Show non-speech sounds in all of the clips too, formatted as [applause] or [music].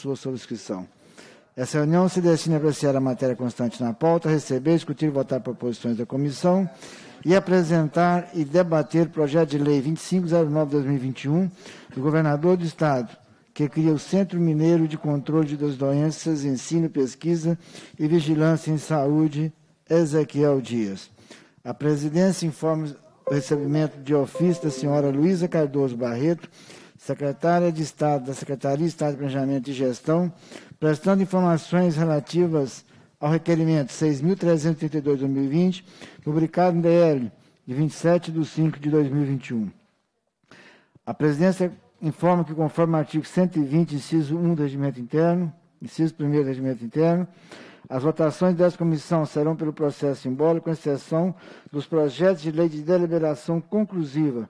sua subscrição. Essa reunião se destina a apreciar a matéria constante na pauta, receber, discutir e votar proposições da comissão e apresentar e debater o projeto de lei 2509-2021 do governador do Estado, que cria o Centro Mineiro de Controle das Doenças, Ensino, Pesquisa e Vigilância em Saúde, Ezequiel Dias. A presidência informa o recebimento de ofício da senhora Luísa Cardoso Barreto, secretária de Estado da Secretaria de Estado de Planejamento e Gestão, prestando informações relativas ao requerimento 6.332-2020, publicado no DL de 27 de 5 de 2021. A presidência informa que, conforme o artigo 120, inciso 1 do Regimento Interno, inciso 1 do Regimento Interno, as votações dessa comissão serão pelo processo simbólico, com exceção dos projetos de lei de deliberação conclusiva,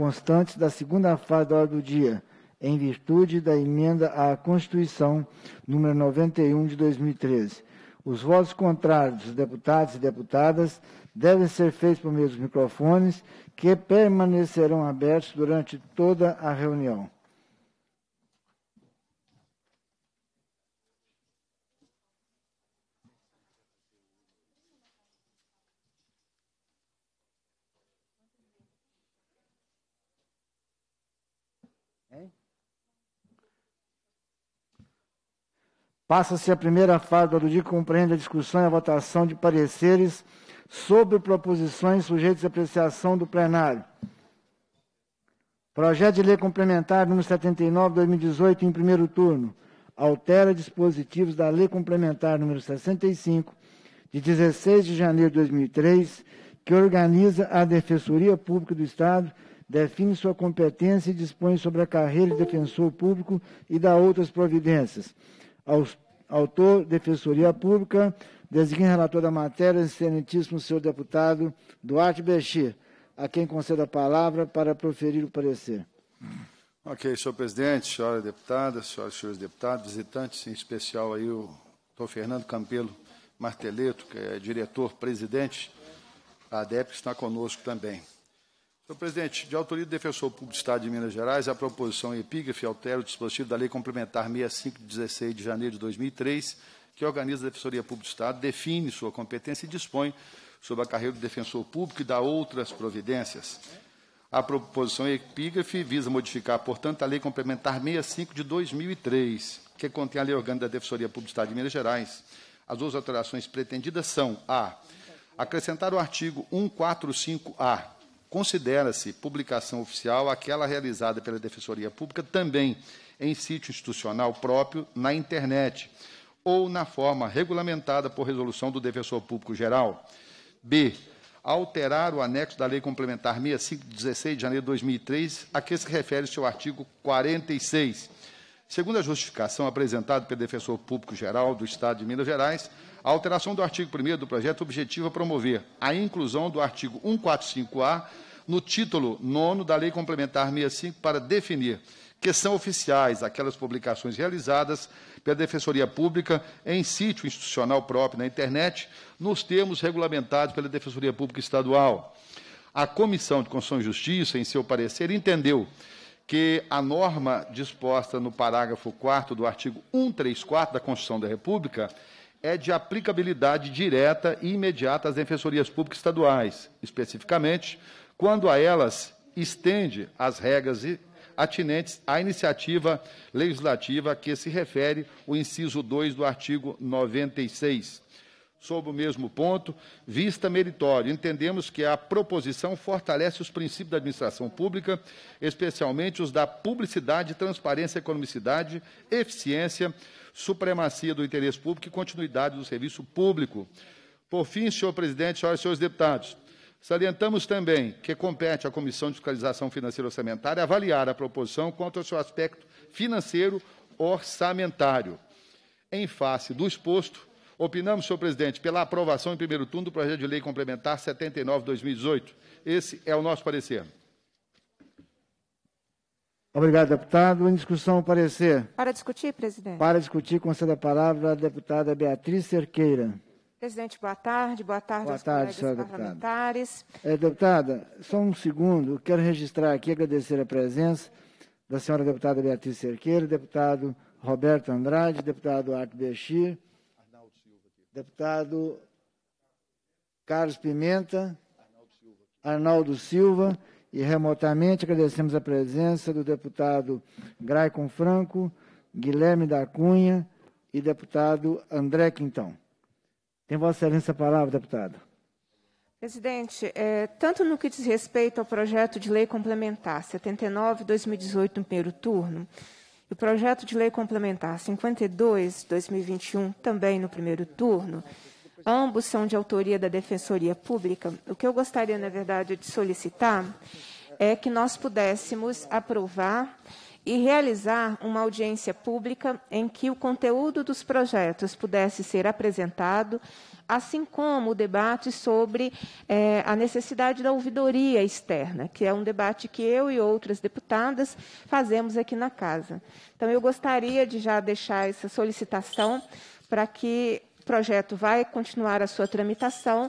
constantes da segunda fase da ordem do dia, em virtude da emenda à Constituição número 91 de 2013. Os votos contrários dos deputados e deputadas devem ser feitos por meio dos microfones, que permanecerão abertos durante toda a reunião. Passa-se a primeira fase do dia, que compreende a discussão e a votação de pareceres sobre proposições sujeitas à apreciação do plenário. Projeto de Lei Complementar número 79, 2018, em primeiro turno, altera dispositivos da Lei Complementar número 65, de 16 de janeiro de 2003, que organiza a Defensoria Pública do Estado, define sua competência e dispõe sobre a carreira de defensor público e dá outras providências. Autor, Defensoria Pública, designa relator da matéria, excelentíssimo senhor deputado Duarte Bechir, a quem concedo a palavra para proferir o parecer. Ok, senhor presidente, senhora deputada, senhoras e senhores deputados, visitantes, em especial aí o doutor Fernando Campelo Marteleto, que é diretor-presidente da ADEP, que está conosco também. Senhor presidente, de autoria do Defensor Público do Estado de Minas Gerais, a proposição epígrafe altera o dispositivo da Lei Complementar 65 de 16 de janeiro de 2003, que organiza a Defensoria Pública do Estado, define sua competência e dispõe sobre a carreira do defensor público e dá outras providências. A proposição epígrafe visa modificar, portanto, a Lei Complementar 65 de 2003, que contém a Lei Orgânica da Defensoria Pública do Estado de Minas Gerais. As duas alterações pretendidas são: a. acrescentar o artigo 145-A Considera-se publicação oficial aquela realizada pela Defensoria Pública também em sítio institucional próprio na internet ou na forma regulamentada por resolução do Defensor Público Geral. B. Alterar o anexo da Lei Complementar 65, 16 de janeiro de 2003, a que se refere o seu artigo 46 Segundo a justificação apresentada pelo Defensor Público Geral do Estado de Minas Gerais, a alteração do artigo 1 do projeto objetiva é promover a inclusão do artigo 145-A no título 9 da Lei Complementar 65 para definir que são oficiais aquelas publicações realizadas pela Defensoria Pública em sítio institucional próprio na internet, nos termos regulamentados pela Defensoria Pública Estadual. A Comissão de Constituição e Justiça, em seu parecer, entendeu que a norma disposta no parágrafo 4 do artigo 134 da Constituição da República é de aplicabilidade direta e imediata às defensorias públicas estaduais, especificamente quando a elas estende as regras atinentes à iniciativa legislativa a que se refere o inciso 2 do artigo 96 Sobre o mesmo ponto, vista meritório, entendemos que a proposição fortalece os princípios da administração pública, especialmente os da publicidade, transparência, economicidade, eficiência, supremacia do interesse público e continuidade do serviço público. Por fim, senhor presidente, senhoras e senhores deputados, salientamos também que compete à Comissão de Fiscalização Financeira e Orçamentária avaliar a proposição quanto ao seu aspecto financeiro orçamentário. Em face do exposto, Opinamos, senhor presidente, pela aprovação em primeiro turno do projeto de lei complementar 79-2018. Esse é o nosso parecer. Obrigado, deputado. Em discussão, o parecer. Para discutir, presidente. Para discutir, concedo a palavra à deputada Beatriz Cerqueira. Presidente, boa tarde. Boa tarde boa aos tarde, colegas parlamentares. Deputada. Eh, é, deputada, só um segundo. Quero registrar aqui, agradecer a presença da senhora deputada Beatriz Cerqueira, deputado Roberto Andrade, deputado Arthur Bechir, deputado Carlos Pimenta, Arnaldo Silva, e remotamente agradecemos a presença do deputado Graicon Franco, Guilherme da Cunha e deputado André Quintão. Tem Vossa Excelência a palavra, deputado. Presidente, é, tanto no que diz respeito ao projeto de lei complementar 79-2018 no primeiro turno, e o projeto de lei complementar 52, 2021, também no primeiro turno, ambos são de autoria da Defensoria Pública. O que eu gostaria, na verdade, de solicitar é que nós pudéssemos aprovar e realizar uma audiência pública em que o conteúdo dos projetos pudesse ser apresentado assim como o debate sobre eh, a necessidade da ouvidoria externa, que é um debate que eu e outras deputadas fazemos aqui na casa. Então, eu gostaria de já deixar essa solicitação para que o projeto vai continuar a sua tramitação,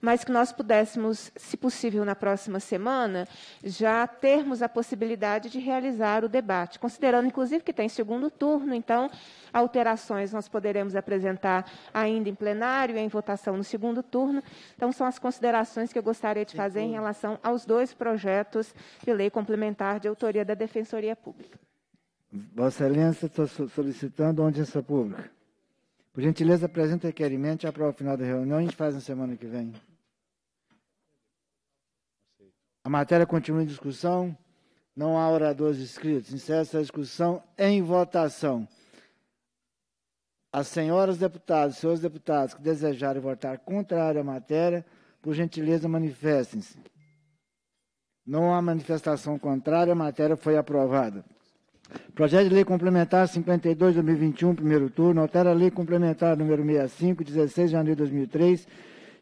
mas que nós pudéssemos, se possível, na próxima semana, já termos a possibilidade de realizar o debate, considerando, inclusive, que tem segundo turno, então, alterações nós poderemos apresentar ainda em plenário, em votação no segundo turno. Então, são as considerações que eu gostaria de fazer em relação aos dois projetos de lei complementar de autoria da Defensoria Pública. Vossa Excelência, estou solicitando audiência pública. Por gentileza, apresenta requerimento e aprova o final da reunião. A gente faz na semana que vem. A matéria continua em discussão. Não há oradores inscritos. Encerra essa discussão em votação. As senhoras deputadas e senhores deputados que desejarem votar contrário à matéria, por gentileza, manifestem-se. Não há manifestação contrária, a matéria foi aprovada. Projeto de Lei Complementar 52, 2021, primeiro turno, altera a Lei Complementar número 65, 16 de janeiro de 2003,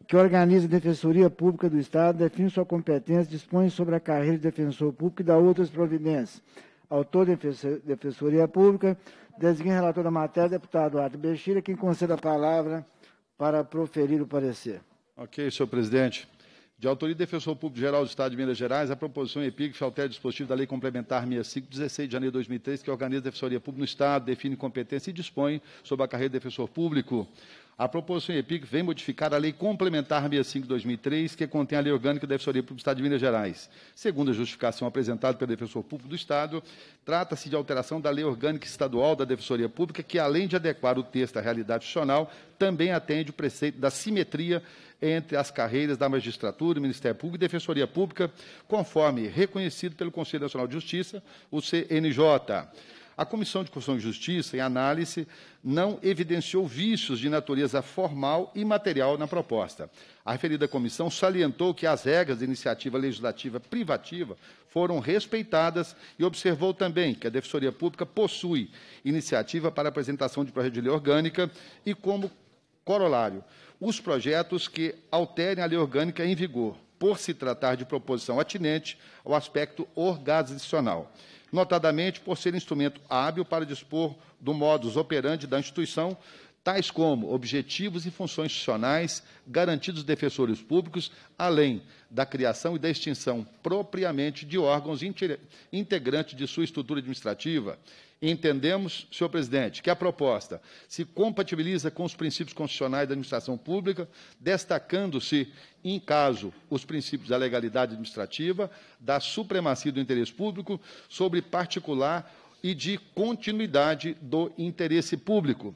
que organiza a Defensoria Pública do Estado, define sua competência, dispõe sobre a carreira de defensor público e dá outras providências. Autor da de Defensoria Pública, designa relator da matéria, deputado Arthur Bexira, quem concede a palavra para proferir o parecer. Ok, senhor presidente. De autoria do Defensor Público Geral do Estado de Minas Gerais, a proposição epígrafe altera o dispositivo da Lei Complementar 65, 16 de janeiro de 2003, que organiza a Defensoria Pública no Estado, define competência e dispõe sobre a carreira de defensor público. A proposição EPIC vem modificar a Lei Complementar 65 de 2003, que contém a Lei Orgânica da Defensoria Pública do Estado de Minas Gerais. Segundo a justificação apresentada pelo Defensor Público do Estado, trata-se de alteração da Lei Orgânica Estadual da Defensoria Pública, que, além de adequar o texto à realidade institucional, também atende o preceito da simetria entre as carreiras da magistratura, Ministério Público e Defensoria Pública, conforme reconhecido pelo Conselho Nacional de Justiça, o CNJ. A Comissão de Constituição e Justiça, em análise, não evidenciou vícios de natureza formal e material na proposta. A referida comissão salientou que as regras de iniciativa legislativa privativa foram respeitadas e observou também que a Defensoria Pública possui iniciativa para apresentação de projeto de lei orgânica e, como corolário, os projetos que alterem a lei orgânica em vigor, por se tratar de proposição atinente ao aspecto organizacional notadamente por ser instrumento hábil para dispor do modus operandi da instituição, tais como objetivos e funções institucionais garantidos defensores públicos, além da criação e da extinção propriamente de órgãos integrantes de sua estrutura administrativa, Entendemos, senhor presidente, que a proposta se compatibiliza com os princípios constitucionais da administração pública, destacando-se, em caso, os princípios da legalidade administrativa, da supremacia do interesse público sobre particular e de continuidade do interesse público.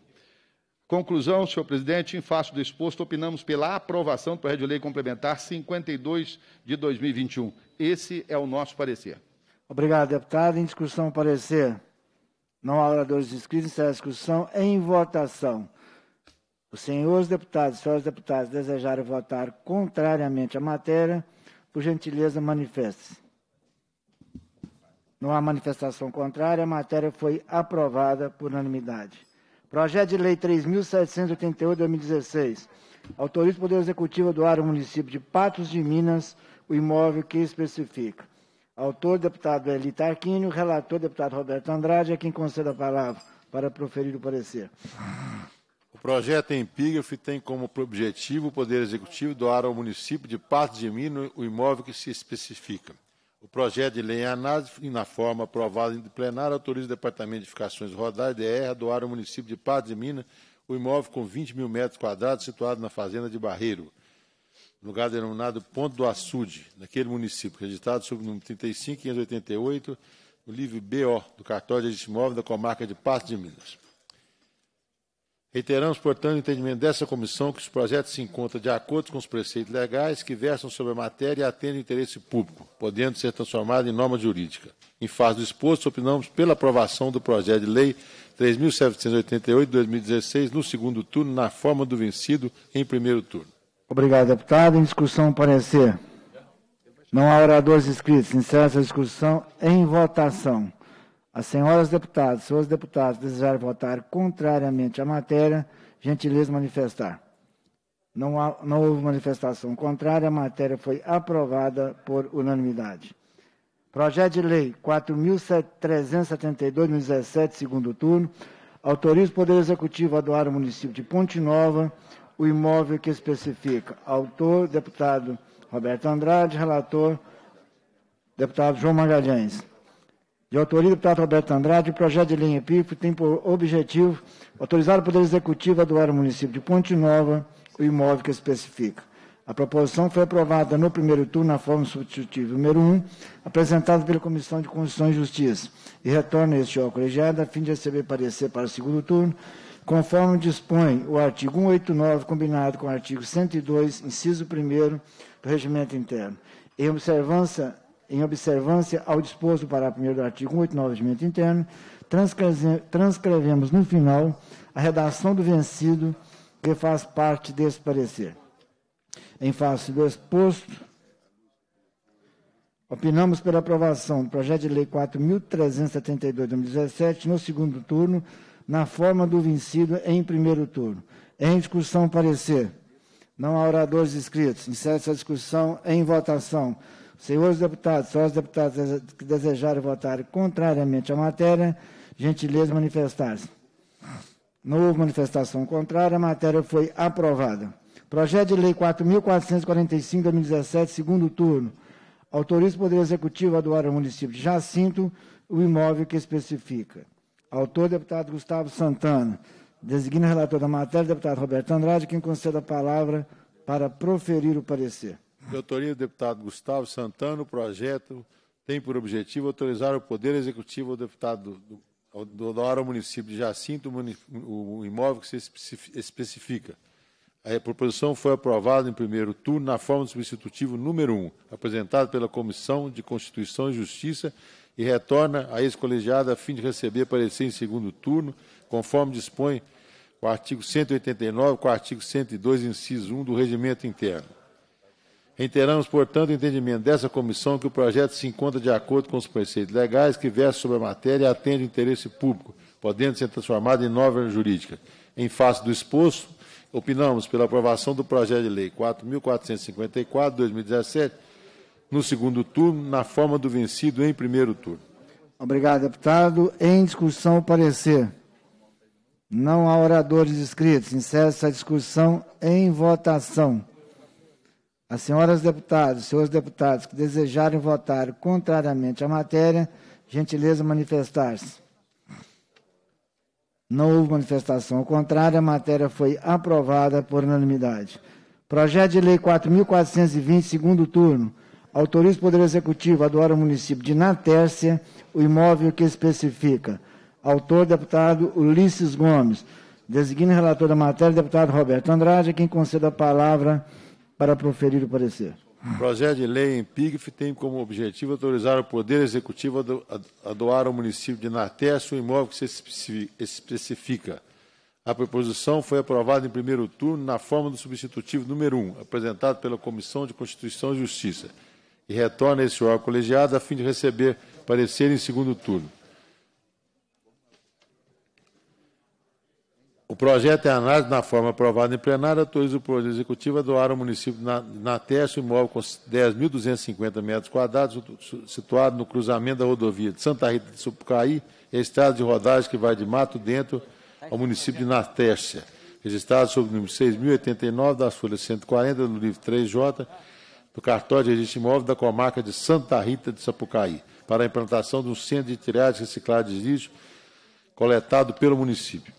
Conclusão, senhor presidente, em face do exposto, opinamos pela aprovação do projeto de lei complementar 52 de 2021. Esse é o nosso parecer. Obrigado, deputado. Em discussão, parecer. Não há oradores inscritos, encerra a discussão em votação. Os senhores deputados e senhoras deputadas desejarem votar contrariamente à matéria, por gentileza, manifeste-se. Não há manifestação contrária, a matéria foi aprovada por unanimidade. Projeto de Lei 3.788-2016. Autoriza o Poder Executivo a doar ao município de Patos de Minas o imóvel que especifica. Autor, deputado Eli Tarquínio. Relator, deputado Roberto Andrade. É quem concede a palavra para proferir o parecer. O projeto é Empígrafe tem como objetivo o Poder Executivo doar ao município de Patos de Minas o imóvel que se especifica. O projeto de lei em análise e na forma aprovada em plenário autoriza o Departamento de Edificações Rodais, DR, a doar ao município de Patos de Minas o imóvel com 20 mil metros quadrados situado na fazenda de Barreiro lugar denominado Ponto do Açude, naquele município, registrado sob o número 35588, no livro BO do cartório de registro imóvel da comarca de Passo de Minas. Reiteramos, portanto, o entendimento dessa comissão que os projetos se encontram de acordo com os preceitos legais que versam sobre a matéria e atendem o interesse público, podendo ser transformado em norma jurídica. Em fase do exposto, opinamos pela aprovação do projeto de lei 3.788 de 2016 no segundo turno, na forma do vencido em primeiro turno. Obrigado, deputado. Em discussão, parecer. Não há oradores inscritos. Encerra essa discussão em votação. As senhoras deputadas, senhores deputados desejarem votar contrariamente à matéria, gentileza manifestar. Não, há, não houve manifestação contrária, a matéria foi aprovada por unanimidade. Projeto de Lei 4.372, 17, segundo turno, autoriza o Poder Executivo a doar o município de Ponte Nova o imóvel que especifica. Autor, deputado Roberto Andrade, relator, deputado João Magalhães. De autoria do deputado Roberto Andrade, o projeto de linha PIFO tem por objetivo autorizar o Poder Executivo a doar ao município de Ponte Nova o imóvel que especifica. A proposição foi aprovada no primeiro turno na forma substitutiva número 1, apresentada pela Comissão de Constituição e Justiça, e retorna este ao colegiado a fim de receber parecer para o segundo turno conforme dispõe o artigo 189, combinado com o artigo 102, inciso 1 do Regimento Interno, em observância, em observância ao disposto para o primeiro do artigo 189 do Regimento Interno, transcrevemos no final a redação do vencido que faz parte desse parecer. Em face do exposto, Opinamos pela aprovação do projeto de lei 4.372 de 2017, no segundo turno, na forma do vencido em primeiro turno. Em discussão, parecer. Não há oradores inscritos. Encerra-se a discussão em votação. Senhores deputados, só os deputados que desejarem votar contrariamente à matéria, gentileza manifestar-se. Não houve manifestação contrária, a matéria foi aprovada. Projeto de Lei 4.445, 2017, segundo turno. Autoriza o Poder Executivo a doar ao município de Jacinto o imóvel que especifica. Autor, deputado Gustavo Santana. Designa relator da matéria, deputado Roberto Andrade, quem concede a palavra para proferir o parecer. De autoria do deputado Gustavo Santana, o projeto tem por objetivo autorizar o Poder Executivo ao deputado do, do, da hora município de Jacinto, o imóvel que se especifica. A proposição foi aprovada em primeiro turno na forma do substitutivo número 1, apresentado pela Comissão de Constituição e Justiça e retorna à ex-colegiada a fim de receber parecer em segundo turno, conforme dispõe o artigo 189 com o artigo 102, inciso 1 do Regimento Interno. Reiteramos, portanto, o entendimento dessa comissão que o projeto se encontra de acordo com os preceitos legais que versam sobre a matéria e atende o interesse público, podendo ser transformado em norma jurídica. Em face do exposto, opinamos pela aprovação do projeto de lei 4.454, 2017, no segundo turno, na forma do vencido em primeiro turno. Obrigado, deputado. Em discussão, o parecer. Não há oradores inscritos. encerra a discussão em votação. As senhoras deputadas, senhores deputados que desejarem votar contrariamente à matéria, gentileza manifestar-se. Não houve manifestação ao contrário, a matéria foi aprovada por unanimidade. Projeto de Lei 4.420, segundo turno autoriza o Poder Executivo a doar ao município de Natércia o imóvel que especifica. Autor, deputado Ulisses Gomes. Designa relator da matéria, deputado Roberto Andrade, quem concede a palavra para proferir o parecer. O projeto de lei em PIGF tem como objetivo autorizar o Poder Executivo a doar ao município de Natércia o imóvel que se especifica. A proposição foi aprovada em primeiro turno na forma do substitutivo número 1, apresentado pela Comissão de Constituição e Justiça e retorna a esse órgão colegiado a fim de receber parecer em segundo turno. O projeto é análise na forma aprovada em plenário, autoriza o projeto Executivo a doar ao município de Nateste um imóvel com 10.250 metros quadrados, situado no cruzamento da rodovia de Santa Rita de Supucaí, estrada de rodagem que vai de Mato Dentro ao município de Natércia, registrado sob o número 6.089 das folhas 140 do livro 3J, do cartório de registro imóvel da comarca de Santa Rita de Sapucaí, para a implantação de um centro de triagem reciclada de lixo coletado pelo município.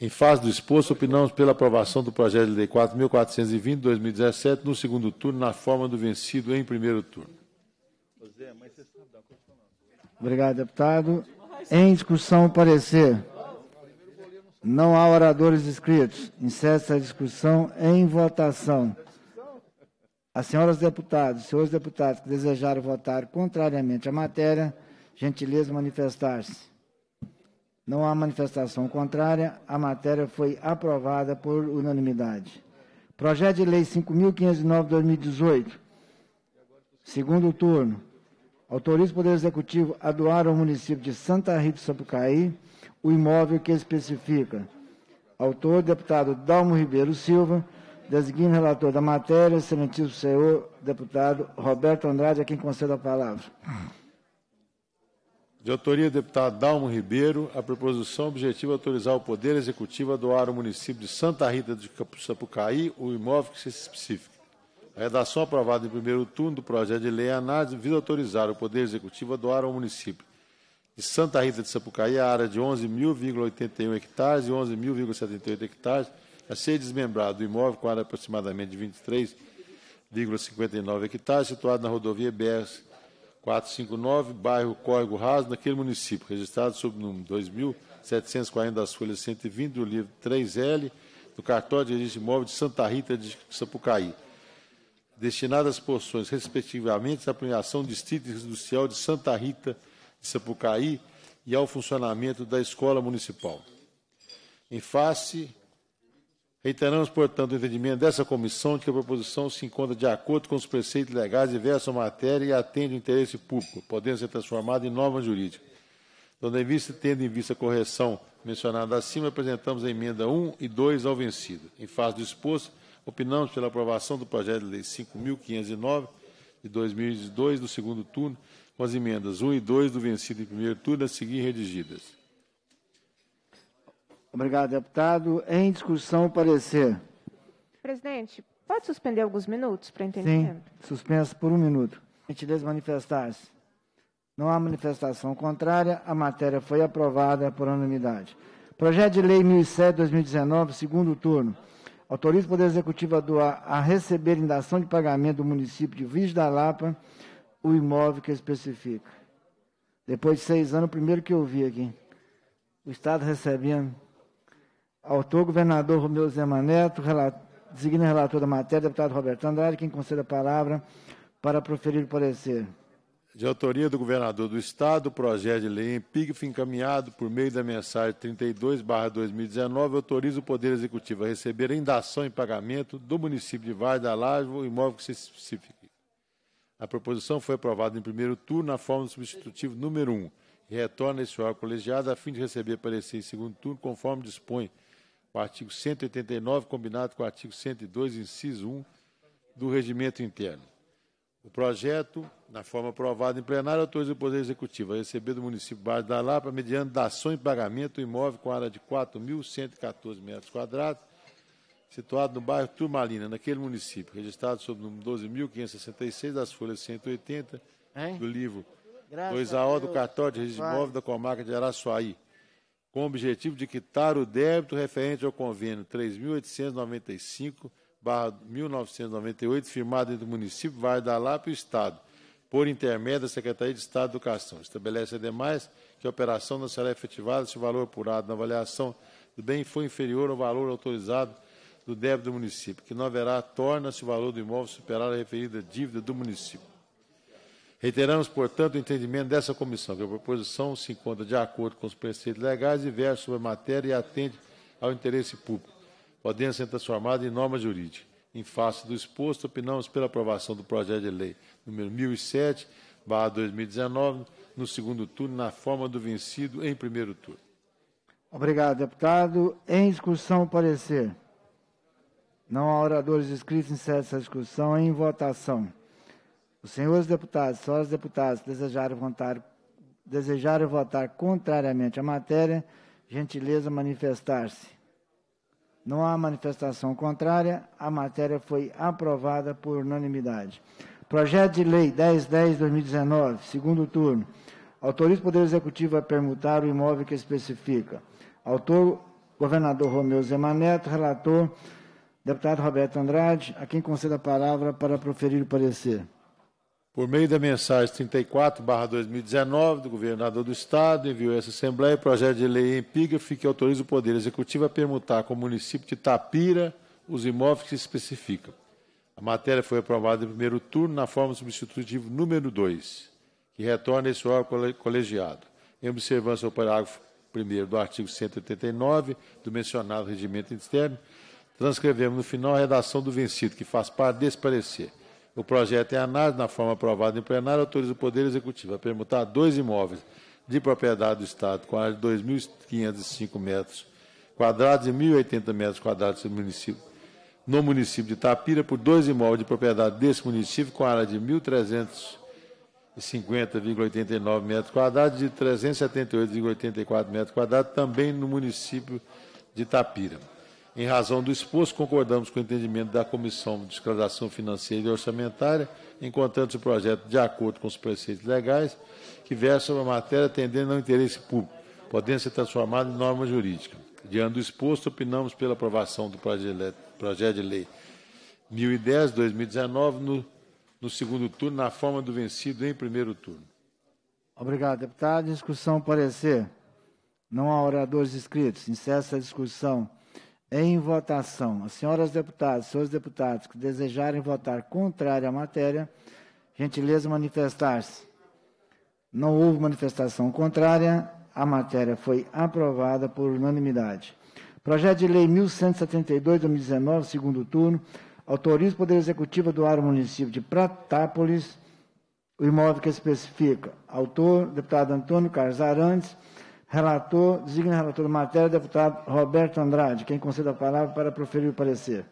Em fase do exposto, opinamos pela aprovação do projeto de lei 4.420 2017 no segundo turno, na forma do vencido em primeiro turno. Obrigado, deputado. Em discussão, parecer. Não há oradores inscritos. Incesso a discussão em votação. As senhoras deputadas e senhores deputados que desejaram votar contrariamente à matéria, gentileza manifestar-se. Não há manifestação contrária, a matéria foi aprovada por unanimidade. Projeto de Lei 5.509-2018, segundo turno, autoriza o Poder Executivo a doar ao município de Santa Rita de Sapucaí o imóvel que especifica. Autor, deputado Dalmo Ribeiro Silva, Designa relator da matéria, excelentíssimo senhor deputado Roberto Andrade, a quem concedo a palavra. De autoria do deputado Dalmo Ribeiro, a proposição objetiva é autorizar o Poder Executivo a doar ao município de Santa Rita de Sapucaí o imóvel que se especifica. A redação aprovada em primeiro turno do projeto de lei é análise visa autorizar o Poder Executivo a doar ao município de Santa Rita de Sapucaí a área de 11.081 hectares e 11.078 hectares a ser desmembrado o imóvel com área aproximadamente de 23,59 hectares, situado na rodovia br 459, bairro Córrego Raso, naquele município, registrado sob o número 2.740 das folhas 120 do livro 3L, do cartório de registro imóvel de Santa Rita de Sapucaí, destinadas às porções, respectivamente, à premiação do Distrito Industrial de Santa Rita de Sapucaí e ao funcionamento da Escola Municipal. Em face Reiteramos, portanto, o entendimento dessa comissão de que a proposição se encontra de acordo com os preceitos legais diversos à matéria e atende o interesse público, podendo ser transformada em norma jurídica. Tendo em vista, tendo em vista a correção mencionada acima, apresentamos a emenda 1 e 2 ao vencido. Em face do exposto, opinamos pela aprovação do projeto de lei 5.509 de 2002, do segundo turno, com as emendas 1 e 2 do vencido em primeiro turno, a seguir redigidas. Obrigado, deputado. Em discussão, parecer. Presidente, pode suspender alguns minutos para entender? Sim, suspenso por um minuto. Gentileza manifestar-se. Não há manifestação contrária, a matéria foi aprovada por unanimidade. Projeto de Lei 1007-2019, segundo turno. Autoriza o Poder Executivo a, doar, a receber indação de pagamento do município de Viz da Lapa o imóvel que especifica. Depois de seis anos, o primeiro que eu vi aqui. O Estado recebendo Autor, governador Romeu Zema Neto, designa relator da matéria, deputado Roberto Andrade, quem concede a palavra para proferir o parecer. De autoria do governador do Estado, o projeto de lei em PIGF encaminhado por meio da mensagem 32-2019 autoriza o Poder Executivo a receber indação em pagamento do município de Vale da Laje o imóvel que se especifique. A proposição foi aprovada em primeiro turno na forma do substitutivo número 1 e retorna esse órgão colegiado a fim de receber parecer em segundo turno, conforme dispõe o artigo 189, combinado com o artigo 102, inciso 1 do Regimento Interno. O projeto, na forma aprovada em plenário, autoriza o Poder Executivo a receber do município Baixo da Lapa, mediante dação e pagamento, um imóvel com área de 4.114 metros quadrados, situado no bairro Turmalina, naquele município, registrado sob o número 12.566 das folhas 180 hein? do livro 2AO do cartório de registro imóvel da comarca de Araçuaí com o objetivo de quitar o débito referente ao convênio 3.895-1998, firmado entre o município Vale da Lapa e o Estado, por intermédio da Secretaria de Estado de Educação. Estabelece, ademais, que a operação não será efetivada se o valor apurado na avaliação do bem for inferior ao valor autorizado do débito do município, que não haverá torna-se o valor do imóvel superar a referida dívida do município. Reiteramos, portanto, o entendimento dessa comissão, que a proposição se encontra de acordo com os preceitos legais e versa sobre a matéria e atende ao interesse público, podendo ser transformada em norma jurídica. Em face do exposto, opinamos pela aprovação do projeto de lei número 1007, barra 2019, no segundo turno, na forma do vencido em primeiro turno. Obrigado, deputado. Em discussão, parecer. Não há oradores inscritos em essa discussão. Em votação. Os senhores deputados, senhoras deputadas, desejaram votar, desejarem votar contrariamente à matéria, gentileza manifestar-se. Não há manifestação contrária, a matéria foi aprovada por unanimidade. Projeto de Lei 1010-2019, segundo turno. Autoriza o Poder Executivo a permutar o imóvel que especifica. Autor, governador Romeu Zema Neto, relator, deputado Roberto Andrade, a quem conceda a palavra para proferir o parecer. Por meio da mensagem 34/2019 do governador do estado, enviou essa Assembleia o projeto de lei em epígrafe que autoriza o Poder Executivo a permutar com o município de Tapira os imóveis que se especificam. A matéria foi aprovada em primeiro turno na forma substitutiva número 2, que retorna esse órgão colegiado, em observância ao parágrafo 1 do artigo 189 do mencionado regimento interno. Transcrevemos no final a redação do vencido, que faz parte desse parecer o projeto é análise na forma aprovada em plenário, autoriza o Poder Executivo a permutar dois imóveis de propriedade do Estado com área de 2.505 metros quadrados e 1.080 metros quadrados no município, no município de Tapira por dois imóveis de propriedade desse município com área de 1.350,89 metros quadrados e 378,84 metros quadrados também no município de Tapira. Em razão do exposto, concordamos com o entendimento da Comissão de Escalação Financeira e Orçamentária, encontrando se o projeto de acordo com os preceitos legais, que versa sobre a matéria atendendo ao interesse público, podendo ser transformado em norma jurídica. Diante do exposto, opinamos pela aprovação do projeto de lei 1010-2019 no, no segundo turno, na forma do vencido em primeiro turno. Obrigado, deputado. Discussão, parecer. Não há oradores inscritos. Incesso a discussão. Em votação, as senhoras deputadas, senhores deputados que desejarem votar contrária à matéria, gentileza manifestar-se. Não houve manifestação contrária, a matéria foi aprovada por unanimidade. Projeto de Lei 1172, 2019, segundo turno, autoriza o Poder Executivo a doar município de Pratápolis o imóvel que especifica. Autor, deputado Antônio Carlos Arantes, Relator, designa relator da matéria, deputado Roberto Andrade, quem concede a palavra para proferir o parecer.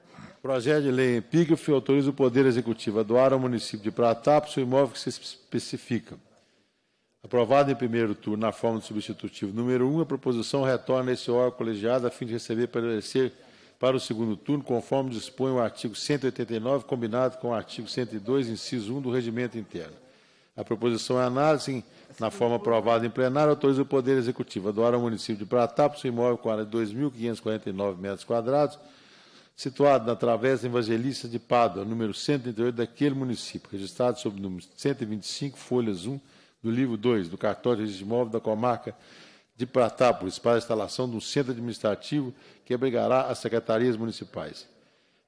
Projeto de lei epígrafe autoriza o Poder Executivo a doar ao município de Pratapos o imóvel que se especifica. Aprovado em primeiro turno na forma do substitutivo número 1, um, a proposição retorna a esse órgão colegiado a fim de receber parecer para o segundo turno, conforme dispõe o artigo 189, combinado com o artigo 102, inciso 1 do Regimento Interno. A proposição é análise na forma aprovada em plenário, autoriza o Poder Executivo a doar ao município de Pratapos um imóvel com área de 2.549 metros quadrados, situado na Travessa Evangelista de Pádua, número 138 daquele município, registrado sob o número 125, folhas 1, do livro 2, do cartório de registro de imóvel da comarca de Pratápolis, para a instalação de um centro administrativo que abrigará as secretarias municipais.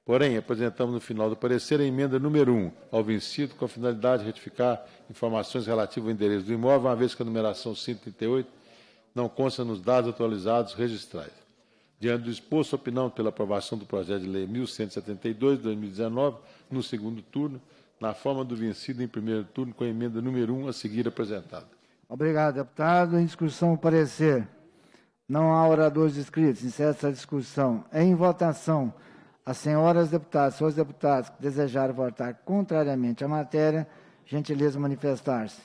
Porém, apresentamos no final do parecer a emenda número 1 ao vencido, com a finalidade de retificar informações relativas ao endereço do imóvel, uma vez que a numeração 138 não consta nos dados atualizados registrais. Diante do exposto, opinamos pela aprovação do projeto de lei 1172 de 2019, no segundo turno, na forma do vencido em primeiro turno, com a emenda número 1 a seguir apresentada. Obrigado, deputado. Em discussão, o parecer. Não há oradores inscritos. Encerra essa discussão. Em votação. As senhoras deputadas, senhores deputados que desejarem votar contrariamente à matéria, gentileza manifestar-se.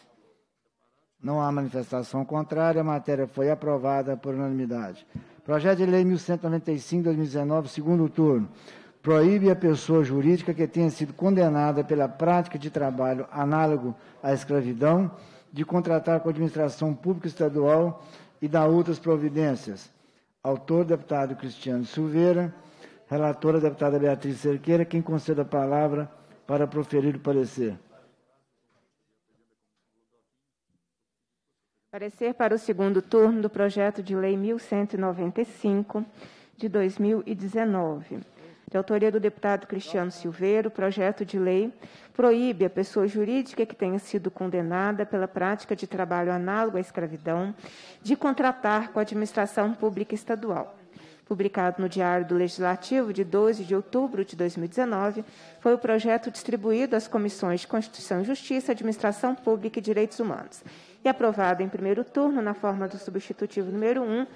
Não há manifestação contrária, a matéria foi aprovada por unanimidade. Projeto de Lei 1195-2019, segundo turno, proíbe a pessoa jurídica que tenha sido condenada pela prática de trabalho análogo à escravidão de contratar com a administração pública estadual e dar outras providências. Autor, deputado Cristiano Silveira. Relatora, deputada Beatriz Cerqueira, quem concede a palavra para proferir o parecer. Parecer para o segundo turno do projeto de lei 1195 de 2019. De autoria do deputado Cristiano Silveira, o projeto de lei proíbe a pessoa jurídica que tenha sido condenada pela prática de trabalho análogo à escravidão de contratar com a administração pública estadual publicado no Diário do Legislativo de 12 de outubro de 2019, foi o projeto distribuído às comissões de Constituição e Justiça, Administração Pública e Direitos Humanos, e aprovado em primeiro turno na forma do substitutivo número 1,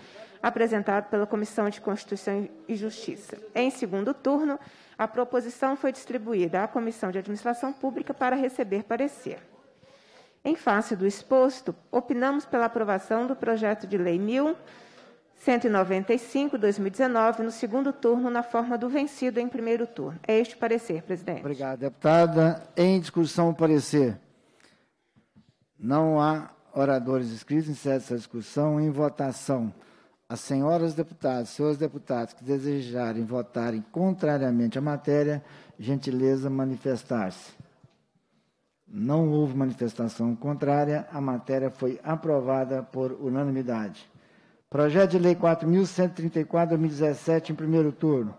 apresentado pela Comissão de Constituição e Justiça. Em segundo turno, a proposição foi distribuída à Comissão de Administração Pública para receber parecer. Em face do exposto, opinamos pela aprovação do projeto de lei 1000 195, 2019, no segundo turno, na forma do vencido em primeiro turno. É este o parecer, presidente. Obrigado, deputada. Em discussão, o parecer. Não há oradores inscritos, encerra essa discussão. Em votação, as senhoras deputadas, senhores deputados que desejarem votarem contrariamente à matéria, gentileza manifestar-se. Não houve manifestação contrária, a matéria foi aprovada por unanimidade. Projeto de Lei 4.134-2017, em primeiro turno.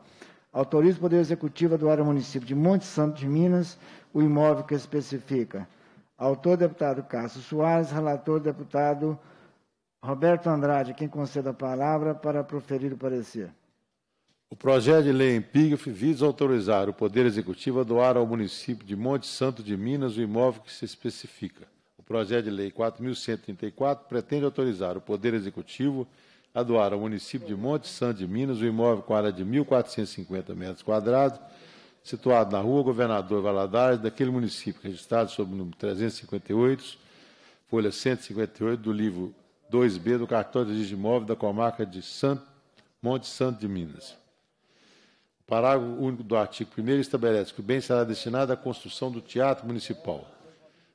Autoriza o Poder Executivo a doar ao município de Monte Santo de Minas o imóvel que especifica. Autor, deputado Cássio Soares. Relator, deputado Roberto Andrade. Quem conceda a palavra para proferir o parecer. O projeto de lei em PIGF visa autorizar o Poder Executivo a doar ao município de Monte Santo de Minas o imóvel que se especifica. Projeto de Lei 4.134 pretende autorizar o Poder Executivo a doar ao município de Monte Santo de Minas o imóvel com área de 1.450 metros quadrados, situado na rua Governador Valadares, daquele município registrado sob o número 358, folha 158 do livro 2B do cartório de registro de imóvel da comarca de Santo, Monte Santo de Minas. O parágrafo único do artigo 1 estabelece que o bem será destinado à construção do teatro municipal.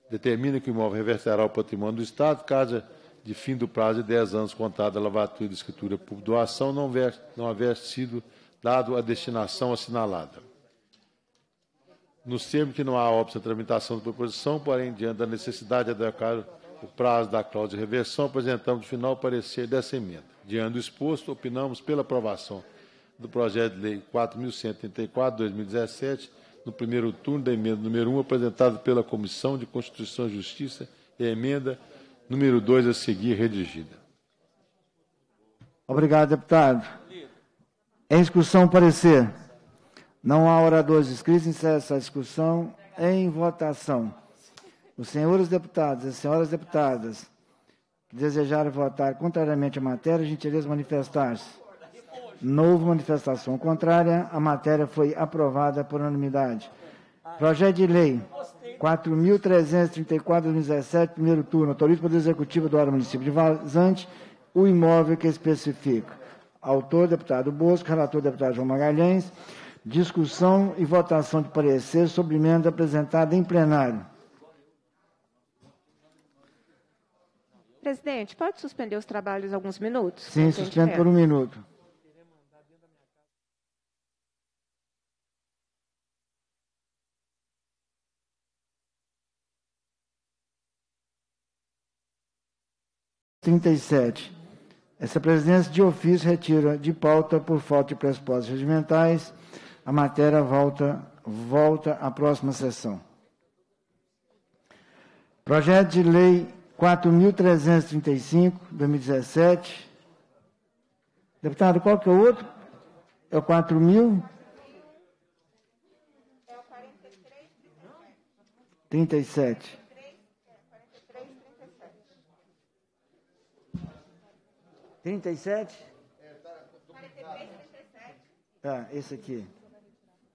Determina que o imóvel reverterá ao patrimônio do Estado, caso de fim do prazo de 10 anos contado a lavatura de escritura por doação não, ver, não haver sido dado a destinação assinalada. Nos termos que não há óbvio à tramitação da proposição, porém, diante da necessidade de adequar o prazo da cláusula de reversão, apresentamos no final parecer dessa emenda. Diante do exposto, opinamos pela aprovação do projeto de lei 4.134, 2017, no primeiro turno da emenda número 1, apresentada pela Comissão de Constituição e Justiça, e a emenda número 2 a seguir redigida. Obrigado, deputado. Em discussão, parecer. Não há oradores inscritos, encerra essa discussão em votação. Os senhores deputados e senhoras deputadas que desejarem votar contrariamente à matéria, gentileza manifestar-se. Novo manifestação contrária, a matéria foi aprovada por unanimidade. Projeto de Lei 4.334-2017, primeiro turno, autoriza o Poder Executivo do Hora Município de Vazante o imóvel que especifica. Autor, deputado Bosco, relator, deputado João Magalhães. Discussão e votação de parecer sobre emenda apresentada em plenário. Presidente, pode suspender os trabalhos alguns minutos? Sim, suspendo por um minuto. 37. Essa presidência de ofício retira de pauta por falta de pressupostos regimentais. A matéria volta, volta à próxima sessão. Projeto de Lei 4.335, 2017. Deputado, qual que é o outro? É o 4.000? 37. 37? É, tá, é, esse aqui.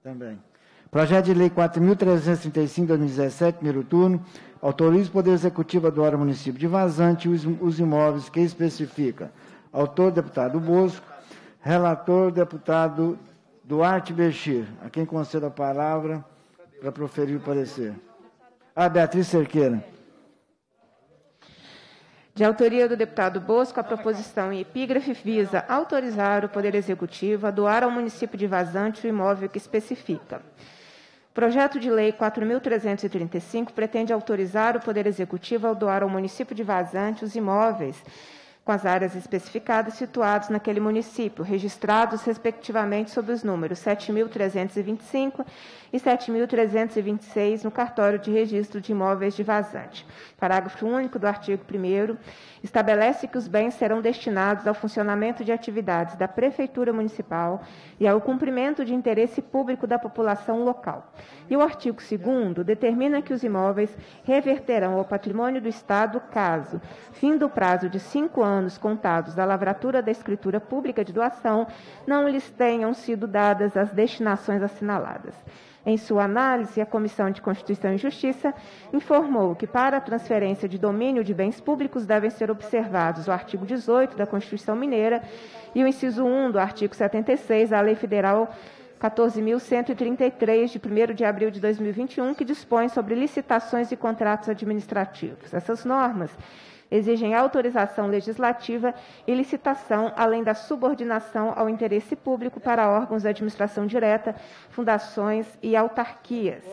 Também. Projeto de Lei 4.335, 2017, primeiro turno, autoriza o Poder Executivo a doar ao município de Vazante os imóveis que especifica. Autor, deputado Bosco. Relator, deputado Duarte Bexir. A quem concedo a palavra para proferir o parecer. Ah, Beatriz Cerqueira de autoria do deputado Bosco, a proposição em epígrafe visa autorizar o Poder Executivo a doar ao município de Vazante o imóvel que especifica. O projeto de lei 4.335 pretende autorizar o Poder Executivo a doar ao município de Vazante os imóveis com as áreas especificadas situadas naquele município, registrados respectivamente sob os números 7.325 e 7.326 no cartório de registro de imóveis de vazante. Parágrafo único do artigo 1 estabelece que os bens serão destinados ao funcionamento de atividades da prefeitura municipal e ao cumprimento de interesse público da população local. E o artigo 2 determina que os imóveis reverterão ao patrimônio do Estado caso, fim do prazo de cinco anos anos contados da lavratura da escritura pública de doação, não lhes tenham sido dadas as destinações assinaladas. Em sua análise, a Comissão de Constituição e Justiça informou que, para a transferência de domínio de bens públicos, devem ser observados o artigo 18 da Constituição Mineira e o inciso 1 do artigo 76 da Lei Federal 14.133, de 1 de abril de 2021, que dispõe sobre licitações e contratos administrativos. Essas normas exigem autorização legislativa e licitação, além da subordinação ao interesse público para órgãos de administração direta, fundações e autarquias.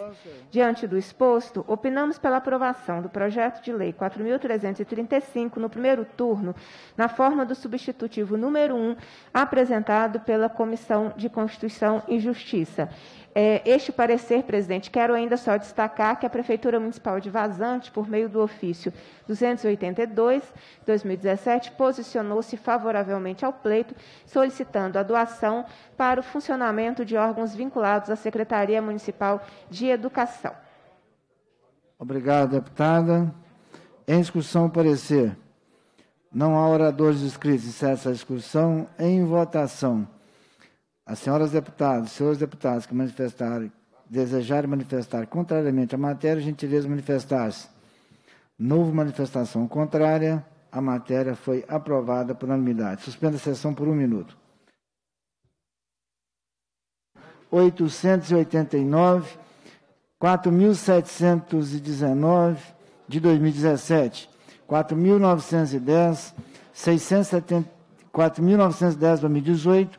Diante do exposto, opinamos pela aprovação do projeto de lei 4.335 no primeiro turno, na forma do substitutivo número 1, apresentado pela Comissão de Constituição e Justiça. É, este parecer, presidente, quero ainda só destacar que a Prefeitura Municipal de Vazante, por meio do ofício 282-2017, posicionou-se favoravelmente ao pleito, solicitando a doação para o funcionamento de órgãos vinculados à Secretaria Municipal de Educação. Obrigado, deputada. Em discussão, parecer. Não há oradores inscritos. Cessa é a discussão. Em votação. As senhoras deputadas, senhores deputados que manifestarem, desejarem manifestar contrariamente à matéria, gentileza manifestar-se. Novo manifestação contrária, a matéria foi aprovada por unanimidade. Suspenda a sessão por um minuto. 889, 4.719 de 2017, 4.910, 4.910 de 2018,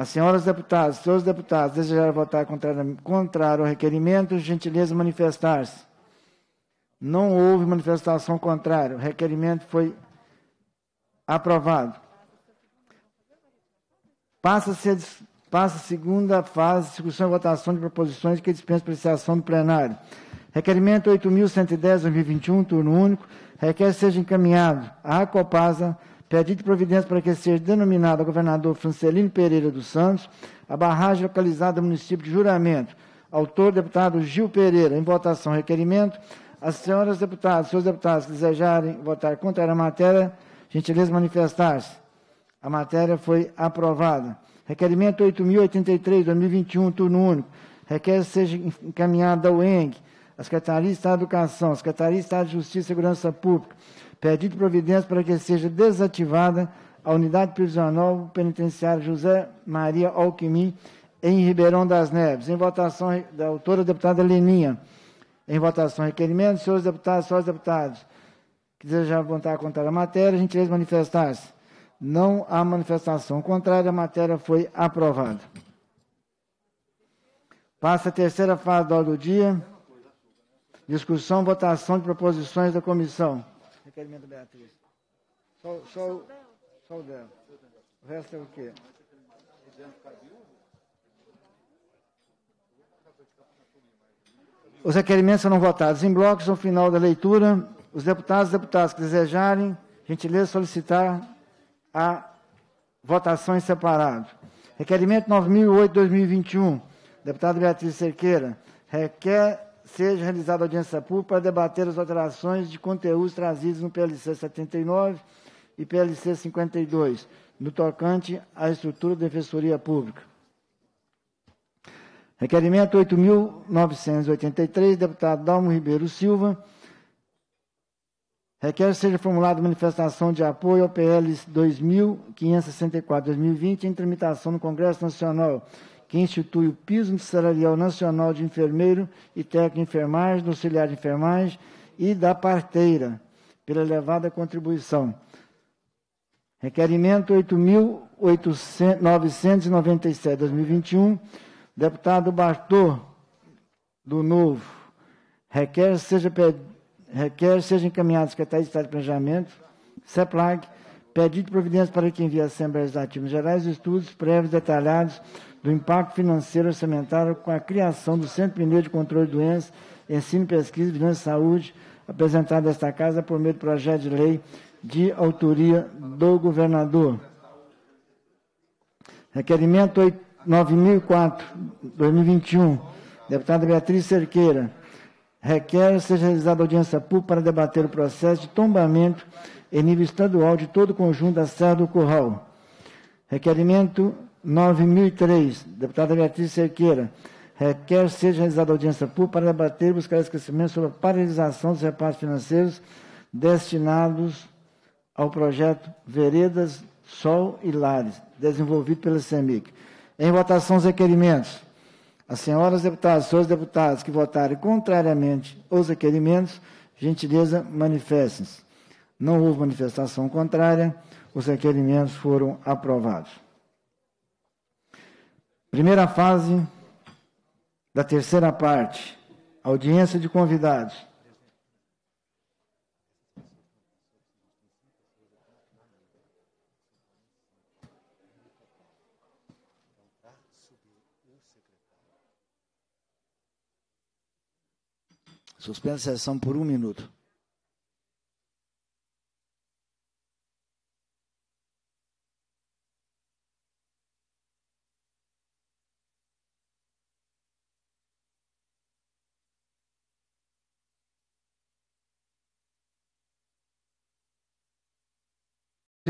As senhoras deputadas, senhores deputados, desejar votar contrário, o ao requerimento, gentileza manifestar-se. Não houve manifestação contrária. O requerimento foi aprovado. Passa-se a, passa a segunda fase, discussão e votação de proposições que dispensa apreciação do plenário. Requerimento 8.110, 2021, turno único, requer seja encaminhado à Copasa Pedido de providência para que seja denominado a governador Francelino Pereira dos Santos a barragem localizada no município de Juramento. Autor, deputado Gil Pereira. Em votação, requerimento. As senhoras deputadas, senhores deputados que desejarem votar contra a matéria, gentileza manifestar-se. A matéria foi aprovada. Requerimento 8.083, 2021, turno único. Requer seja encaminhado ao ENG, a Secretaria de Estado de Educação, a Secretaria de Estado de Justiça e Segurança Pública, pedido providência para que seja desativada a unidade prisional penitenciária José Maria Alquimim, em Ribeirão das Neves. Em votação da autora deputada Leninha. Em votação, requerimento, senhores deputados, senhores deputados, que desejam votar contra a matéria, a gentileza manifestar-se. Não há manifestação contrária, a matéria foi aprovada. Passa a terceira fase da hora do dia. Discussão, votação de proposições da comissão requerimento da Beatriz? Só, só, o, só o dela. O resto é o quê? Os requerimentos serão votados em blocos no final da leitura. Os deputados e deputadas que desejarem, gentileza solicitar a votação em separado. Requerimento 9008-2021, deputada Beatriz Cerqueira, requer seja realizada audiência pública para debater as alterações de conteúdos trazidos no PLC 79 e PLC 52, no tocante à estrutura da Defensoria Pública. Requerimento 8.983, deputado Dalmo Ribeiro Silva. Requer seja formulada manifestação de apoio ao PL 2.564-2020 em tramitação no Congresso Nacional que institui o piso salarial nacional de enfermeiro e técnico de enfermagem, do auxiliar de enfermagem e da parteira, pela elevada contribuição. Requerimento 8.997, 2021, deputado Bartô, do Novo. Requer seja, requer seja encaminhado à Secretaria de Estado de Planejamento, CEPLAG, pedido de providência para que envie à Assembleia Legislativa Gerais estudos prévios detalhados do impacto financeiro orçamentário com a criação do Centro Mineiro de Controle de Doenças, Ensino, Pesquisa e Vigilância e Saúde, apresentado a esta Casa por meio do projeto de lei de autoria do governador. Requerimento 9004, 2021, deputada Beatriz Cerqueira. Requer seja realizada audiência pública para debater o processo de tombamento em nível estadual de todo o conjunto da Serra do Curral. Requerimento 9003, deputada Beatriz Cerqueira, requer seja realizada audiência pública para debater e buscar esclarecimento sobre a paralisação dos reparos financeiros destinados ao projeto Veredas, Sol e Lares, desenvolvido pela CEMIC. Em votação os requerimentos. As senhoras deputadas, senhores deputados que votarem contrariamente aos requerimentos, gentileza, manifestem-se. Não houve manifestação contrária, os requerimentos foram aprovados. Primeira fase da terceira parte, audiência de convidados. Suspensa a sessão por um minuto.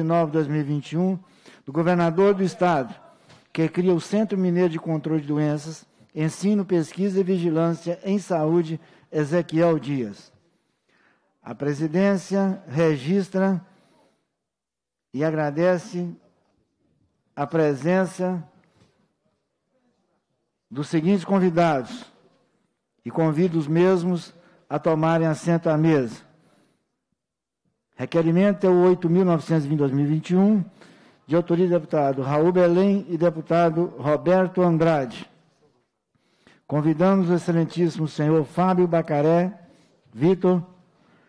2021 do governador do Estado, que cria o Centro Mineiro de Controle de Doenças, Ensino, Pesquisa e Vigilância em Saúde, Ezequiel Dias. A presidência registra e agradece a presença dos seguintes convidados e convido os mesmos a tomarem assento à mesa. Requerimento é o 8.920-2021, de autoria do deputado Raul Belém e deputado Roberto Andrade. Convidamos o excelentíssimo senhor Fábio Bacaré Vitor,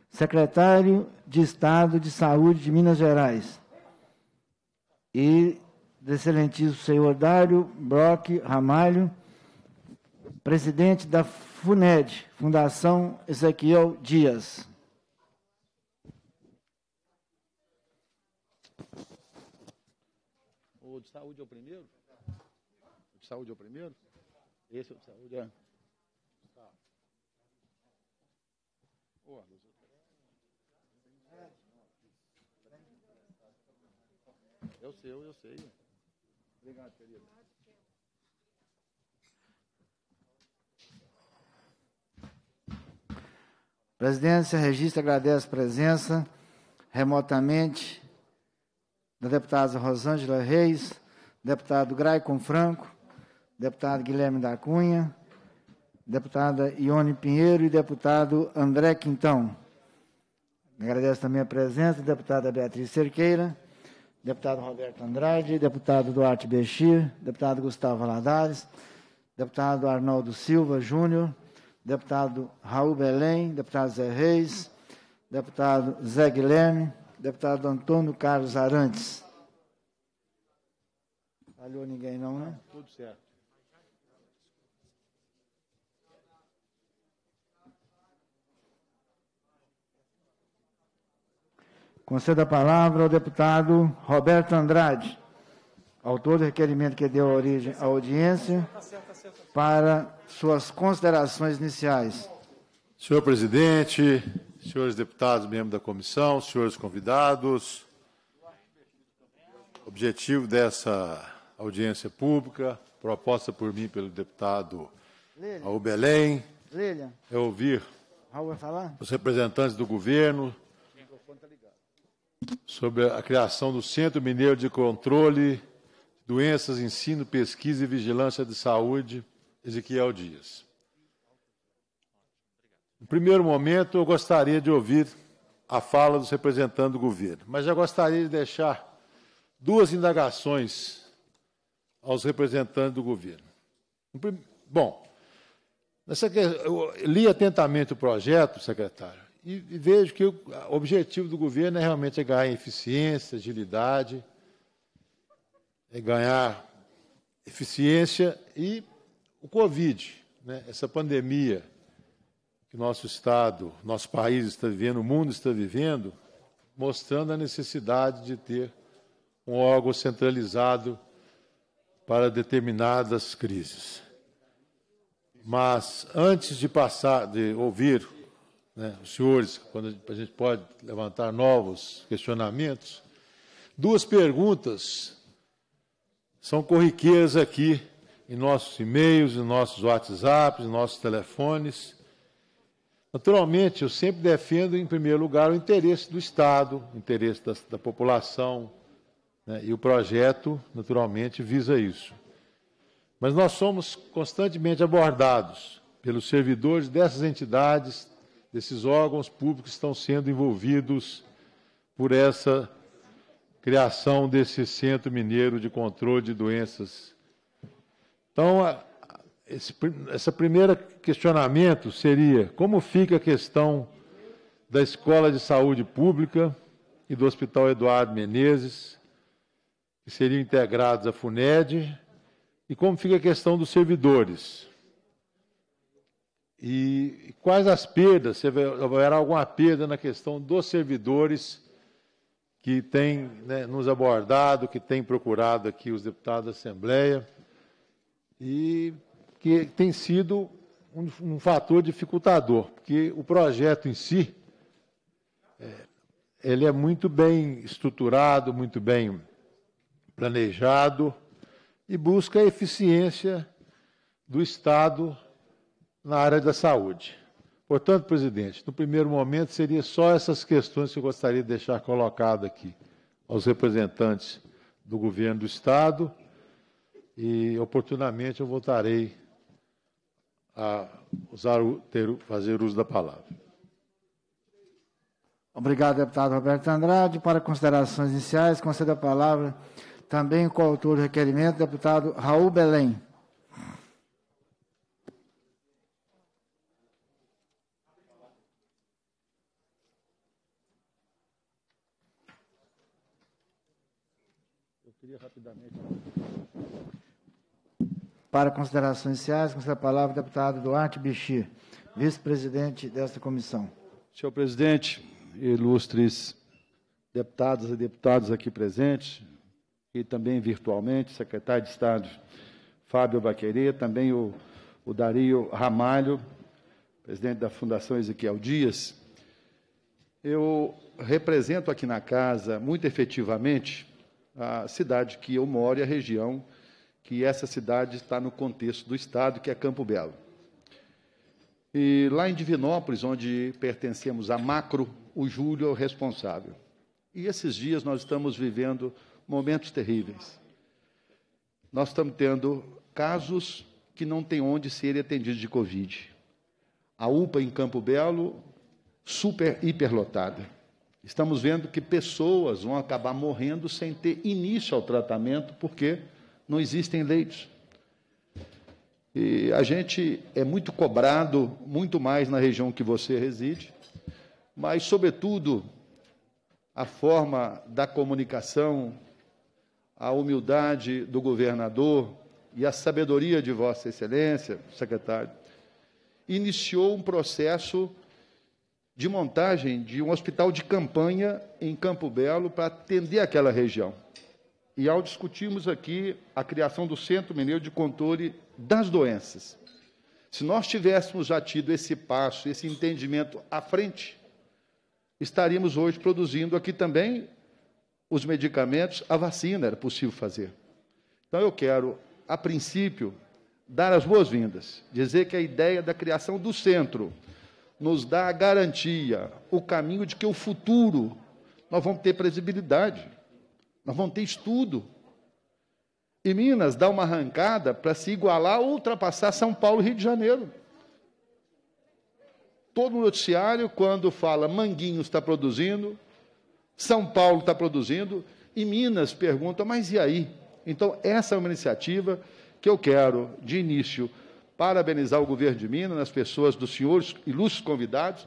secretário de Estado de Saúde de Minas Gerais, e do excelentíssimo senhor Dário Brock Ramalho, presidente da FUNED, Fundação Ezequiel Dias. saúde é o primeiro? O de saúde é o primeiro? Esse é o de saúde, é. Tá. Ô, É o seu, é eu sei. Obrigado, querido. Presidência, registra, agradece a presença remotamente da deputada Rosângela Reis, deputado Graicon Franco, deputado Guilherme da Cunha, deputada Ione Pinheiro e deputado André Quintão. Agradeço também a presença da deputada Beatriz Cerqueira, deputado Roberto Andrade, deputado Duarte Bexir, deputado Gustavo Valadares, deputado Arnaldo Silva Júnior, deputado Raul Belém, deputado Zé Reis, deputado Zé Guilherme, deputado Antônio Carlos Arantes. Falhou ninguém não, né? Tudo certo. Concedo a palavra ao deputado Roberto Andrade, autor do requerimento que deu origem à audiência, para suas considerações iniciais. Senhor presidente, senhores deputados, membros da comissão, senhores convidados, o objetivo dessa audiência pública, proposta por mim pelo deputado Lília. Belém. É ouvir os representantes do governo sobre a criação do Centro Mineiro de Controle Doenças, Ensino, Pesquisa e Vigilância de Saúde, Ezequiel Dias. No primeiro momento, eu gostaria de ouvir a fala dos representantes do governo, mas já gostaria de deixar duas indagações aos representantes do governo. Bom, nessa, eu li atentamente o projeto, secretário, e, e vejo que o objetivo do governo é realmente é ganhar eficiência, agilidade, é ganhar eficiência e o Covid, né, essa pandemia que nosso Estado, nosso país está vivendo, o mundo está vivendo, mostrando a necessidade de ter um órgão centralizado para determinadas crises. Mas antes de passar, de ouvir né, os senhores, quando a gente pode levantar novos questionamentos, duas perguntas são corriqueiras aqui em nossos e-mails, em nossos WhatsApps, em nossos telefones. Naturalmente, eu sempre defendo, em primeiro lugar, o interesse do Estado, o interesse da, da população, né? E o projeto, naturalmente, visa isso. Mas nós somos constantemente abordados pelos servidores dessas entidades, desses órgãos públicos que estão sendo envolvidos por essa criação desse Centro Mineiro de Controle de Doenças. Então, esse essa primeira questionamento seria como fica a questão da Escola de Saúde Pública e do Hospital Eduardo Menezes, que seriam integrados à FUNED, e como fica a questão dos servidores. E quais as perdas, se haverá alguma perda na questão dos servidores que tem né, nos abordado, que tem procurado aqui os deputados da Assembleia, e que tem sido um, um fator dificultador, porque o projeto em si, é, ele é muito bem estruturado, muito bem planejado e busca a eficiência do Estado na área da saúde. Portanto, presidente, no primeiro momento seria só essas questões que eu gostaria de deixar colocado aqui aos representantes do governo do Estado e oportunamente eu voltarei a usar, ter, fazer uso da palavra. Obrigado, deputado Roberto Andrade. Para considerações iniciais, concedo a palavra também com o autor do requerimento, deputado Raul Belém. Para considerações iniciais, com a palavra o deputado Duarte Bichir, vice-presidente desta comissão. Senhor presidente, ilustres deputados e deputados aqui presentes, e também virtualmente, secretário de Estado Fábio Baqueria, também o, o Dario Ramalho, presidente da Fundação Ezequiel Dias. Eu represento aqui na casa, muito efetivamente, a cidade que eu moro e a região que essa cidade está no contexto do Estado, que é Campo Belo. E lá em Divinópolis, onde pertencemos à Macro, o Júlio é o responsável. E esses dias nós estamos vivendo momentos terríveis. Nós estamos tendo casos que não têm onde serem atendidos de Covid. A UPA em Campo Belo, super hiperlotada. Estamos vendo que pessoas vão acabar morrendo sem ter início ao tratamento, porque não existem leitos. E a gente é muito cobrado, muito mais na região que você reside, mas, sobretudo, a forma da comunicação a humildade do governador e a sabedoria de Vossa Excelência, secretário, iniciou um processo de montagem de um hospital de campanha em Campo Belo para atender aquela região. E ao discutirmos aqui a criação do Centro Mineiro de Controle das Doenças, se nós tivéssemos já tido esse passo, esse entendimento à frente, estaríamos hoje produzindo aqui também os medicamentos, a vacina era possível fazer. Então eu quero, a princípio, dar as boas-vindas, dizer que a ideia da criação do centro nos dá a garantia, o caminho de que o futuro nós vamos ter previsibilidade, nós vamos ter estudo. E Minas dá uma arrancada para se igualar ou ultrapassar São Paulo e Rio de Janeiro. Todo noticiário, quando fala Manguinhos está produzindo, são Paulo está produzindo e Minas pergunta, mas e aí? Então, essa é uma iniciativa que eu quero, de início, parabenizar o governo de Minas, as pessoas dos senhores ilustres convidados,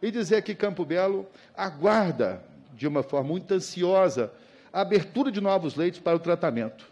e dizer que Campo Belo aguarda, de uma forma muito ansiosa, a abertura de novos leitos para o tratamento.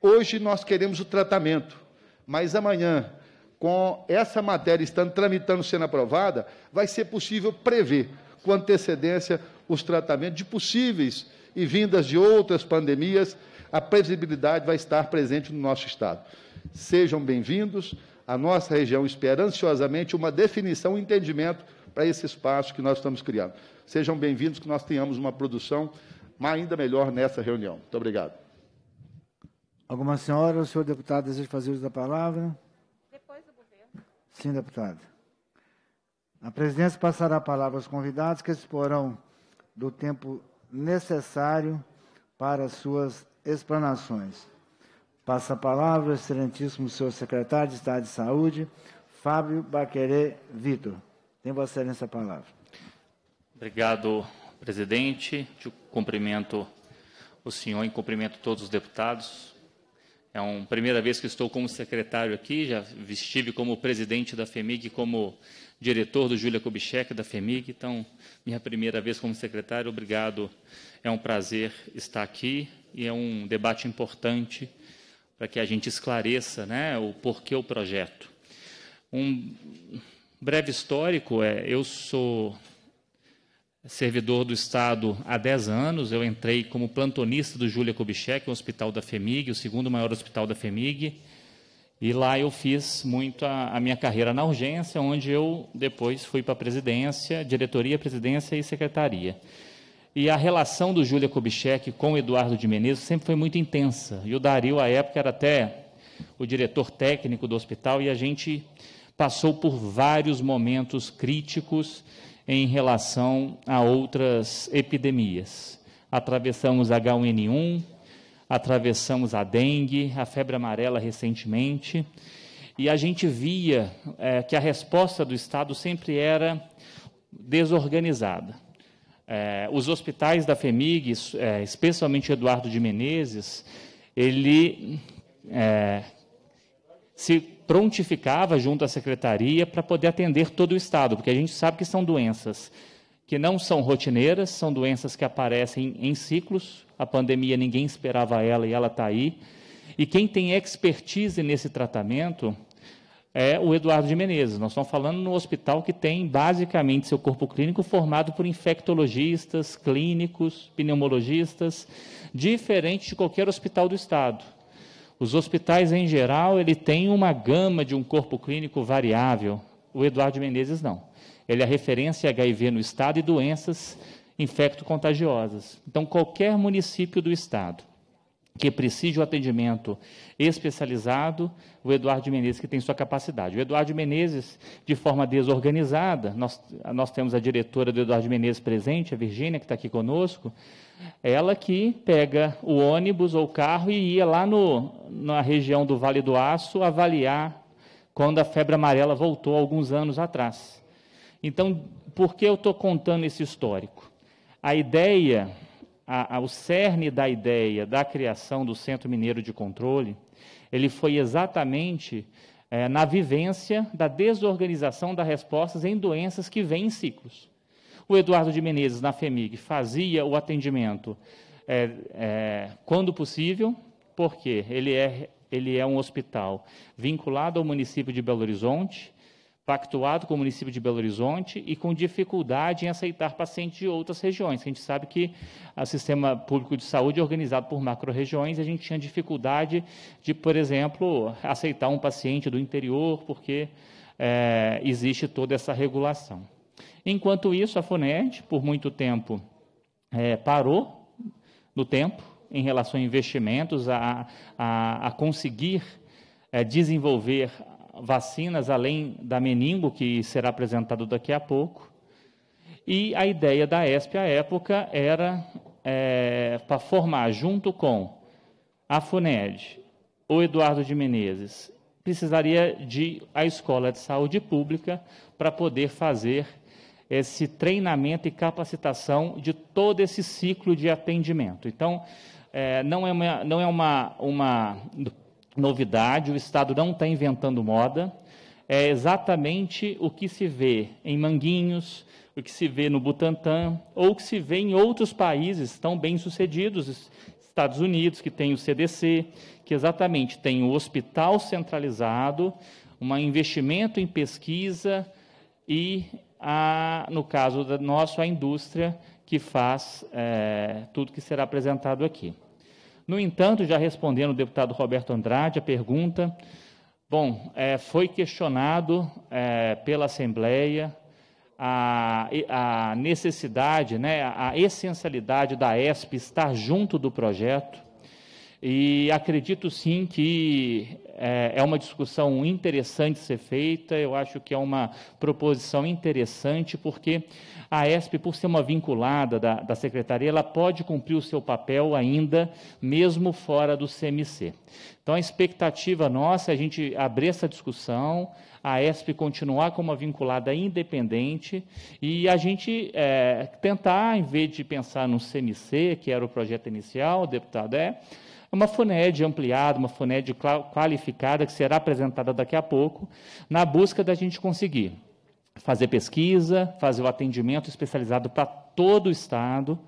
Hoje nós queremos o tratamento, mas amanhã, com essa matéria estando tramitando, sendo aprovada, vai ser possível prever com antecedência os tratamentos de possíveis e vindas de outras pandemias, a previsibilidade vai estar presente no nosso Estado. Sejam bem-vindos. A nossa região espera ansiosamente uma definição, um entendimento para esse espaço que nós estamos criando. Sejam bem-vindos, que nós tenhamos uma produção ainda melhor nessa reunião. Muito obrigado. Alguma senhora, o senhor deputado deseja fazer uso da palavra? Depois do governo. Sim, deputado. A presidência passará a palavra aos convidados que exporão do tempo necessário para suas explanações. Passa a palavra, excelentíssimo senhor secretário de Estado de Saúde, Fábio Baquerê Vitor. Tem Vossa Excelência a palavra. Obrigado, presidente. Eu cumprimento o senhor e cumprimento todos os deputados. É a primeira vez que estou como secretário aqui, já estive como presidente da FEMIG como diretor do Júlia Kubitschek, da FEMIG. Então, minha primeira vez como secretário, obrigado. É um prazer estar aqui e é um debate importante para que a gente esclareça né, o porquê o projeto. Um breve histórico é, eu sou servidor do Estado há 10 anos, eu entrei como plantonista do Júlia Kubitschek, um hospital da FEMIG, o segundo maior hospital da FEMIG, e lá eu fiz muito a, a minha carreira na urgência, onde eu depois fui para a presidência, diretoria, presidência e secretaria. E a relação do Júlia Kubitschek com o Eduardo de Menezes sempre foi muito intensa. E o Dario, à época, era até o diretor técnico do hospital, e a gente passou por vários momentos críticos em relação a outras epidemias. Atravessamos H1N1, atravessamos a dengue, a febre amarela recentemente, e a gente via é, que a resposta do Estado sempre era desorganizada. É, os hospitais da FEMIG, é, especialmente Eduardo de Menezes, ele é, se prontificava junto à secretaria para poder atender todo o Estado, porque a gente sabe que são doenças que não são rotineiras, são doenças que aparecem em ciclos. A pandemia ninguém esperava ela e ela está aí. E quem tem expertise nesse tratamento é o Eduardo de Menezes. Nós estamos falando no hospital que tem basicamente seu corpo clínico formado por infectologistas, clínicos, pneumologistas, diferente de qualquer hospital do estado. Os hospitais em geral, ele tem uma gama de um corpo clínico variável. O Eduardo de Menezes não. Ele é referência HIV no estado e doenças infecto-contagiosas. Então, qualquer município do estado que precise o um atendimento especializado, o Eduardo Menezes que tem sua capacidade. O Eduardo Menezes, de forma desorganizada, nós, nós temos a diretora do Eduardo Menezes presente, a Virgínia, que está aqui conosco, ela que pega o ônibus ou o carro e ia lá no, na região do Vale do Aço avaliar quando a febre amarela voltou alguns anos atrás. Então, por que eu estou contando esse histórico? A ideia, a, a, o cerne da ideia da criação do Centro Mineiro de Controle, ele foi exatamente é, na vivência da desorganização das respostas em doenças que vêm em ciclos. O Eduardo de Menezes, na FEMIG, fazia o atendimento é, é, quando possível, porque ele é, ele é um hospital vinculado ao município de Belo Horizonte, pactuado com o município de Belo Horizonte e com dificuldade em aceitar pacientes de outras regiões. A gente sabe que o ah, sistema público de saúde é organizado por macro-regiões e a gente tinha dificuldade de, por exemplo, aceitar um paciente do interior, porque é, existe toda essa regulação. Enquanto isso, a FUNED, por muito tempo, é, parou no tempo em relação a investimentos, a, a, a conseguir é, desenvolver vacinas além da meningo, que será apresentado daqui a pouco. E a ideia da ESP à época era é, para formar, junto com a FUNED, o Eduardo de Menezes, precisaria de a Escola de Saúde Pública para poder fazer esse treinamento e capacitação de todo esse ciclo de atendimento. Então, é, não é uma, não é uma, uma novidade, o Estado não está inventando moda, é exatamente o que se vê em Manguinhos, o que se vê no Butantã, ou o que se vê em outros países tão bem-sucedidos, Estados Unidos, que tem o CDC, que exatamente tem o hospital centralizado, um investimento em pesquisa e, a, no caso da nossa, a indústria que faz é, tudo que será apresentado aqui. No entanto, já respondendo o deputado Roberto Andrade a pergunta, bom, é, foi questionado é, pela Assembleia a, a necessidade, né, a essencialidade da ESP estar junto do projeto. E acredito sim que é, é, uma discussão interessante ser feita, eu acho que é uma proposição interessante, porque a ESP, por ser uma vinculada da, da secretaria, ela pode cumprir o seu papel ainda, mesmo fora do CMC. Então, a expectativa nossa é a gente abrir essa discussão, a ESP continuar como uma vinculada independente e a gente é, tentar, em vez de pensar no CMC, que era o projeto inicial, o deputado é, uma FUNED ampliada, uma FUNED qualificada, que será apresentada daqui a pouco, na busca da gente conseguir fazer pesquisa, fazer o atendimento especializado para todo o Estado,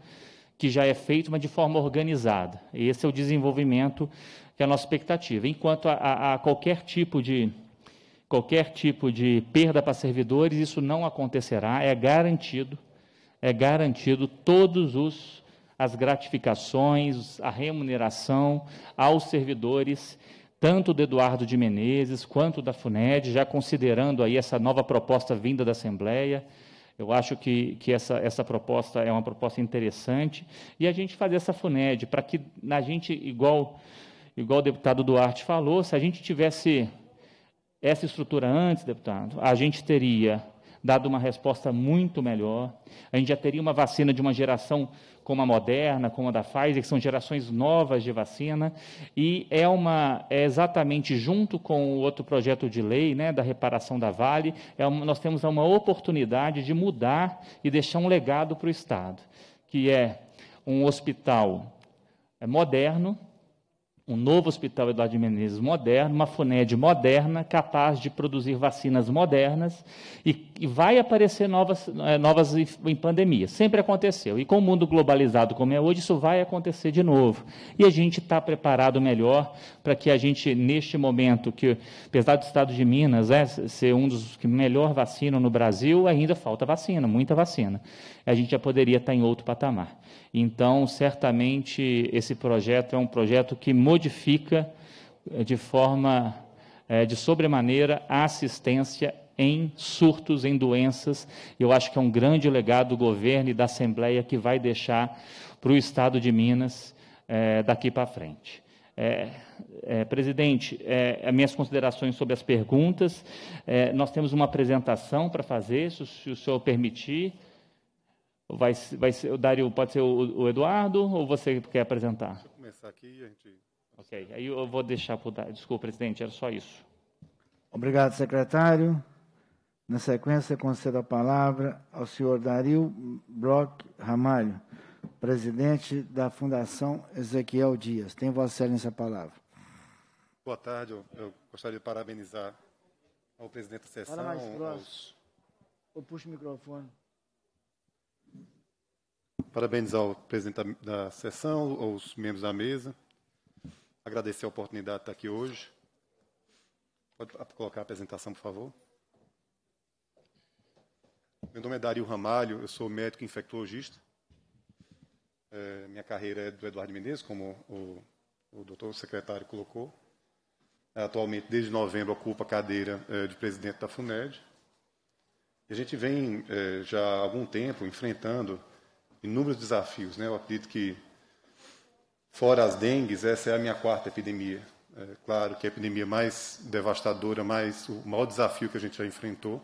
que já é feito, mas de forma organizada. Esse é o desenvolvimento que é a nossa expectativa. Enquanto a, a, a qualquer tipo de qualquer tipo de perda para servidores, isso não acontecerá, é garantido, é garantido todos os as gratificações, a remuneração aos servidores, tanto do Eduardo de Menezes quanto da FUNED, já considerando aí essa nova proposta vinda da Assembleia. Eu acho que, que essa, essa proposta é uma proposta interessante. E a gente fazer essa FUNED, para que a gente, igual, igual o deputado Duarte falou, se a gente tivesse essa estrutura antes, deputado, a gente teria dado uma resposta muito melhor. A gente já teria uma vacina de uma geração como a Moderna, como a da Pfizer, que são gerações novas de vacina, e é uma é exatamente junto com o outro projeto de lei, né, da reparação da Vale, é uma, nós temos uma oportunidade de mudar e deixar um legado para o Estado, que é um hospital é, moderno, um novo hospital Eduardo de Menezes moderno, uma FUNED moderna, capaz de produzir vacinas modernas, e, e vai aparecer novas, é, novas em pandemia. Sempre aconteceu. E com o mundo globalizado como é hoje, isso vai acontecer de novo. E a gente está preparado melhor para que a gente, neste momento, que apesar do estado de Minas é, ser um dos que melhor vacinam no Brasil, ainda falta vacina, muita vacina. A gente já poderia estar tá em outro patamar. Então, certamente, esse projeto é um projeto que modifica eh, de forma, eh, de sobremaneira, a assistência em surtos, em doenças. Eu acho que é um grande legado do governo e da Assembleia que vai deixar para o Estado de Minas é, daqui para frente. É, é, presidente, minhas considerações sobre as perguntas. nós temos uma apresentação para fazer, se, se o senhor permitir. Vai, vai ser, o Dario, pode ser o, o, Eduardo ou você quer apresentar? Deixa eu começar aqui e a gente. Ok, aí eu vou deixar para o Desculpa, presidente, era só isso. Obrigado, secretário. Na sequência, concedo a palavra ao senhor Dario Brock Ramalho, presidente da Fundação Ezequiel Dias. Tem Vossa Excelência a palavra. Boa tarde, eu, eu gostaria de parabenizar ao presidente da sessão, aos, eu puxo o microfone. Parabéns ao presidente da, sessão, aos membros da mesa. Agradecer a oportunidade de estar aqui hoje. Pode ah, colocar a apresentação, por favor. Meu nome é Dario Ramalho, eu sou médico infectologista. É, minha carreira é do Eduardo Menezes, como o, o doutor secretário colocou. Atualmente, desde novembro, ocupa a cadeira é, de presidente da FUNED. E a gente vem é, já há algum tempo enfrentando inúmeros desafios. Né? Eu acredito que, fora as dengues, essa é a minha quarta epidemia. É claro que é a epidemia mais devastadora, mais, o maior desafio que a gente já enfrentou.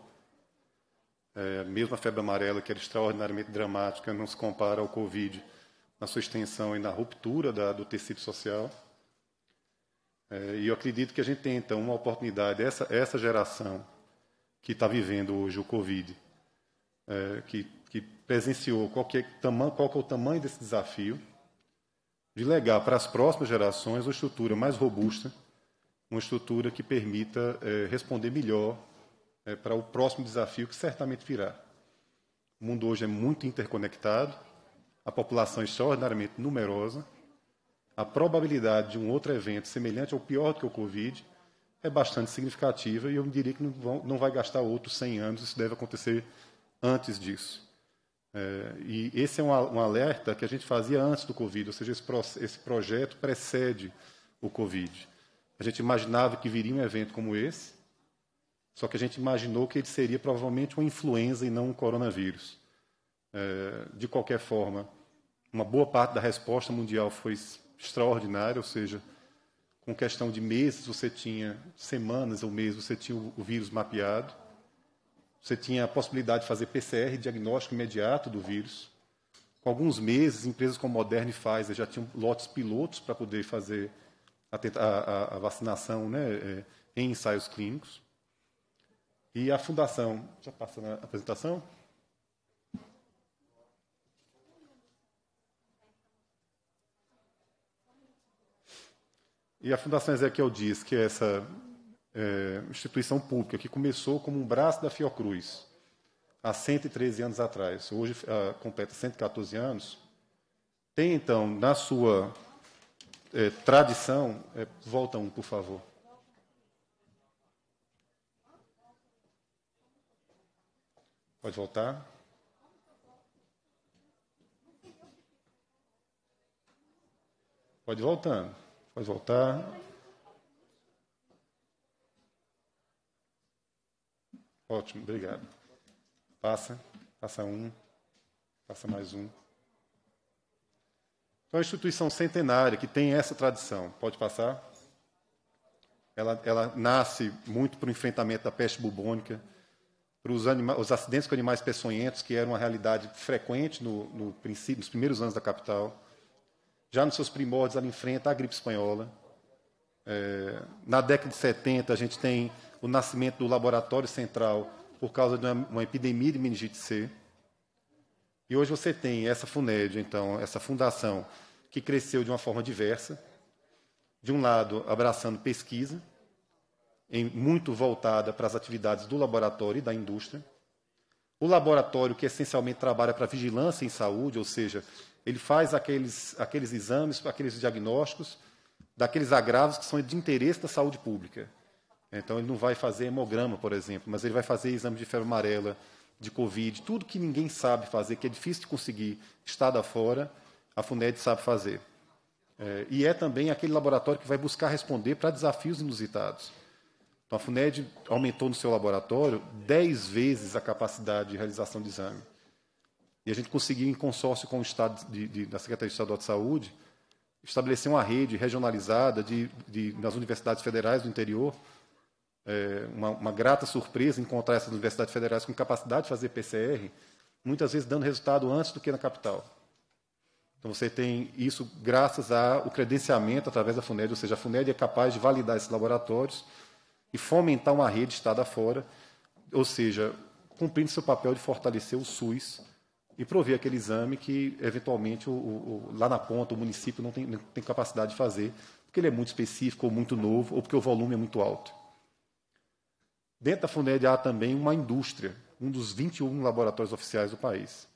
É, mesmo a febre amarela, que era extraordinariamente dramática, não se compara ao Covid na sua extensão e na ruptura da, do tecido social. É, e eu acredito que a gente tem, então, uma oportunidade, essa, essa geração que está vivendo hoje o Covid, é, que que presenciou qual, que é, qual que é o tamanho desse desafio, de legar para as próximas gerações uma estrutura mais robusta, uma estrutura que permita é, responder melhor é, para o próximo desafio que certamente virá. O mundo hoje é muito interconectado, a população é extraordinariamente numerosa, a probabilidade de um outro evento semelhante ao pior do que o Covid é bastante significativa e eu diria que não, vão, não vai gastar outros 100 anos, isso deve acontecer antes disso. É, e esse é um, um, alerta que a gente fazia antes do Covid, ou seja, esse, pro, esse projeto precede o Covid. A gente imaginava que viria um evento como esse, só que a gente imaginou que ele seria provavelmente uma influenza e não um coronavírus. É, de qualquer forma, uma boa parte da resposta mundial foi extraordinária, ou seja, com questão de meses você tinha, semanas ou meses você tinha o, o vírus mapeado. Você tinha a possibilidade de fazer PCR, diagnóstico imediato do vírus. Com alguns meses, empresas como Moderna e Pfizer já tinham lotes pilotos para poder fazer a, a, a vacinação né, é, em ensaios clínicos. E a fundação. Já passa na apresentação? E a Fundação Ezequiel diz que essa é, instituição pública, que começou como um braço da Fiocruz, há 113 anos atrás, hoje é, completa 114 anos, tem então, na sua é, tradição, é, volta um, por favor. Pode voltar. Pode voltando. Pode voltar. Ótimo, obrigado. Passa, passa um, passa mais um. Então, é a instituição centenária que tem essa tradição. Pode passar? Ela, ela nasce muito para o enfrentamento da peste bubônica, para os, anima os acidentes com animais peçonhentos, que era uma realidade frequente no, no princípio, nos primeiros anos da capital. Já nos seus primórdios, ela enfrenta a gripe espanhola. É, na década de 70, a gente tem o nascimento do laboratório central por causa de uma, uma epidemia de meningite C. E hoje você tem essa FUNED, então, essa fundação que cresceu de uma forma diversa. De um lado, abraçando pesquisa, em, muito voltada para as atividades do laboratório e da indústria. O laboratório, que essencialmente trabalha para vigilância em saúde, ou seja, ele faz aqueles, aqueles exames, aqueles diagnósticos daqueles agravos que são de interesse da saúde pública. Então, ele não vai fazer hemograma, por exemplo, mas ele vai fazer exame de febre amarela, de Covid, tudo que ninguém sabe fazer, que é difícil de conseguir, estado fora, a FUNED sabe fazer. É, e é também aquele laboratório que vai buscar responder para desafios inusitados. Então, a FUNED aumentou no seu laboratório dez vezes a capacidade de realização de exame. E a gente conseguiu, em consórcio com o Estado de, de, da Secretaria de Estadual de Saúde, estabelecer uma rede regionalizada de, de, nas universidades federais do interior é, uma, uma, grata surpresa encontrar essas universidades federais com capacidade de fazer PCR, muitas vezes dando resultado antes do que na capital. Então, você tem isso graças ao credenciamento através da FUNED, ou seja, a FUNED é capaz de validar esses laboratórios e fomentar uma rede estado afora, ou seja, cumprindo seu papel de fortalecer o SUS e prover aquele exame que, eventualmente, o, o, lá na ponta, o município não tem, não tem capacidade de fazer, porque ele é muito específico ou muito novo, ou porque o volume é muito alto. Dentro da FUNED há também uma indústria, um dos 21 laboratórios oficiais do país.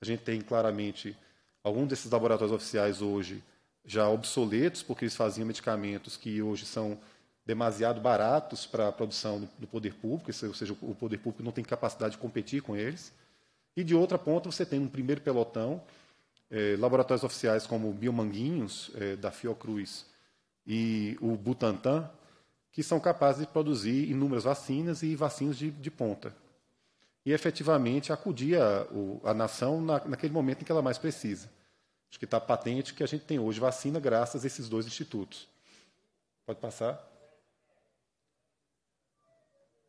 A gente tem claramente alguns desses laboratórios oficiais hoje já obsoletos, porque eles faziam medicamentos que hoje são demasiado baratos para a produção do poder público, ou seja, o poder público não tem capacidade de competir com eles. E de outra ponta, você tem um primeiro pelotão, eh, laboratórios oficiais como o Biomanguinhos, eh, da Fiocruz, e o Butantan, que são capazes de produzir inúmeras vacinas e vacinas de, de ponta. E efetivamente acudir a, a nação na, naquele momento em que ela mais precisa. Acho que está patente que a gente tem hoje vacina graças a esses dois institutos. Pode passar.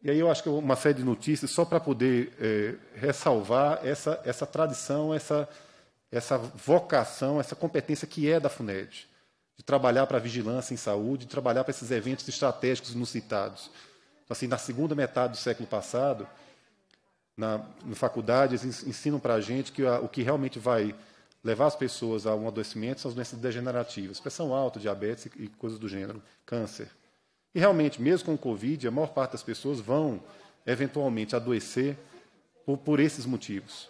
E aí eu acho que uma série de notícias só para poder é, ressalvar essa, essa tradição, essa, essa vocação, essa competência que é da FUNED de trabalhar para a vigilância em saúde, de trabalhar para esses eventos estratégicos inusitados. Então, assim, na segunda metade do século passado, na, na faculdade, eles ensinam para a gente que a, o que realmente vai levar as pessoas a um adoecimento são as doenças degenerativas, pressão alta, diabetes e, e coisas do gênero, câncer. E realmente, mesmo com o Covid, a maior parte das pessoas vão eventualmente adoecer por, por esses motivos.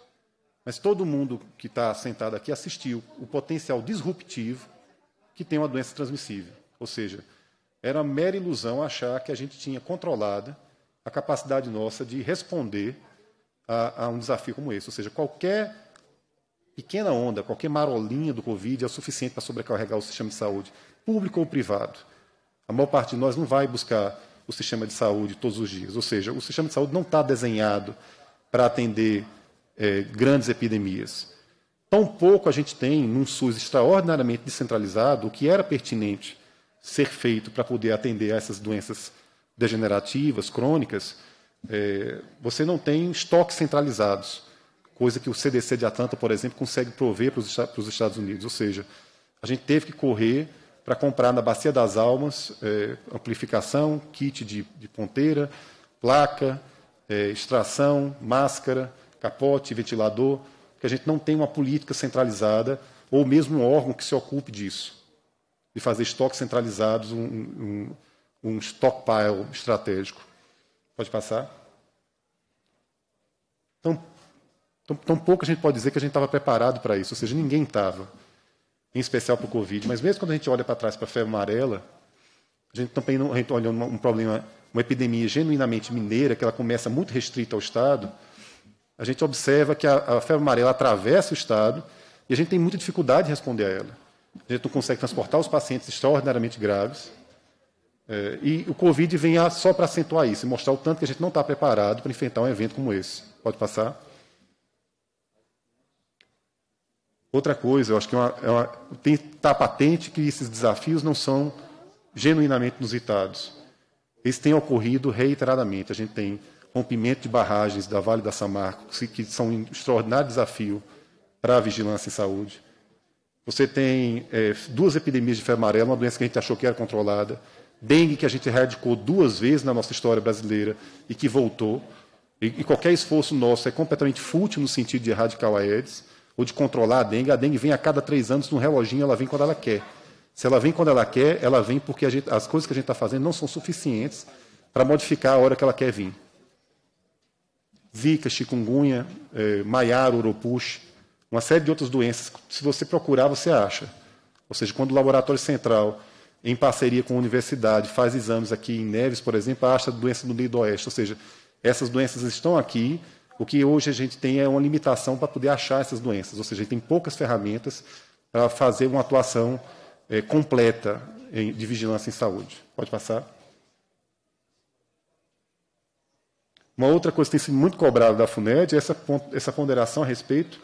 Mas todo mundo que está sentado aqui assistiu o potencial disruptivo que tem uma doença transmissível. Ou seja, era mera ilusão achar que a gente tinha controlada a capacidade nossa de responder a, a um desafio como esse. Ou seja, qualquer pequena onda, qualquer marolinha do Covid é o suficiente para sobrecarregar o sistema de saúde, público ou privado. A maior parte de nós não vai buscar o sistema de saúde todos os dias. Ou seja, o sistema de saúde não está desenhado para atender é, grandes epidemias. Tão pouco a gente tem num SUS extraordinariamente descentralizado o que era pertinente ser feito para poder atender a essas doenças degenerativas, crônicas. É, você não tem estoques centralizados, coisa que o CDC de Atlanta, por exemplo, consegue prover para os Estados Unidos. Ou seja, a gente teve que correr para comprar na Bacia das Almas é, amplificação, kit de, de ponteira, placa, é, extração, máscara, capote, ventilador que a gente não tem uma política centralizada ou mesmo um órgão que se ocupe disso, de fazer estoques centralizados, um, um, um stockpile estratégico. Pode passar? Então, tão, tão pouco a gente pode dizer que a gente estava preparado para isso, ou seja, ninguém estava, em especial para o Covid. Mas mesmo quando a gente olha para trás para a febre amarela, a gente também não, a gente olha um, um problema, uma epidemia genuinamente mineira, que ela começa muito restrita ao Estado, a gente observa que a, a febre amarela atravessa o Estado e a gente tem muita dificuldade de responder a ela. A gente não consegue transportar os pacientes extraordinariamente graves. É, e o Covid vem a, só para acentuar isso e mostrar o tanto que a gente não está preparado para enfrentar um evento como esse. Pode passar? Outra coisa, eu acho que é é está patente que esses desafios não são genuinamente inusitados. Eles têm ocorrido reiteradamente. A gente tem rompimento de barragens da Vale da Samarco, que são um extraordinário desafio para a vigilância em saúde. Você tem é, duas epidemias de febre amarela, uma doença que a gente achou que era controlada, dengue que a gente erradicou duas vezes na nossa história brasileira e que voltou. E, e qualquer esforço nosso é completamente fútil no sentido de erradicar o aedes ou de controlar a dengue. A dengue vem a cada três anos num reloginho, ela vem quando ela quer. Se ela vem quando ela quer, ela vem porque gente, as coisas que a gente está fazendo não são suficientes para modificar a hora que ela quer vir. Zika, chikungunya, é, maiaro, oropuxe, uma série de outras doenças. Se você procurar, você acha. Ou seja, quando o laboratório central, em parceria com a universidade, faz exames aqui em Neves, por exemplo, acha doença do oeste. Ou seja, essas doenças estão aqui. O que hoje a gente tem é uma limitação para poder achar essas doenças. Ou seja, a gente tem poucas ferramentas para fazer uma atuação é, completa de vigilância em saúde. Pode passar. Uma outra coisa que tem sido muito cobrada da FUNED é essa, essa ponderação a respeito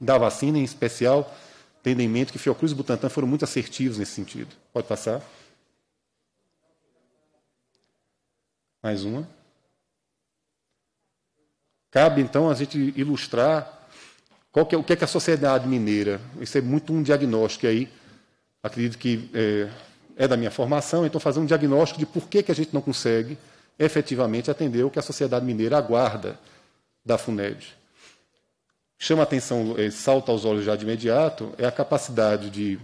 da vacina, em especial, tendo em mente que Fiocruz e Butantan foram muito assertivos nesse sentido. Pode passar. Mais uma. Cabe, então, a gente ilustrar que é, o que é que a sociedade mineira. Isso é muito um diagnóstico aí. Acredito que é, é da minha formação, então fazer um diagnóstico de por que, que a gente não consegue efetivamente atender o que a sociedade mineira aguarda da FUNED. Chama atenção, eh, salta aos olhos já de imediato, é a capacidade de,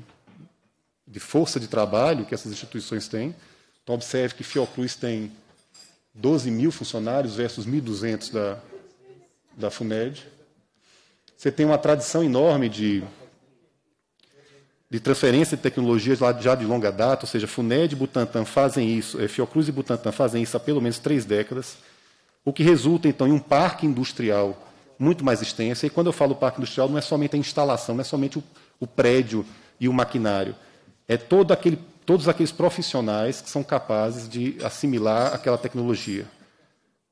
de força de trabalho que essas instituições têm. Então, observe que Fiocruz tem 12 mil funcionários versus 1.200 da, da FUNED. Você tem uma tradição enorme de de transferência de tecnologias já de longa data, ou seja, FUNED e Butantan fazem isso, é, Fiocruz e Butantan fazem isso há pelo menos três décadas, o que resulta, então, em um parque industrial muito mais extenso. E quando eu falo parque industrial, não é somente a instalação, não é somente o, o prédio e o maquinário. É todo aquele, todos aqueles profissionais que são capazes de assimilar aquela tecnologia.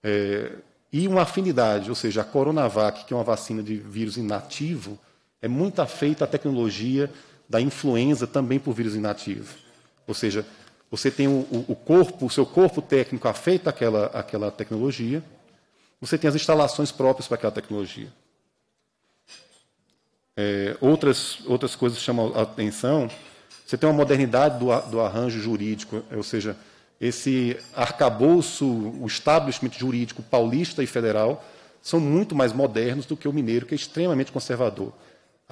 É, e uma afinidade, ou seja, a Coronavac, que é uma vacina de vírus inativo, é muito afeita à tecnologia da influenza também por vírus inativo. Ou seja, você tem o, o corpo, o seu corpo técnico afeito àquela, tecnologia, você tem as instalações próprias para aquela tecnologia. É, outras, outras coisas chamam a atenção. Você tem uma modernidade do, do arranjo jurídico, ou seja, esse arcabouço, o establishment jurídico paulista e federal são muito mais modernos do que o mineiro, que é extremamente conservador.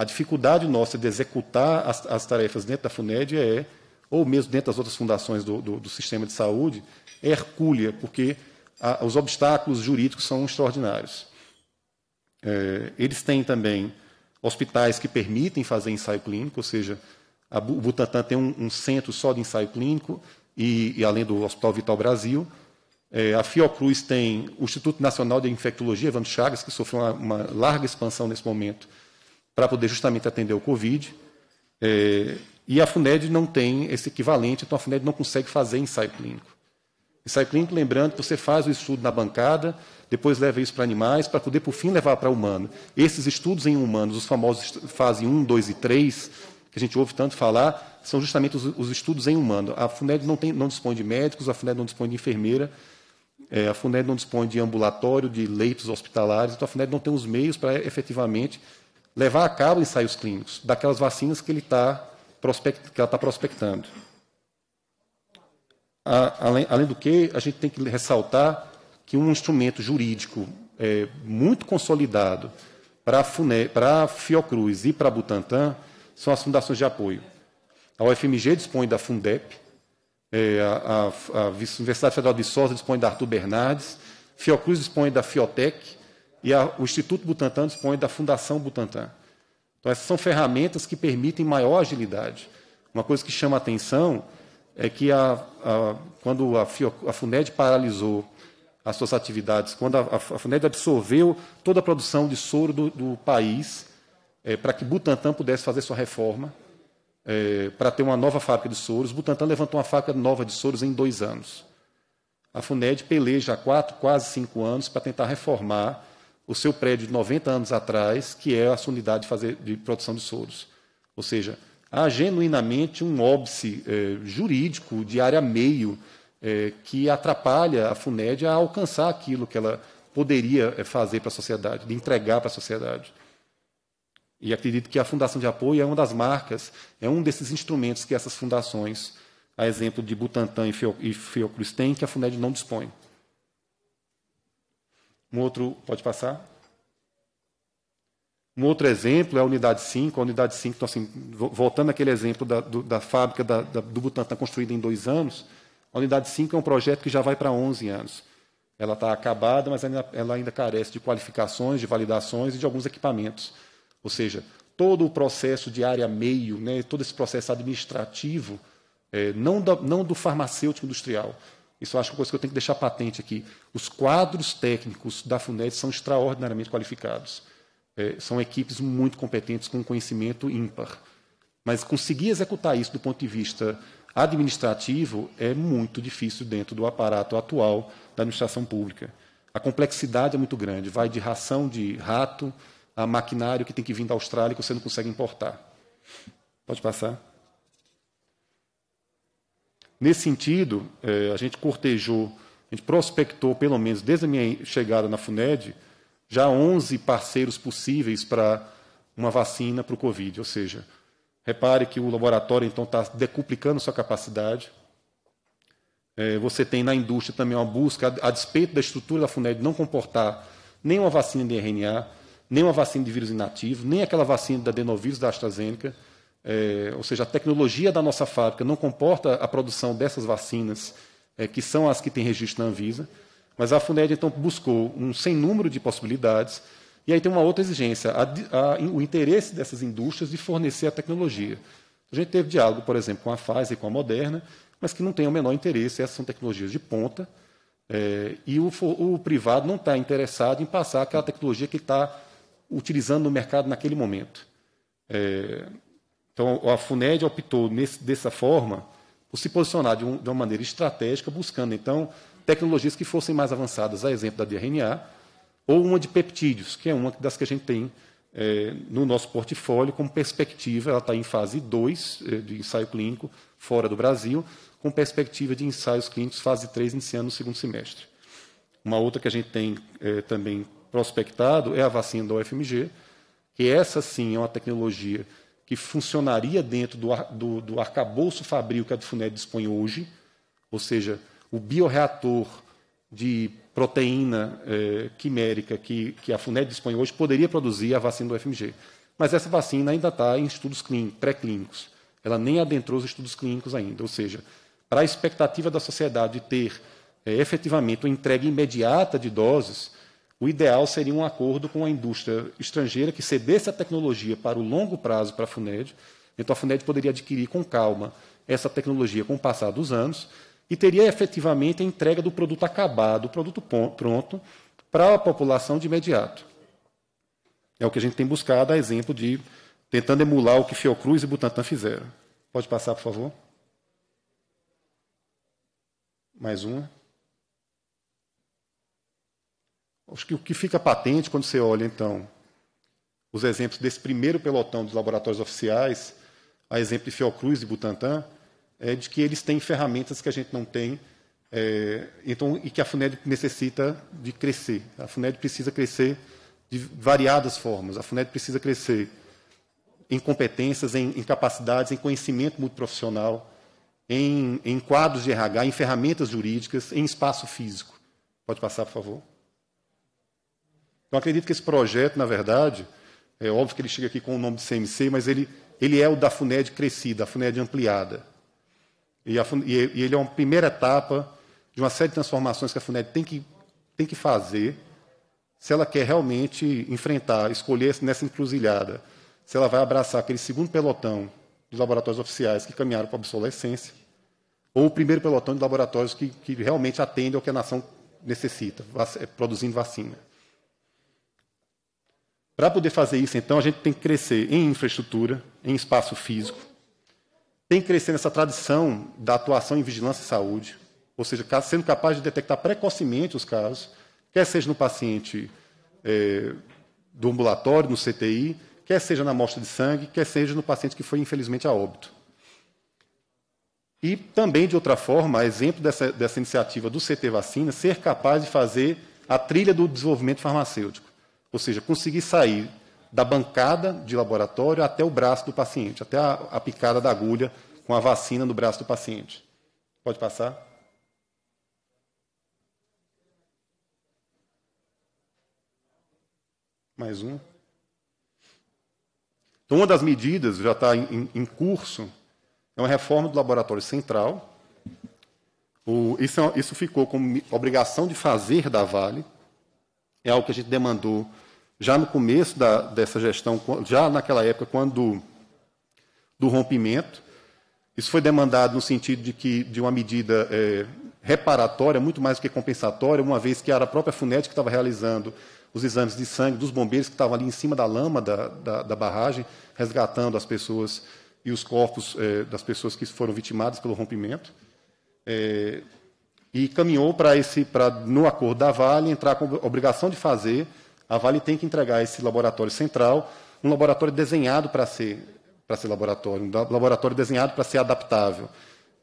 A dificuldade nossa de executar as, as tarefas dentro da FUNED é, ou mesmo dentro das outras fundações do, do, do sistema de saúde, é hercúlea, porque a, os obstáculos jurídicos são extraordinários. É, eles têm também hospitais que permitem fazer ensaio clínico, ou seja, o Butantan tem um, um, centro só de ensaio clínico, e, e além do Hospital Vital Brasil. É, a Fiocruz tem o Instituto Nacional de Infectologia, Evandro Chagas, que sofreu uma, uma larga expansão nesse momento, para poder justamente atender o Covid. É, e a FUNED não tem esse equivalente, então a FUNED não consegue fazer ensaio clínico. Ensaio clínico, lembrando que você faz o estudo na bancada, depois leva isso para animais, para poder, por fim, levar para humano. Esses estudos em humanos, os famosos fase 1, 2 e 3, que a gente ouve tanto falar, são justamente os, os estudos em humano. A FUNED não, tem, não dispõe de médicos, a FUNED não dispõe de enfermeira, é, a FUNED não dispõe de ambulatório, de leitos hospitalares, então a FUNED não tem os meios para efetivamente levar a cabo ensaios clínicos daquelas vacinas que ele está prospect, que ela está prospectando. A, além, além, do que, a gente tem que ressaltar que um instrumento jurídico é, muito consolidado para a Fiocruz e para a Butantan são as fundações de apoio. A UFMG dispõe da Fundep, é, a, a, a, Universidade Federal de Sosa dispõe da Arthur Bernardes, Fiocruz dispõe da Fiotec, e a, o Instituto Butantan dispõe da Fundação Butantan. Então, essas são ferramentas que permitem maior agilidade. Uma coisa que chama a atenção é que a, a, quando a, a FUNED paralisou as suas atividades, quando a, FUNED absorveu toda a produção de soro do, do país é, para que Butantan pudesse fazer sua reforma, é, para ter uma nova fábrica de soros, Butantan levantou uma fábrica nova de soros em dois anos. A FUNED peleja há quatro, quase cinco anos para tentar reformar o seu prédio de 90 anos atrás, que é a sua unidade de, fazer, de produção de soros. Ou seja, há genuinamente um óbice eh, jurídico de área meio eh, que atrapalha a FUNED a alcançar aquilo que ela poderia eh, fazer para a sociedade, de entregar para a sociedade. E acredito que a Fundação de Apoio é uma das marcas, é um desses instrumentos que essas fundações, a exemplo de Butantan e Fiocruz, têm, que a FUNED não dispõe. Um outro, pode passar? Um outro exemplo é a unidade 5. A unidade 5, então, assim, voltando àquele exemplo da, do, da fábrica da, da, do Butantan tá construída em dois anos, a unidade 5 é um projeto que já vai para 11 anos. Ela está acabada, mas ainda, ela ainda carece de qualificações, de validações e de alguns equipamentos. Ou seja, todo o processo de área meio, né, todo esse processo administrativo, é, não, da, não do farmacêutico industrial, isso eu acho é uma coisa que eu tenho que deixar patente aqui. Os quadros técnicos da FUNED são extraordinariamente qualificados. É, são equipes muito competentes, com conhecimento ímpar. Mas conseguir executar isso do ponto de vista administrativo é muito difícil dentro do aparato atual da administração pública. A complexidade é muito grande, vai de ração de rato a maquinário que tem que vir da Austrália que você não consegue importar. Pode passar. Nesse sentido, é, a gente cortejou, a gente prospectou, pelo menos desde a minha chegada na FUNED, já 11 parceiros possíveis para uma vacina para o Covid. Ou seja, repare que o laboratório, então, está decuplicando sua capacidade. É, você tem na indústria também uma busca, a despeito da estrutura da FUNED não comportar nenhuma vacina de RNA, nenhuma vacina de vírus inativo, nem aquela vacina da adenovírus da AstraZeneca, é, ou seja, a tecnologia da nossa fábrica não comporta a produção dessas vacinas, é, que são as que têm registro na Anvisa, mas a FUNED então buscou um sem número de possibilidades. E aí tem uma outra exigência, a, a, o interesse dessas indústrias de fornecer a tecnologia. A gente teve diálogo, por exemplo, com a Pfizer e com a Moderna, mas que não tem o menor interesse, essas são tecnologias de ponta, é, e o, o, privado não está interessado em passar aquela tecnologia que está utilizando no mercado naquele momento. É, então, a FUNED optou nesse, dessa forma por se posicionar de, um, de uma maneira estratégica, buscando, então, tecnologias que fossem mais avançadas, a exemplo da DNA ou uma de peptídeos, que é uma das que a gente tem é, no nosso portfólio como perspectiva, ela está em fase 2 é, de ensaio clínico fora do Brasil, com perspectiva de ensaios clínicos fase 3 iniciando no segundo semestre. Uma outra que a gente tem é, também prospectado é a vacina da UFMG, que essa sim é uma tecnologia que funcionaria dentro do, do, do arcabouço fabril que a FUNED dispõe hoje, ou seja, o bioreator de proteína eh, quimérica que, que a FUNED dispõe hoje poderia produzir a vacina do FMG. Mas essa vacina ainda está em estudos pré-clínicos. Ela nem adentrou os estudos clínicos ainda. Ou seja, para a expectativa da sociedade de ter eh, efetivamente uma entrega imediata de doses, o ideal seria um acordo com a indústria estrangeira que cedesse a tecnologia para o longo prazo para a FUNED. Então, a FUNED poderia adquirir com calma essa tecnologia com o passar dos anos e teria efetivamente a entrega do produto acabado, do produto pronto, para a população de imediato. É o que a gente tem buscado, a exemplo de tentando emular o que Fiocruz e Butantan fizeram. Pode passar, por favor? Mais uma. Acho que o que fica patente quando você olha, então, os exemplos desse primeiro pelotão dos laboratórios oficiais, a exemplo de Fiocruz e Butantan, é de que eles têm ferramentas que a gente não tem é, então, e que a FUNED necessita de crescer. A FUNED precisa crescer de variadas formas. A FUNED precisa crescer em competências, em, em capacidades, em conhecimento multiprofissional, em, em quadros de RH, em ferramentas jurídicas, em espaço físico. Pode passar, por favor. Então, acredito que esse projeto, na verdade, é óbvio que ele chega aqui com o nome de CMC, mas ele, ele é o da FUNED crescida, a FUNED ampliada. E, a, e ele é uma primeira etapa de uma série de transformações que a FUNED tem que, tem que fazer se ela quer realmente enfrentar, escolher nessa encruzilhada, se ela vai abraçar aquele segundo pelotão de laboratórios oficiais que caminharam para a obsolescência, ou o primeiro pelotão de laboratórios que, que realmente atende ao que a nação necessita, produzindo vacina. Para poder fazer isso, então, a gente tem que crescer em infraestrutura, em espaço físico, tem que crescer nessa tradição da atuação em vigilância e saúde, ou seja, sendo capaz de detectar precocemente os casos, quer seja no paciente é, do ambulatório, no CTI, quer seja na amostra de sangue, quer seja no paciente que foi, infelizmente, a óbito. E também, de outra forma, exemplo dessa, dessa iniciativa do CT Vacina, ser capaz de fazer a trilha do desenvolvimento farmacêutico. Ou seja, conseguir sair da bancada de laboratório até o braço do paciente, até a, a picada da agulha com a vacina no braço do paciente. Pode passar? Mais um. Então, uma das medidas já está em, em, curso é uma reforma do laboratório central. O, isso, é, isso ficou como obrigação de fazer da Vale. É algo que a gente demandou já no começo da, dessa gestão, já naquela época, quando do rompimento, isso foi demandado no sentido de que de uma medida é, reparatória, muito mais do que compensatória, uma vez que era a própria FUNET que estava realizando os exames de sangue dos bombeiros que estavam ali em cima da lama da, da, da barragem, resgatando as pessoas e os corpos é, das pessoas que foram vitimadas pelo rompimento. É, e caminhou para esse, para no acordo da Vale entrar com a obrigação de fazer a Vale tem que entregar esse laboratório central, um laboratório desenhado para ser para ser laboratório, um laboratório desenhado para ser adaptável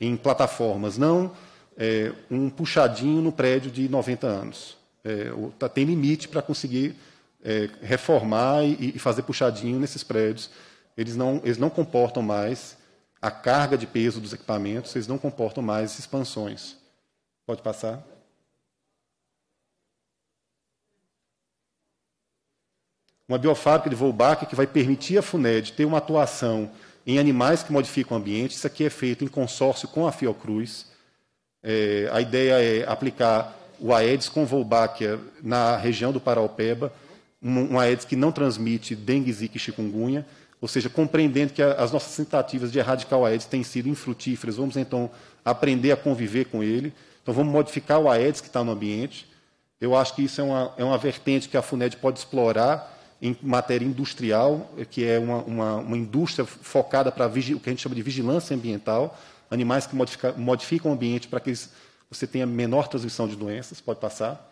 em plataformas, não é, um puxadinho no prédio de 90 anos. É, tá, tem limite para conseguir é, reformar e, e, fazer puxadinho nesses prédios. Eles não, eles não comportam mais a carga de peso dos equipamentos, eles não comportam mais expansões. Pode passar. uma biofábrica de Volbach que vai permitir à FUNED ter uma atuação em animais que modificam o ambiente. Isso aqui é feito em consórcio com a Fiocruz. É, a ideia é aplicar o Aedes com Volbáquia na região do Paraupeba, um, um Aedes que não transmite dengue, zika e chikungunya, ou seja, compreendendo que a, as nossas tentativas de erradicar o Aedes têm sido infrutíferas, vamos então aprender a conviver com ele, então vamos modificar o Aedes que está no ambiente. Eu acho que isso é uma, é uma vertente que a FUNED pode explorar em matéria industrial, que é uma, uma, uma indústria focada para o que a gente chama de vigilância ambiental, animais que modifica, modificam o ambiente para que eles, você tenha menor transmissão de doenças, pode passar.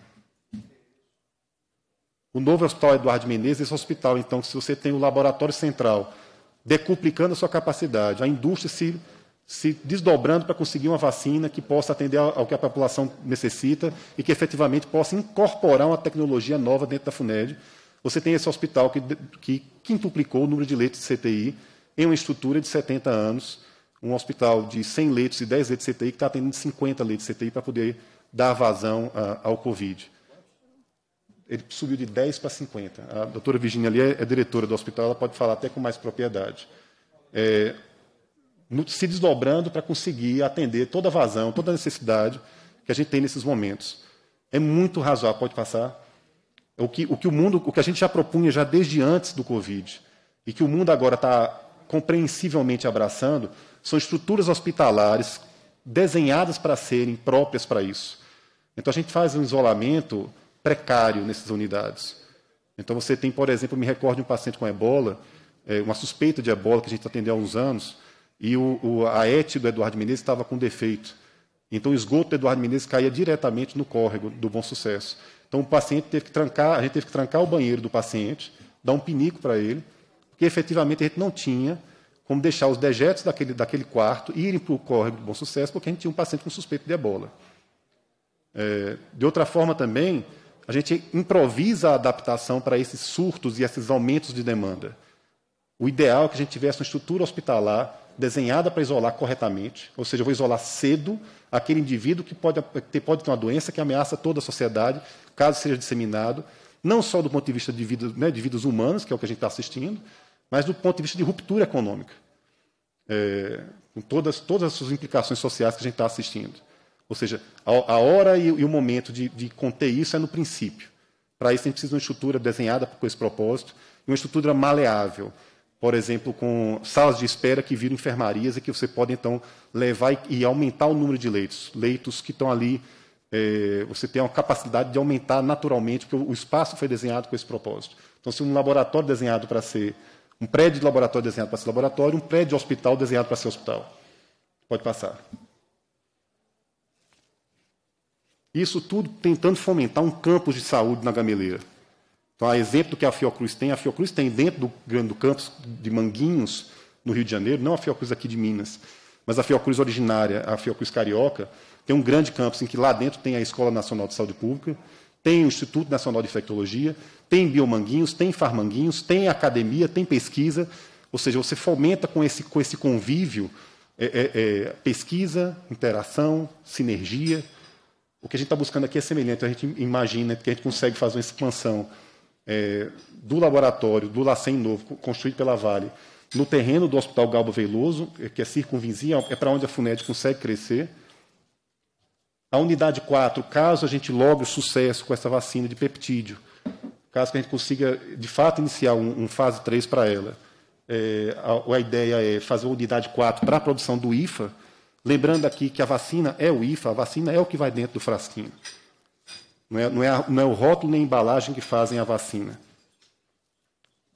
O novo hospital Eduardo Menezes, esse hospital, então, se você tem o laboratório central decuplicando a sua capacidade, a indústria se, se desdobrando para conseguir uma vacina que possa atender ao que a população necessita e que efetivamente possa incorporar uma tecnologia nova dentro da FUNED, você tem esse hospital que, que quintuplicou o número de leitos de CTI em uma estrutura de 70 anos, um hospital de 100 leitos e 10 leitos de CTI que está atendendo 50 leitos de CTI para poder dar vazão a, ah, ao Covid. Ele subiu de 10 para 50. A doutora Virginia ali é, é diretora do hospital, ela pode falar até com mais propriedade. É, se desdobrando para conseguir atender toda a vazão, toda a necessidade que a gente tem nesses momentos. É muito razoável, pode passar. É o que, o que o mundo, o que a gente já propunha já desde antes do Covid, e que o mundo agora está compreensivelmente abraçando, são estruturas hospitalares desenhadas para serem próprias para isso. Então a gente faz um isolamento precário nessas unidades. Então você tem, por exemplo, me recordo de um paciente com ebola, é, uma suspeita de ebola que a gente atendeu há uns anos, e o, o, a ET do Eduardo Menezes estava com defeito. Então o esgoto do Eduardo Menezes caía diretamente no córrego do Bom Sucesso. Então o paciente teve que trancar, a gente teve que trancar o banheiro do paciente, dar um pinico para ele, porque efetivamente a gente não tinha como deixar os dejetos daquele, daquele quarto irem para o córrego de bom sucesso, porque a gente tinha um paciente com suspeito de ebola. É, de outra forma também, a gente improvisa a adaptação para esses surtos e esses aumentos de demanda. O ideal é que a gente tivesse uma estrutura hospitalar desenhada para isolar corretamente, ou seja, eu vou isolar cedo aquele indivíduo que pode ter, pode ter uma doença que ameaça toda a sociedade, caso seja disseminado, não só do ponto de vista de, vida, né, de vidas humanas, que é o que a gente está assistindo, mas do ponto de vista de ruptura econômica, é, com todas, todas as suas implicações sociais que a gente está assistindo. Ou seja, a, a hora e, e, o momento de, de conter isso é no princípio. Para isso, a gente precisa de uma estrutura desenhada com esse propósito, uma estrutura maleável, por exemplo, com salas de espera que viram enfermarias e que você pode, então, levar e, aumentar o número de leitos. Leitos que estão ali, é, você tem a capacidade de aumentar naturalmente, porque o espaço foi desenhado com esse propósito. Então, se um laboratório desenhado para ser. Um prédio de laboratório desenhado para ser laboratório, um prédio de hospital desenhado para ser hospital. Pode passar. Isso tudo tentando fomentar um campus de saúde na Gameleira. Então, a exemplo do que a Fiocruz tem, a Fiocruz tem dentro do grande do campus de Manguinhos, no Rio de Janeiro, não a Fiocruz aqui de Minas, mas a Fiocruz originária, a Fiocruz carioca, tem um grande campus em que lá dentro tem a Escola Nacional de Saúde Pública, tem o Instituto Nacional de Infectologia, tem Biomanguinhos, tem Farmanguinhos, tem academia, tem pesquisa, ou seja, você fomenta com esse, com esse convívio é, é, é, pesquisa, interação, sinergia. O que a gente está buscando aqui é semelhante, a gente imagina que a gente consegue fazer uma expansão é, do laboratório do LACEN Novo, construído pela Vale, no terreno do Hospital Galbo Veloso, é, que é circunvizinha, é para onde a FUNED consegue crescer. A unidade 4, caso a gente logre o sucesso com essa vacina de peptídeo, caso a gente consiga, de fato, iniciar um, um fase 3 para ela, é, a, a, ideia é fazer a unidade 4 para a produção do IFA, lembrando aqui que a vacina é o IFA, a vacina é o que vai dentro do frasquinho. Não é, não é, não é o rótulo nem a embalagem que fazem a vacina.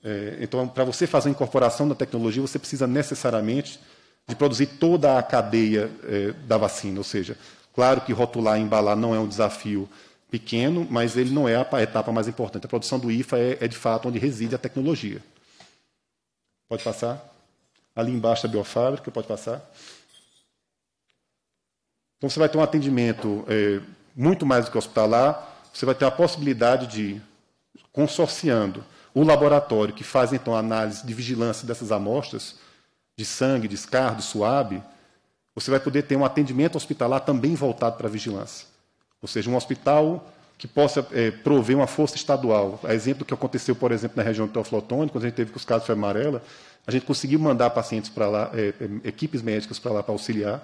É, então, para você fazer a incorporação da tecnologia, você precisa necessariamente de produzir toda a cadeia é, da vacina. Ou seja, claro que rotular e embalar não é um desafio pequeno, mas ele não é a etapa mais importante. A produção do IFA é, é de fato onde reside a tecnologia. Pode passar? Ali embaixo a biofábrica, pode passar? Então, você vai ter um atendimento é, muito mais do que hospitalar, você vai ter a possibilidade de, consorciando o laboratório que faz então a análise de vigilância dessas amostras, de sangue, de de suave, você vai poder ter um atendimento hospitalar também voltado para a vigilância. Ou seja, um hospital que possa é, prover uma força estadual. A exemplo do que aconteceu, por exemplo, na região do Teoflotone, quando a gente teve que os casos foi amarela, a gente conseguiu mandar pacientes para lá, é, equipes médicas para lá para auxiliar.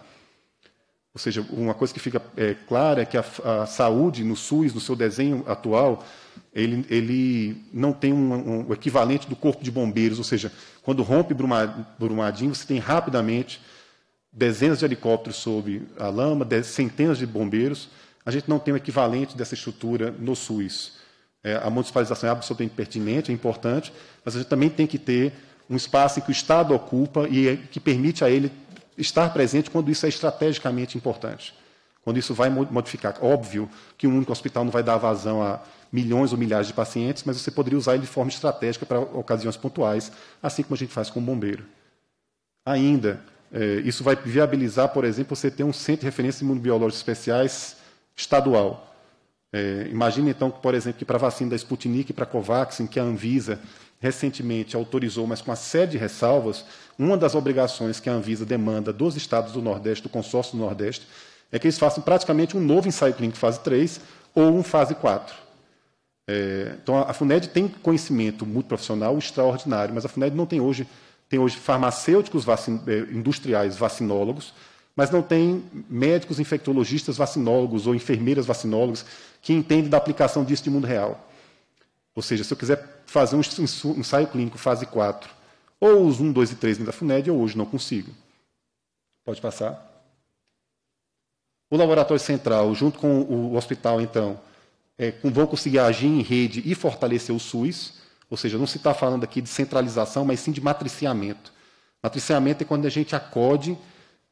Ou seja, uma coisa que fica é, clara é que a, a, saúde no SUS, no seu desenho atual, ele, ele não tem um, um, o equivalente do corpo de bombeiros. Ou seja, quando rompe Brumadinho, você tem rapidamente dezenas de helicópteros sob a lama, dez, centenas de bombeiros. A gente não tem o equivalente dessa estrutura no SUS. É, a municipalização é absolutamente pertinente, é importante, mas a gente também tem que ter um espaço em que o Estado ocupa e é, que permite a ele estar presente quando isso é estrategicamente importante, quando isso vai modificar. Óbvio que um único hospital não vai dar vazão a milhões ou milhares de pacientes, mas você poderia usar ele de forma estratégica para ocasiões pontuais, assim como a gente faz com o bombeiro. Ainda, é, isso vai viabilizar, por exemplo, você ter um centro de referência de imunobiológicos especiais estadual. É, imagine então que, por exemplo, que para a vacina da Sputnik e para a Covaxin, que a Anvisa recentemente autorizou, mas com uma série de ressalvas, uma das obrigações que a Anvisa demanda dos estados do Nordeste, do consórcio do Nordeste, é que eles façam praticamente um novo ensaio clínico fase 3 ou um fase 4. É, então, a FUNED tem conhecimento muito profissional extraordinário, mas a FUNED não tem hoje, tem hoje farmacêuticos vacin, é, industriais vacinólogos, mas não tem médicos infectologistas vacinólogos ou enfermeiras vacinólogas que entendem da aplicação disso de mundo real. Ou seja, se eu quiser fazer um ensaio clínico fase 4 ou os 1, 2 e 3 da FUNED, eu hoje não consigo. Pode passar. O laboratório central, junto com o hospital, então, é, vão conseguir agir em rede e fortalecer o SUS. Ou seja, não se está falando aqui de centralização, mas sim de matriciamento. Matriciamento é quando a gente acode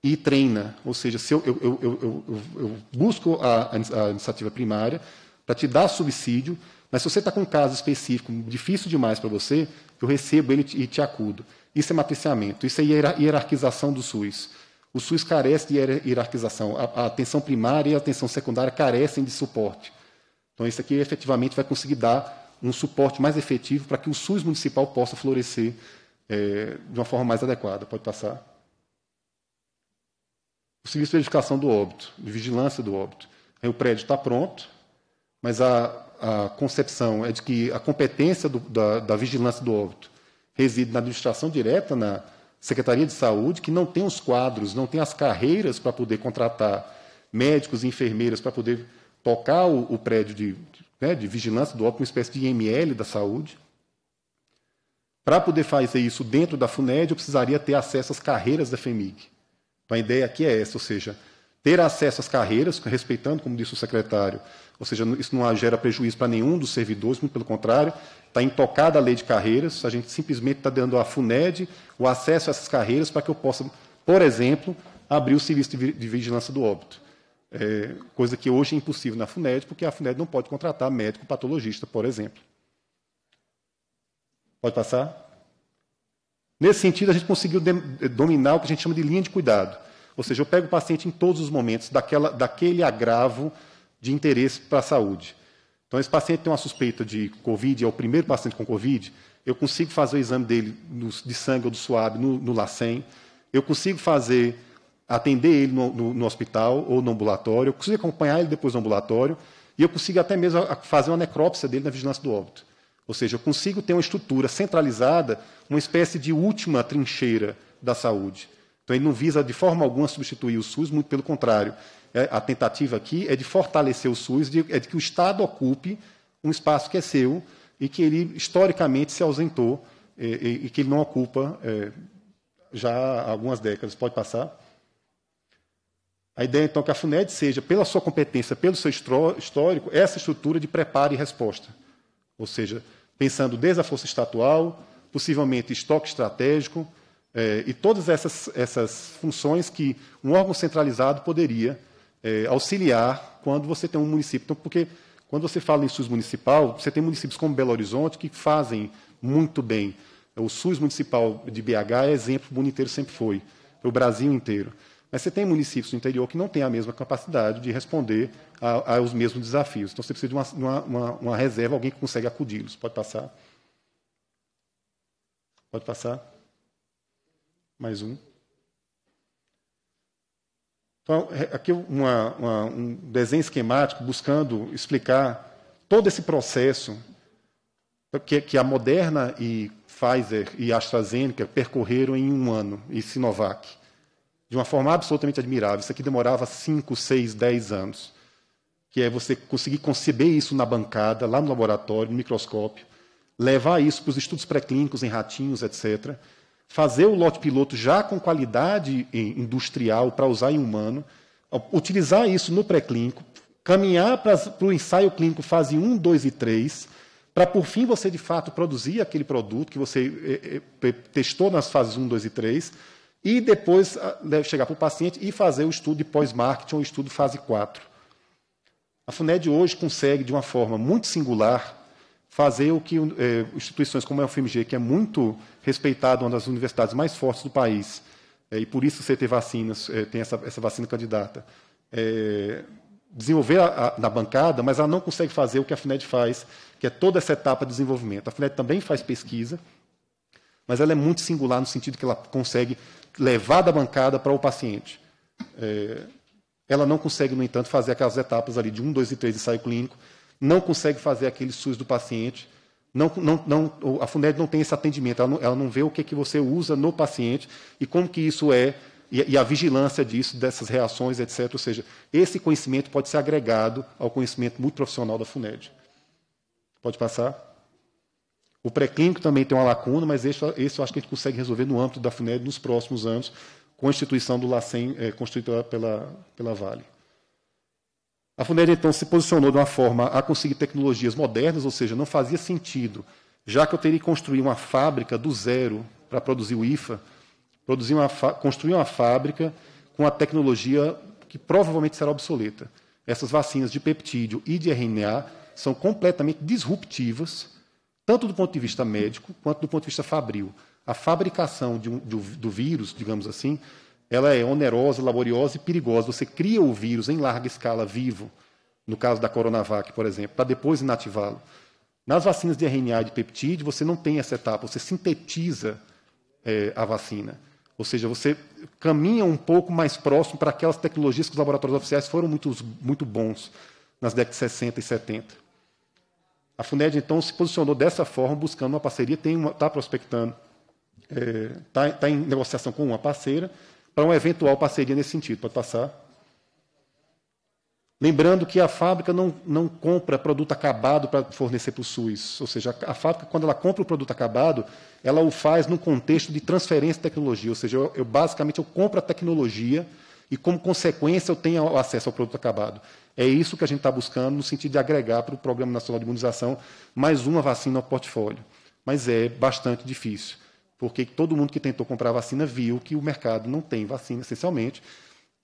e treina. Ou seja, se eu, eu, eu, eu busco a, a iniciativa primária para te dar subsídio, mas se você está com um caso específico difícil demais para você, eu recebo ele e te acudo. Isso é matriciamento, isso é hierarquização do SUS. O SUS carece de hierarquização. A, atenção primária e a atenção secundária carecem de suporte. Então, isso aqui efetivamente vai conseguir dar um suporte mais efetivo para que o SUS municipal possa florescer é, de uma forma mais adequada. Pode passar. O serviço de verificação do óbito, de vigilância do óbito. Aí o prédio está pronto, mas a, a concepção é de que a competência do, da, da, vigilância do óbito reside na administração direta, na Secretaria de Saúde, que não tem os quadros, não tem as carreiras para poder contratar médicos e enfermeiras para poder tocar o, o prédio de, né, de vigilância do óbito, uma espécie de IML da saúde. Para poder fazer isso dentro da FUNED, eu precisaria ter acesso às carreiras da FEMIG. Então, a ideia aqui é essa, ou seja, ter acesso às carreiras, respeitando, como disse o secretário, ou seja, isso não gera prejuízo para nenhum dos servidores, muito pelo contrário, está intocada a lei de carreiras, a gente simplesmente está dando à FUNED o acesso a essas carreiras para que eu possa, por exemplo, abrir o serviço de vigilância do óbito. É, coisa que hoje é impossível na FUNED, porque a FUNED não pode contratar médico patologista, por exemplo. Pode passar? Nesse sentido, a gente conseguiu eh, dominar o que a gente chama de linha de cuidado. Ou seja, eu pego o paciente em todos os momentos daquela, daquele agravo de interesse para a saúde. Então, esse paciente tem uma suspeita de Covid, é o primeiro paciente com Covid, eu consigo fazer o exame dele no, de sangue ou do suave no, no LACEN, eu consigo fazer, atender ele no, no, no, hospital ou no ambulatório, eu consigo acompanhar ele depois no ambulatório, e eu consigo até mesmo fazer uma necrópsia dele na vigilância do óbito. Ou seja, eu consigo ter uma estrutura centralizada, uma espécie de última trincheira da saúde. Então, ele não visa de forma alguma substituir o SUS, muito pelo contrário. É, a tentativa aqui é de fortalecer o SUS, de, é de que o Estado ocupe um espaço que é seu e que ele historicamente se ausentou e, é, e, e que ele não ocupa é, já há algumas décadas. Pode passar? A ideia, então, é que a FUNED seja, pela sua competência, pelo seu histórico, essa estrutura de preparo e resposta. Ou seja, pensando desde a força estatual, possivelmente estoque estratégico, e todas essas, essas funções que um órgão centralizado poderia é, auxiliar quando você tem um município. Então, porque quando você fala em SUS municipal, você tem municípios como Belo Horizonte que fazem muito bem. O SUS municipal de BH é exemplo, o mundo inteiro sempre foi, o Brasil inteiro. Mas você tem municípios do interior que não têm a mesma capacidade de responder aos mesmos desafios. Então, você precisa de uma, uma, uma reserva, alguém que consegue acudi-los. Pode passar. Pode passar. Mais um. Então, é, aqui uma, uma, um desenho esquemático buscando explicar todo esse processo que, que a Moderna e Pfizer e AstraZeneca percorreram em um ano, e Sinovac, de uma forma absolutamente admirável. Isso aqui demorava 5, 6, 10 anos. Que é você conseguir conceber isso na bancada, lá no laboratório, no microscópio, levar isso para os estudos pré-clínicos em ratinhos, etc fazer o lote piloto já com qualidade industrial para usar em humano, utilizar isso no pré-clínico, caminhar para, o ensaio clínico fase 1, 2 e 3, para por fim você de fato produzir aquele produto que você é, é, testou nas fases 1, 2 e 3, e depois deve né, chegar para o paciente e fazer o estudo de pós-marketing ou estudo fase 4. A FUNED hoje consegue, de uma forma muito singular, fazer o que é, instituições como a UFMG, que é muito respeitado, uma das universidades mais fortes do país, é, e por isso o tem Vacinas é, tem essa, essa, vacina candidata, é, desenvolver a, a, na bancada, mas ela não consegue fazer o que a FNED faz, que é toda essa etapa de desenvolvimento. A FNED também faz pesquisa, mas ela é muito singular no sentido que ela consegue levar da bancada para o paciente. É, ela não consegue, no entanto, fazer aquelas etapas ali de 1, 2 e 3 de ensaio clínico, não consegue fazer aquele SUS do paciente, não, não, não, a FUNED não tem esse atendimento, ela não, ela não vê o que, que você usa no paciente e como que isso é, e, e, a vigilância disso, dessas reações, etc. Ou seja, esse conhecimento pode ser agregado ao conhecimento muito profissional da FUNED. Pode passar? O pré-clínico também tem uma lacuna, mas esse, esse eu acho que a gente consegue resolver no âmbito da FUNED nos próximos anos, com a instituição do LACEN é, constituída pela, pela Vale. A Fundaria, então, se posicionou de uma forma a conseguir tecnologias modernas, ou seja, não fazia sentido, já que eu teria que construir uma fábrica do zero para produzir o IFA, produzir uma construir uma fábrica com a tecnologia que provavelmente será obsoleta. Essas vacinas de peptídeo e de RNA são completamente disruptivas, tanto do ponto de vista médico quanto do ponto de vista fabril. A fabricação de um, do, do vírus, digamos assim, ela é onerosa, laboriosa e perigosa. Você cria o vírus em larga escala vivo, no caso da Coronavac, por exemplo, para depois inativá-lo. Nas vacinas de RNA e de peptídeo, você não tem essa etapa, você sintetiza é, a vacina. Ou seja, você caminha um pouco mais próximo para aquelas tecnologias que os laboratórios oficiais foram muito, muito bons nas décadas de 60 e 70. A FUNED, então, se posicionou dessa forma, buscando uma parceria, está prospectando, está é, tá, tá em negociação com uma parceira, para uma eventual parceria nesse sentido. Pode passar. Lembrando que a fábrica não, não compra produto acabado para fornecer para o SUS. Ou seja, a fábrica, quando ela compra o produto acabado, ela o faz no contexto de transferência de tecnologia. Ou seja, eu, eu basicamente eu compro a tecnologia e, como consequência, eu tenho acesso ao produto acabado. É isso que a gente está buscando no sentido de agregar para o Programa Nacional de Imunização mais uma vacina ao portfólio. Mas é bastante difícil porque todo mundo que tentou comprar vacina viu que o mercado não tem vacina, essencialmente.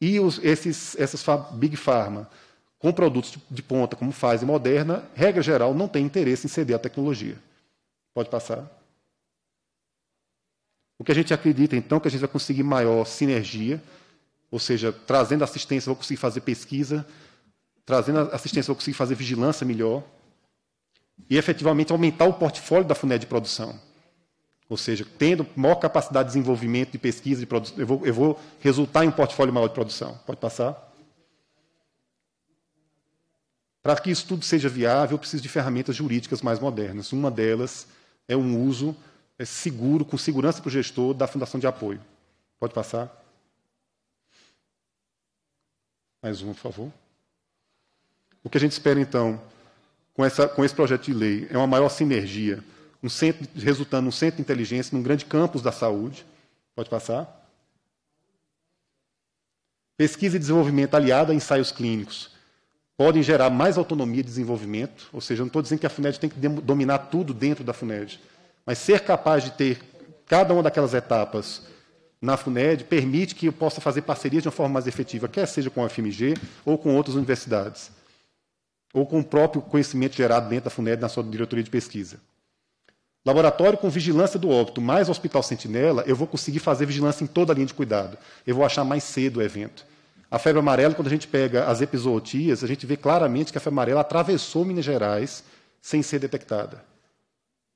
E os, esses, essas Big Pharma, com produtos de, de ponta, como Pfizer e Moderna, regra geral, não tem interesse em ceder à tecnologia. Pode passar. O que a gente acredita, então, é que a gente vai conseguir maior sinergia, ou seja, trazendo assistência, vou conseguir fazer pesquisa, trazendo assistência, vou conseguir fazer vigilância melhor, e efetivamente aumentar o portfólio da FUNED de produção. Ou seja, tendo maior capacidade de desenvolvimento, de pesquisa, de produção, eu vou, eu vou resultar em um portfólio maior de produção. Pode passar? Para que isso tudo seja viável, eu preciso de ferramentas jurídicas mais modernas. Uma delas é um uso é, seguro, com segurança para o gestor, da fundação de apoio. Pode passar? Mais uma, por favor. O que a gente espera, então, com, essa, com esse projeto de lei é uma maior sinergia um centro, resultando num centro de inteligência, num grande campus da saúde. Pode passar. Pesquisa e desenvolvimento aliado a ensaios clínicos podem gerar mais autonomia e desenvolvimento, ou seja, não estou dizendo que a FUNED tem que dominar tudo dentro da FUNED, mas ser capaz de ter cada uma daquelas etapas na FUNED permite que eu possa fazer parcerias de uma forma mais efetiva, quer seja com a FMG ou com outras universidades, ou com o próprio conhecimento gerado dentro da FUNED na sua diretoria de pesquisa. Laboratório com vigilância do óbito mais Hospital Sentinela, eu vou conseguir fazer vigilância em toda a linha de cuidado. Eu vou achar mais cedo o evento. A febre amarela, quando a gente pega as epizootias, a gente vê claramente que a febre amarela atravessou Minas Gerais sem ser detectada.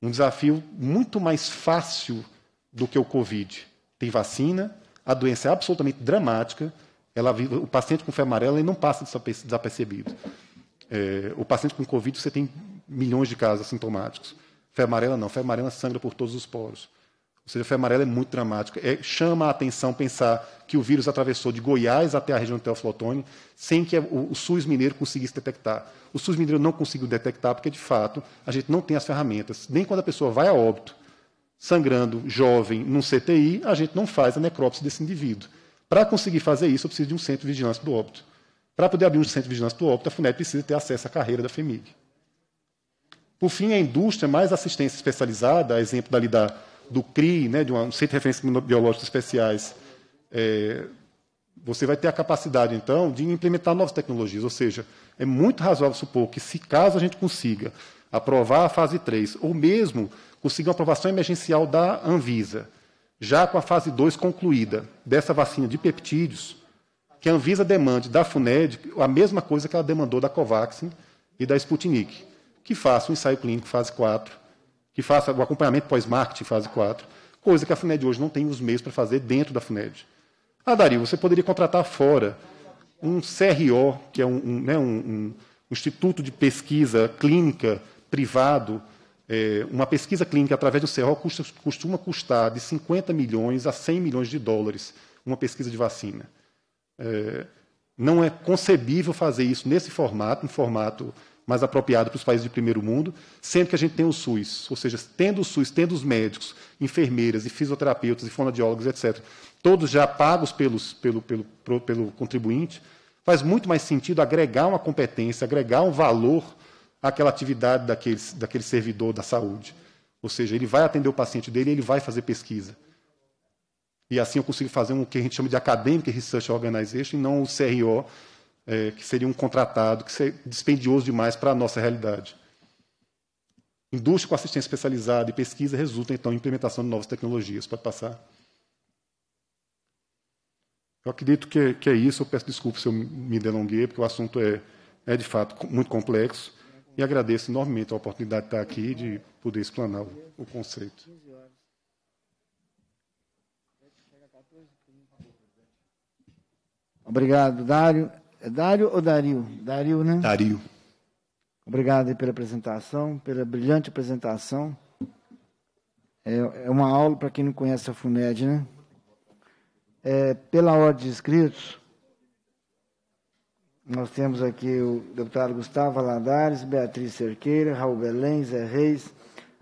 Um desafio muito mais fácil do que o Covid. Tem vacina, a doença é absolutamente dramática, ela, o paciente com febre amarela não passa desapercebido. É, o paciente com Covid, você tem milhões de casos assintomáticos. Fé amarela não, fé amarela sangra por todos os poros. Ou seja, a fé amarela é muito dramática. É, chama a atenção pensar que o vírus atravessou de Goiás até a região do Teoflotone sem que o, o SUS mineiro conseguisse detectar. O SUS mineiro não conseguiu detectar porque, de fato, a gente não tem as ferramentas. Nem quando a pessoa vai a óbito, sangrando, jovem, num CTI, a gente não faz a necrópsia desse indivíduo. Para conseguir fazer isso, eu preciso de um centro de vigilância do óbito. Para poder abrir um centro de vigilância do óbito, a FUNEP precisa ter acesso à carreira da FEMIG. Por fim, a indústria, mais assistência especializada, exemplo dali da, do CRI, né, de um centro de referência biológicos especiais, é, você vai ter a capacidade, então, de implementar novas tecnologias. Ou seja, é muito razoável supor que, se caso a gente consiga aprovar a fase 3, ou mesmo consiga uma aprovação emergencial da Anvisa, já com a fase 2 concluída dessa vacina de peptídeos, que a Anvisa demande da FUNED a mesma coisa que ela demandou da Covaxin e da Sputnik que faça um ensaio clínico fase 4, que faça o acompanhamento pós-marketing fase 4, coisa que a FUNED hoje não tem os meios para fazer dentro da FUNED. Ah, Dario, você poderia contratar fora um CRO, que é um, um, né, um, um instituto de pesquisa clínica privado, é, uma pesquisa clínica através do CRO custa, costuma custar de 50 milhões a 100 milhões de dólares uma pesquisa de vacina. É, não é concebível fazer isso nesse formato, um formato mais apropriado para os países de primeiro mundo, sendo que a gente tem o SUS, ou seja, tendo o SUS, tendo os médicos, enfermeiras e fisioterapeutas e fonodiólogos, etc., todos já pagos pelos, pelo, pelo, pelo contribuinte, faz muito mais sentido agregar uma competência, agregar um valor àquela atividade daquele, daquele servidor da saúde. Ou seja, ele vai atender o paciente dele ele vai fazer pesquisa. E assim eu consigo fazer um que a gente chama de Academic Research Organization, não o CRO, é, que seria um contratado, que seria dispendioso demais para a nossa realidade. Indústria com assistência especializada e pesquisa resultam então, em implementação de novas tecnologias. Pode passar. Eu acredito que, que é isso. Eu peço desculpas se eu me delonguei, porque o assunto é, é de fato, muito complexo. E agradeço enormemente a oportunidade de estar aqui e de poder explanar o, o conceito. Obrigado, Dário. É Dário ou Dario? Dario, né? Dario. Obrigado pela apresentação, pela brilhante apresentação. É, é uma aula para quem não conhece a FUNED, né? É, pela ordem de inscritos, nós temos aqui o deputado Gustavo Aladares, Beatriz Cerqueira, Raul Belém, Zé Reis,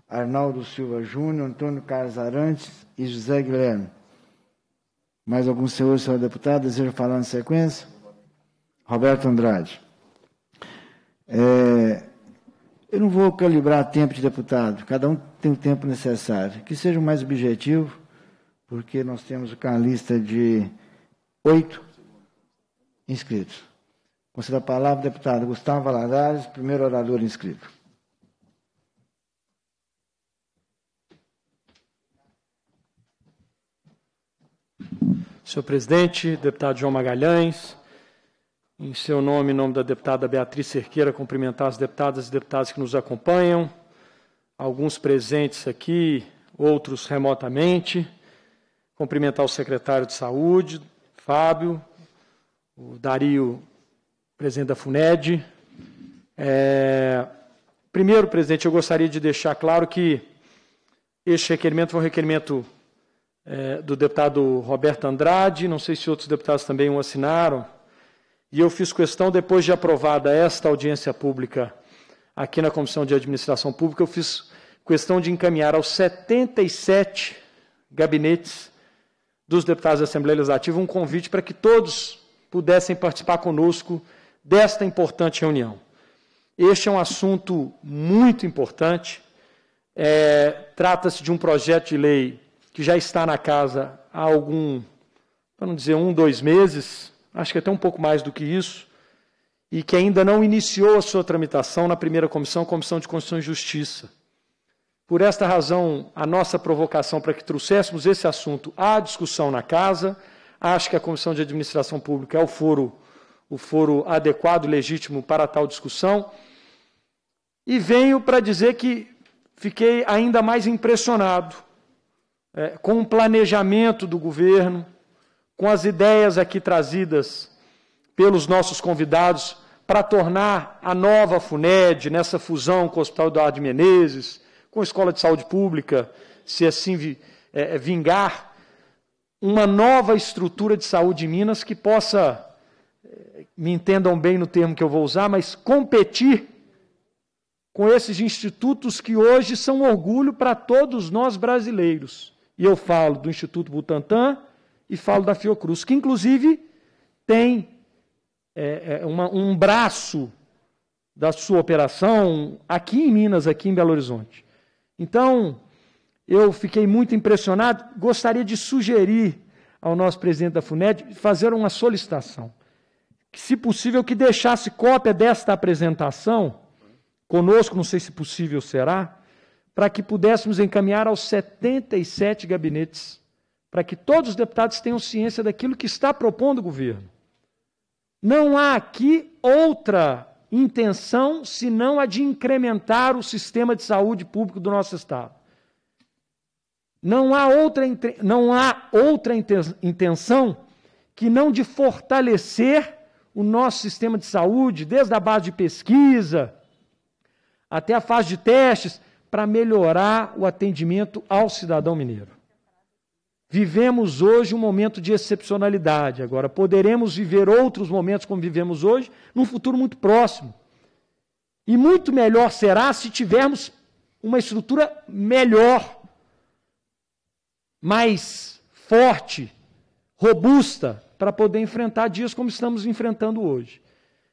Arnaldo Silva Júnior, Antônio Carlos Arantes e José Guilherme. Mais algum senhor, senhor deputado, deseja falar na sequência? Roberto Andrade. É, eu não vou calibrar tempo de deputado, cada um tem o tempo necessário. Que seja o mais objetivo, porque nós temos uma lista de oito inscritos. Conceda a palavra, deputado Gustavo Valadares, primeiro orador inscrito. Senhor presidente, deputado João Magalhães, em seu nome, em nome da deputada Beatriz Cerqueira, cumprimentar as deputadas e deputados que nos acompanham, alguns presentes aqui, outros remotamente, cumprimentar o secretário de Saúde, Fábio, o Dario, presidente da FUNED. É... Primeiro, presidente, eu gostaria de deixar claro que este requerimento foi um requerimento é, do deputado Roberto Andrade, não sei se outros deputados também o assinaram, e eu fiz questão, depois de aprovada esta audiência pública aqui na Comissão de Administração Pública, eu fiz questão de encaminhar aos 77 gabinetes dos deputados da Assembleia Legislativa um convite para que todos pudessem participar conosco desta importante reunião. Este é um assunto muito importante. É, Trata-se de um projeto de lei que já está na casa há algum, para não dizer um, dois meses, acho que até um pouco mais do que isso, e que ainda não iniciou a sua tramitação na primeira comissão, Comissão de Constituição e Justiça. Por esta razão, a nossa provocação para que trouxéssemos esse assunto à discussão na casa, acho que a Comissão de Administração Pública é o foro, o foro adequado, legítimo para tal discussão. E venho para dizer que fiquei ainda mais impressionado é, com o planejamento do governo, com as ideias aqui trazidas pelos nossos convidados para tornar a nova FUNED, nessa fusão com o Hospital Eduardo de Menezes, com a Escola de Saúde Pública, se assim é, é, vingar, uma nova estrutura de saúde em Minas que possa, é, me entendam bem no termo que eu vou usar, mas competir com esses institutos que hoje são orgulho para todos nós brasileiros. E eu falo do Instituto Butantan, e falo da Fiocruz, que inclusive tem é, é, uma, um braço da sua operação aqui em Minas, aqui em Belo Horizonte. Então, eu fiquei muito impressionado. Gostaria de sugerir ao nosso presidente da FUNED fazer uma solicitação. Que, se possível, que deixasse cópia desta apresentação conosco, não sei se possível será, para que pudéssemos encaminhar aos 77 gabinetes para que todos os deputados tenham ciência daquilo que está propondo o governo. Não há aqui outra intenção senão a de incrementar o sistema de saúde público do nosso Estado. Não há outra, não há outra intenção que não de fortalecer o nosso sistema de saúde, desde a base de pesquisa até a fase de testes, para melhorar o atendimento ao cidadão mineiro. Vivemos hoje um momento de excepcionalidade. Agora, poderemos viver outros momentos como vivemos hoje, num futuro muito próximo. E muito melhor será se tivermos uma estrutura melhor, mais forte, robusta, para poder enfrentar dias como estamos enfrentando hoje.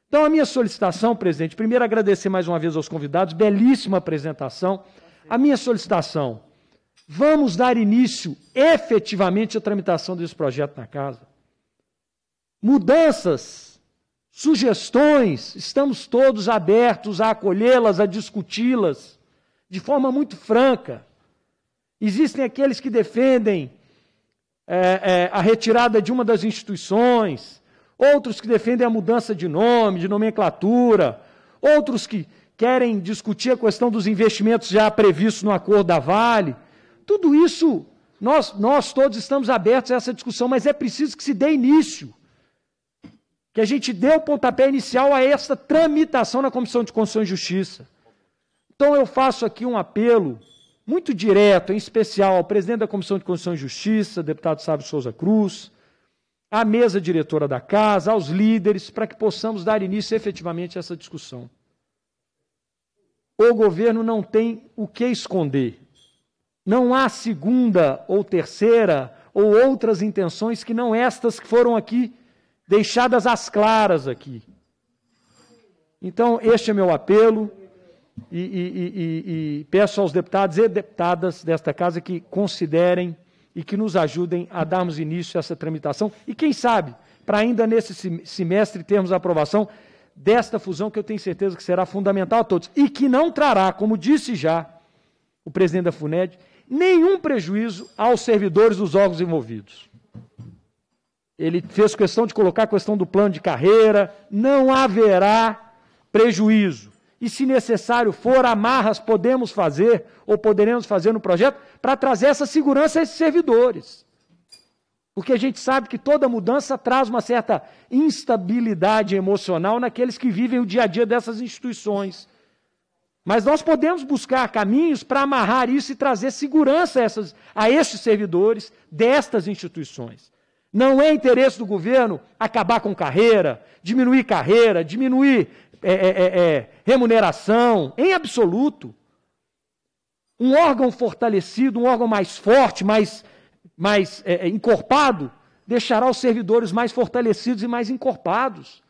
Então, a minha solicitação, presidente, primeiro agradecer mais uma vez aos convidados, belíssima apresentação. A minha solicitação Vamos dar início efetivamente à tramitação desse projeto na casa. Mudanças, sugestões, estamos todos abertos a acolhê-las, a discuti-las, de forma muito franca. Existem aqueles que defendem é, é, a retirada de uma das instituições, outros que defendem a mudança de nome, de nomenclatura, outros que querem discutir a questão dos investimentos já previstos no acordo da Vale. Tudo isso, nós, nós todos estamos abertos a essa discussão, mas é preciso que se dê início. Que a gente dê o pontapé inicial a essa tramitação na Comissão de Constituição e Justiça. Então eu faço aqui um apelo muito direto, em especial ao presidente da Comissão de Constituição e Justiça, deputado Sábio Souza Cruz, à mesa diretora da casa, aos líderes, para que possamos dar início efetivamente a essa discussão. O governo não tem o que esconder. Não há segunda ou terceira ou outras intenções que não estas que foram aqui deixadas às claras aqui. Então, este é meu apelo e, e, e, e peço aos deputados e deputadas desta casa que considerem e que nos ajudem a darmos início a essa tramitação. E quem sabe, para ainda nesse semestre termos a aprovação desta fusão que eu tenho certeza que será fundamental a todos e que não trará, como disse já o presidente da FUNED, nenhum prejuízo aos servidores dos órgãos envolvidos. Ele fez questão de colocar a questão do plano de carreira, não haverá prejuízo. E se necessário for, amarras podemos fazer ou poderemos fazer no projeto para trazer essa segurança a esses servidores. Porque a gente sabe que toda mudança traz uma certa instabilidade emocional naqueles que vivem o dia a dia dessas instituições. Mas nós podemos buscar caminhos para amarrar isso e trazer segurança a, essas, a servidores destas instituições. Não é interesse do governo acabar com carreira, diminuir carreira, diminuir é, é, é, é remuneração, em absoluto. Um órgão fortalecido, um órgão mais forte, mais, mais é, é, encorpado, deixará os servidores mais fortalecidos e mais encorpados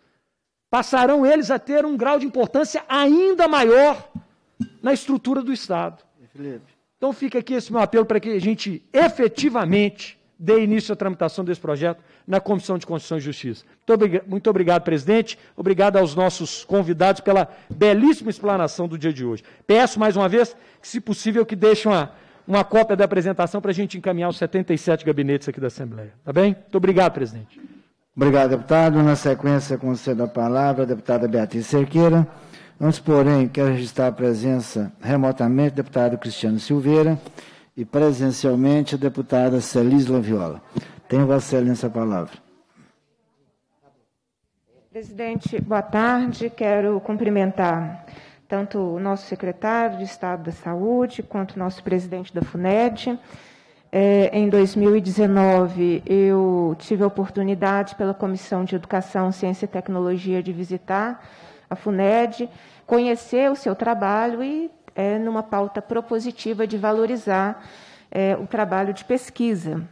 passarão eles a ter um grau de importância ainda maior na estrutura do Estado. Então fica aqui esse meu apelo para que a gente efetivamente dê início à tramitação desse projeto na Comissão de Constituição e Justiça. Muito, Muito obrigado, presidente. Obrigado aos nossos convidados pela belíssima explanação do dia de hoje. Peço mais uma vez que, se possível, que deixem uma, uma cópia da apresentação para a gente encaminhar os 77 gabinetes aqui da Assembleia. Tá bem? Muito obrigado, presidente. Obrigado, deputado. Na sequência, concedo a palavra à deputada Beatriz Cerqueira. Antes, porém, quero registrar a presença remotamente do deputado Cristiano Silveira e presencialmente a deputada Celisla Viola. Tenho, Vossa Excelência, a palavra. Presidente, boa tarde. Quero cumprimentar tanto o nosso secretário de Estado da Saúde quanto o nosso presidente da FUNED é, em 2019, eu tive a oportunidade, pela Comissão de Educação, Ciência e Tecnologia, de visitar a FUNED, conhecer o seu trabalho e, é, numa pauta propositiva, de valorizar é, o trabalho de pesquisa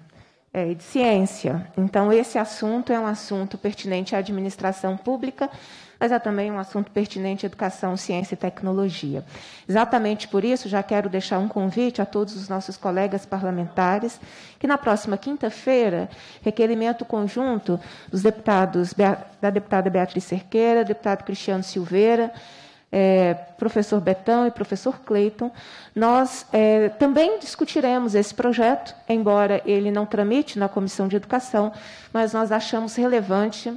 é, e de ciência. Então, esse assunto é um assunto pertinente à administração pública mas é também um assunto pertinente educação, ciência e tecnologia. Exatamente por isso, já quero deixar um convite a todos os nossos colegas parlamentares que na próxima quinta-feira, requerimento conjunto dos deputados da deputada Beatriz Cerqueira, deputado Cristiano Silveira, é, professor Betão e professor Cleiton, nós é, também discutiremos esse projeto, embora ele não tramite na Comissão de Educação, mas nós achamos relevante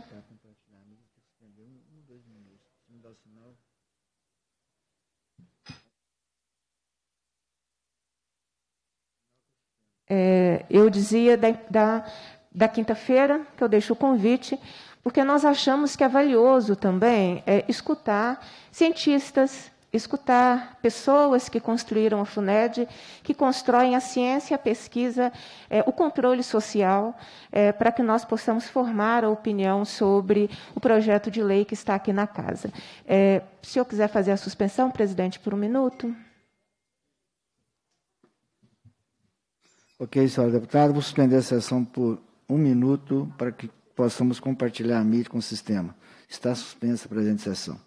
É, eu dizia da, da, da quinta-feira, que eu deixo o convite, porque nós achamos que é valioso também é, escutar cientistas, escutar pessoas que construíram a FUNED, que constroem a ciência, a pesquisa, é, o controle social, é, para que nós possamos formar a opinião sobre o projeto de lei que está aqui na casa. É, se eu quiser fazer a suspensão, presidente, por um minuto. Ok, senhora deputada, vou suspender a sessão por um minuto para que possamos compartilhar a mídia com o sistema. Está suspensa a presente sessão.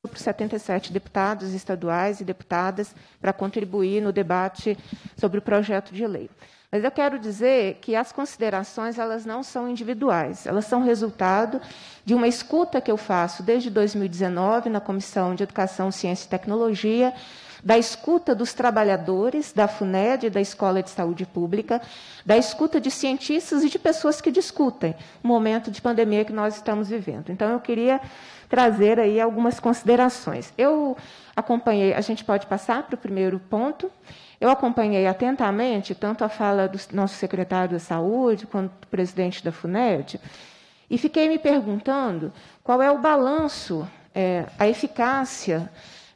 Por 77 deputados estaduais e deputadas para contribuir no debate sobre o projeto de lei. Mas eu quero dizer que as considerações elas não são individuais, elas são resultado de uma escuta que eu faço desde 2019 na Comissão de Educação, Ciência e Tecnologia da escuta dos trabalhadores da FUNED, da Escola de Saúde Pública, da escuta de cientistas e de pessoas que discutem o momento de pandemia que nós estamos vivendo. Então, eu queria trazer aí algumas considerações. Eu acompanhei, a gente pode passar para o primeiro ponto. Eu acompanhei atentamente tanto a fala do nosso secretário da Saúde quanto do presidente da FUNED e fiquei me perguntando qual é o balanço, é, a eficácia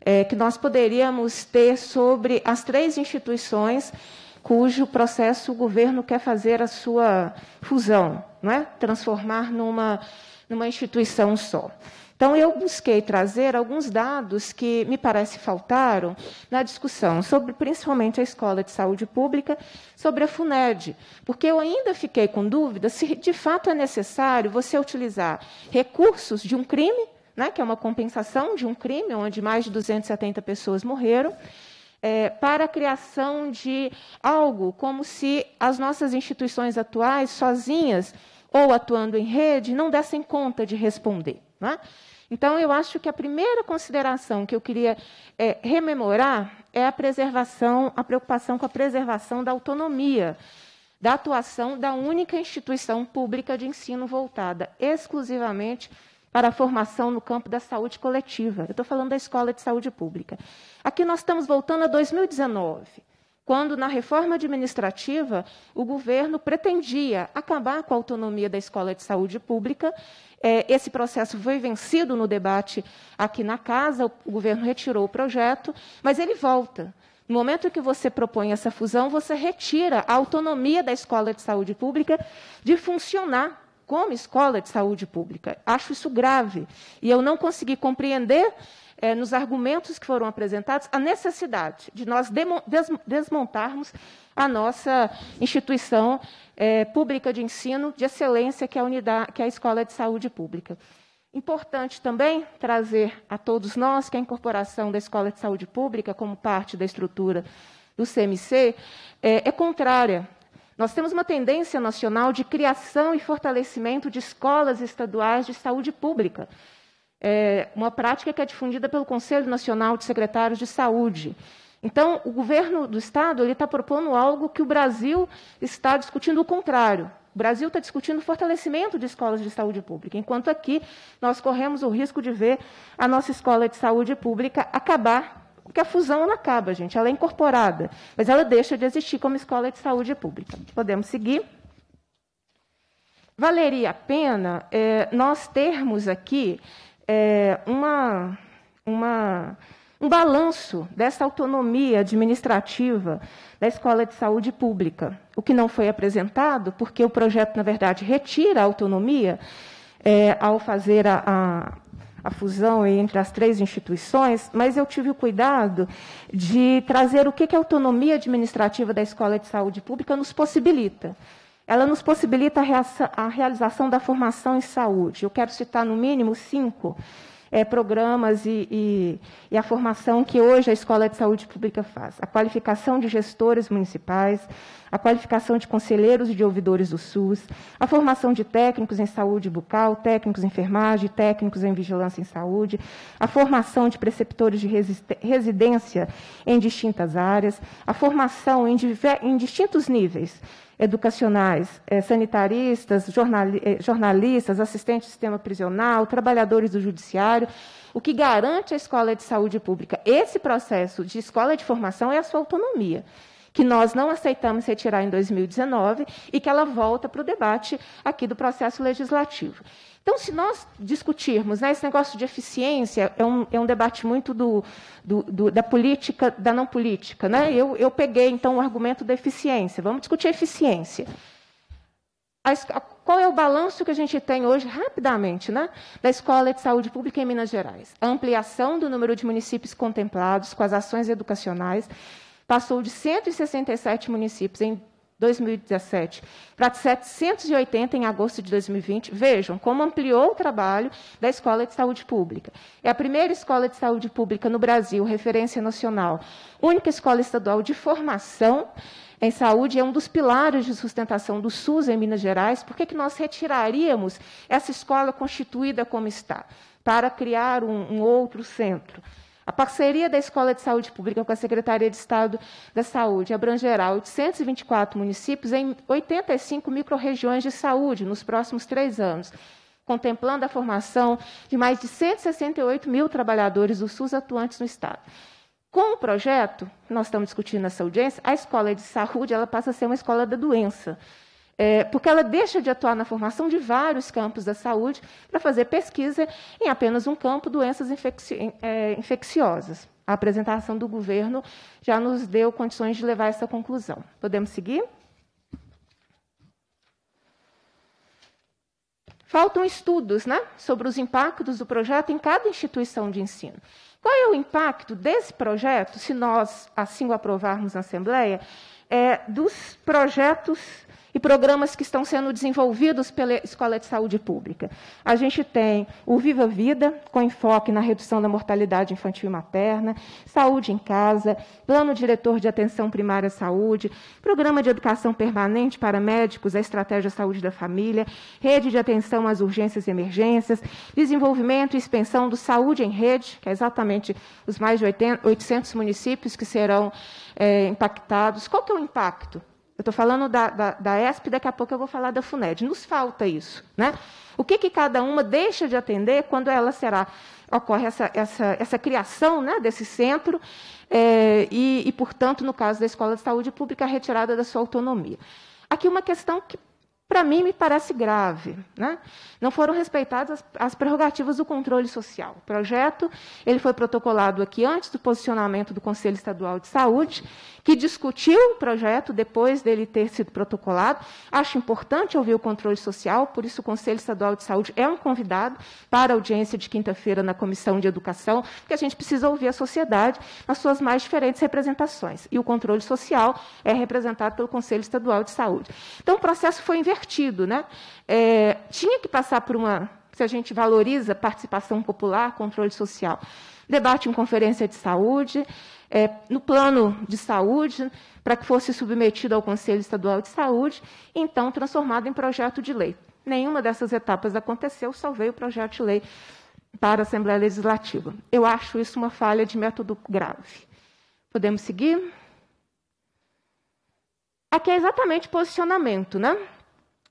é, que nós poderíamos ter sobre as três instituições cujo processo o governo quer fazer a sua fusão, não é? transformar numa, numa instituição só. Então, eu busquei trazer alguns dados que me parece faltaram na discussão, sobre principalmente a Escola de Saúde Pública, sobre a FUNED, porque eu ainda fiquei com dúvida se de fato é necessário você utilizar recursos de um crime né, que é uma compensação de um crime onde mais de 270 pessoas morreram, é, para a criação de algo como se as nossas instituições atuais, sozinhas ou atuando em rede, não dessem conta de responder. Né? Então, eu acho que a primeira consideração que eu queria é, rememorar é a preservação, a preocupação com a preservação da autonomia da atuação da única instituição pública de ensino voltada exclusivamente para a formação no campo da saúde coletiva. Eu estou falando da escola de saúde pública. Aqui nós estamos voltando a 2019, quando, na reforma administrativa, o governo pretendia acabar com a autonomia da escola de saúde pública. É, esse processo foi vencido no debate aqui na casa, o governo retirou o projeto, mas ele volta. No momento que você propõe essa fusão, você retira a autonomia da escola de saúde pública de funcionar como escola de saúde pública. Acho isso grave. E eu não consegui compreender, eh, nos argumentos que foram apresentados, a necessidade de nós desmontarmos a nossa instituição eh, pública de ensino de excelência, que é, a unidade, que é a escola de saúde pública. Importante também trazer a todos nós que a incorporação da escola de saúde pública como parte da estrutura do CMC é, eh, é contrária nós temos uma tendência nacional de criação e fortalecimento de escolas estaduais de saúde pública. É uma prática que é difundida pelo Conselho Nacional de Secretários de Saúde. Então, o governo do Estado está propondo algo que o Brasil está discutindo o contrário. O Brasil está discutindo o fortalecimento de escolas de saúde pública, enquanto aqui nós corremos o risco de ver a nossa escola de saúde pública acabar porque a fusão ela acaba, gente, ela é incorporada, mas ela deixa de existir como escola de saúde pública. Podemos seguir? Valeria a pena é, nós termos aqui é, uma, uma, um balanço dessa autonomia administrativa da escola de saúde pública, o que não foi apresentado, porque o projeto, na verdade, retira a autonomia é, ao fazer a, a a fusão entre as três instituições, mas eu tive o cuidado de trazer o que, a autonomia administrativa da Escola de Saúde Pública nos possibilita. Ela nos possibilita a, reação, a realização da formação em saúde. Eu quero citar, no mínimo, cinco é, programas e, e, e, a formação que hoje a Escola de Saúde Pública faz. A qualificação de gestores municipais, a qualificação de conselheiros e de ouvidores do SUS, a formação de técnicos em saúde bucal, técnicos em enfermagem, técnicos em vigilância em saúde, a formação de preceptores de residência em distintas áreas, a formação em, em distintos níveis educacionais, eh, sanitaristas, eh, jornalistas, assistentes do sistema prisional, trabalhadores do judiciário, o que garante a escola de saúde pública esse processo de escola de formação é a sua autonomia que nós não aceitamos retirar em 2019 e que ela volta para o debate aqui do processo legislativo. Então, se nós discutirmos, né, esse negócio de eficiência é um, é um debate muito do, do, do, da política, da não política. Né? Eu, eu peguei, então, o argumento da eficiência. Vamos discutir a eficiência. A, a, qual é o balanço que a gente tem hoje, rapidamente, né, da Escola de Saúde Pública em Minas Gerais? A ampliação do número de municípios contemplados com as ações educacionais passou de 167 municípios em 2017 para 780 em agosto de 2020. Vejam como ampliou o trabalho da Escola de Saúde Pública. É a primeira escola de saúde pública no Brasil, referência nacional, única escola estadual de formação em saúde é um dos pilares de sustentação do SUS em Minas Gerais. Por que, que nós retiraríamos essa escola constituída como está para criar um, um outro centro? A parceria da Escola de Saúde Pública com a Secretaria de Estado da Saúde abrangerá 824 municípios em 85 microrregiões de saúde nos próximos três anos, contemplando a formação de mais de 168 mil trabalhadores do SUS atuantes no Estado. Com o projeto nós estamos discutindo nessa audiência, a escola de saúde ela passa a ser uma escola da doença é, porque ela deixa de atuar na formação de vários campos da saúde para fazer pesquisa em apenas um campo, doenças infecci é, infecciosas. A apresentação do governo já nos deu condições de levar essa conclusão. Podemos seguir? Faltam estudos né, sobre os impactos do projeto em cada instituição de ensino. Qual é o impacto desse projeto, se nós assim o aprovarmos na Assembleia, é, dos projetos e programas que estão sendo desenvolvidos pela Escola de Saúde Pública. A gente tem o Viva Vida, com enfoque na redução da mortalidade infantil e materna, Saúde em Casa, Plano Diretor de Atenção Primária à Saúde, Programa de Educação Permanente para Médicos, a Estratégia Saúde da Família, Rede de Atenção às Urgências e Emergências, Desenvolvimento e Expansão do Saúde em Rede, que é exatamente os mais de 800 municípios que serão é, impactados. Qual que é o impacto? estou falando da, da, da, ESP, daqui a pouco eu vou falar da FUNED. Nos falta isso. Né? O que, que cada uma deixa de atender quando ela será ocorre essa, essa, essa criação né, desse centro é, e, e, portanto, no caso da Escola de Saúde Pública, a retirada da sua autonomia. Aqui uma questão que para mim me parece grave. Né? Não foram respeitadas as, as, prerrogativas do controle social. O projeto ele foi protocolado aqui antes do posicionamento do Conselho Estadual de Saúde, que discutiu o projeto depois dele ter sido protocolado. Acho importante ouvir o controle social, por isso o Conselho Estadual de Saúde é um convidado para a audiência de quinta-feira na Comissão de Educação, porque a gente precisa ouvir a sociedade nas suas mais diferentes representações. E o controle social é representado pelo Conselho Estadual de Saúde. Então, o processo foi invertido né? É, tinha que passar por uma. Se a gente valoriza participação popular, controle social, debate em conferência de saúde, é, no plano de saúde, para que fosse submetido ao Conselho Estadual de Saúde, e então transformado em projeto de lei. Nenhuma dessas etapas aconteceu, só veio o projeto de lei para a Assembleia Legislativa. Eu acho isso uma falha de método grave. Podemos seguir? Aqui é exatamente posicionamento, né?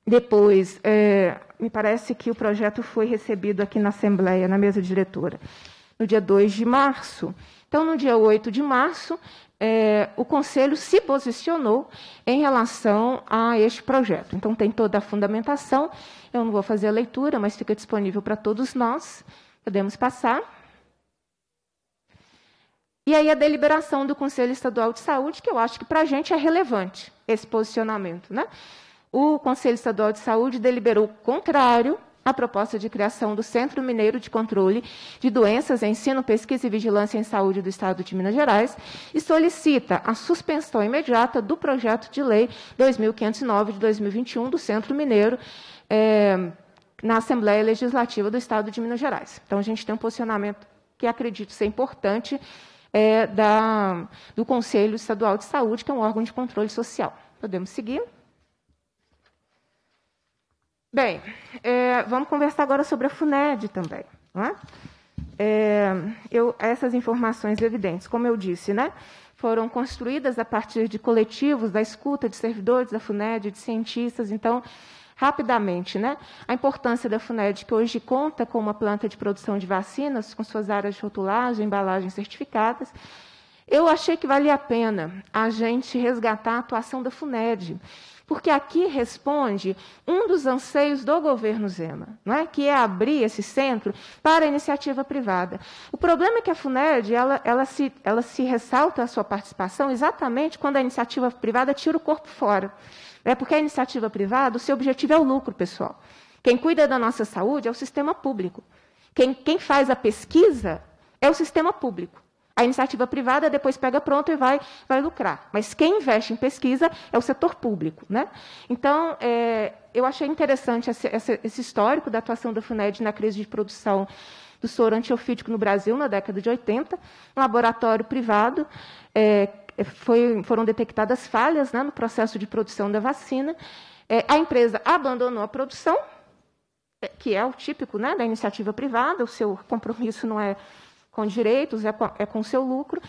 Depois, é, me parece que o projeto foi recebido aqui na Assembleia, na mesa diretora, no dia 2 de março. Então, no dia 8 de março, é, o Conselho se posicionou em relação a este projeto. Então, tem toda a fundamentação. Eu não vou fazer a leitura, mas fica disponível para todos nós. Podemos passar. E aí a deliberação do Conselho Estadual de Saúde, que eu acho que para a gente é relevante esse posicionamento, né? o Conselho Estadual de Saúde deliberou contrário à proposta de criação do Centro Mineiro de Controle de Doenças, Ensino, Pesquisa e Vigilância em Saúde do Estado de Minas Gerais e solicita a suspensão imediata do projeto de lei 2509 de 2021 do Centro Mineiro. É, na Assembleia Legislativa do Estado de Minas Gerais. Então, a gente tem um posicionamento que acredito ser importante é, da, do Conselho Estadual de Saúde, que é um órgão de controle social. Podemos seguir. Bem, é, vamos conversar agora sobre a FUNED também. Né? É, eu, essas informações evidentes, como eu disse, né, foram construídas a partir de coletivos, da escuta de servidores da FUNED, de cientistas. Então, rapidamente, né, a importância da FUNED, que hoje conta com uma planta de produção de vacinas, com suas áreas de rotulagem, embalagens certificadas. Eu achei que valia a pena a gente resgatar a atuação da FUNED porque aqui responde um dos anseios do governo Zema, não é? que é abrir esse centro para a iniciativa privada. O problema é que a FUNED ela, ela, se, ela se ressalta a sua participação exatamente quando a iniciativa privada tira o corpo fora. É porque a iniciativa privada, o seu objetivo é o lucro, pessoal. Quem cuida da nossa saúde é o sistema público. Quem, quem faz a pesquisa é o sistema público a iniciativa privada depois pega pronto e vai, vai lucrar. Mas quem investe em pesquisa é o setor público. Né? Então, é, eu achei interessante esse, esse histórico da atuação da FUNED na crise de produção do soro antiofídico no Brasil na década de 80, um laboratório privado. É, é, foi, foram detectadas falhas né, no processo de produção da vacina. É, a empresa abandonou a produção, é, que é o típico né, da iniciativa privada, o seu compromisso não é com direitos, é com, é com seu lucro.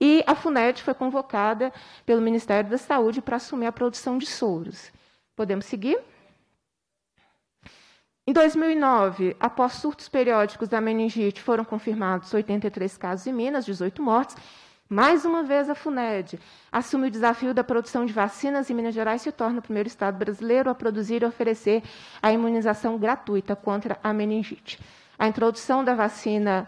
E a FUNED foi convocada pelo Ministério da Saúde para assumir a produção de soros. Podemos seguir? Em 2009, após surtos periódicos da meningite, foram confirmados 83 casos em Minas, 18 mortes. Mais uma vez, a FUNED assume o desafio da produção de vacinas e Minas Gerais se torna o primeiro estado brasileiro a produzir e oferecer a imunização gratuita contra a meningite. A introdução da vacina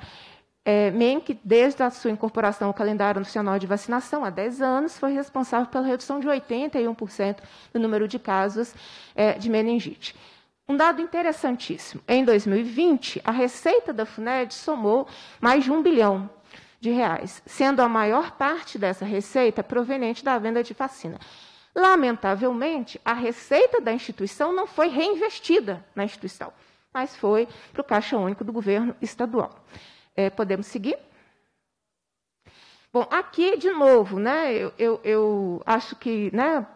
é, MENC, desde a sua incorporação ao calendário nacional de vacinação, há 10 anos, foi responsável pela redução de 81% do número de casos é, de meningite. Um dado interessantíssimo: em 2020, a receita da FUNED somou mais de um bilhão de reais, sendo a maior parte dessa receita proveniente da venda de vacina. Lamentavelmente, a receita da instituição não foi reinvestida na instituição, mas foi para o Caixa Único do governo estadual. É, podemos seguir? Bom, aqui, de novo, né, eu, eu, eu acho que né,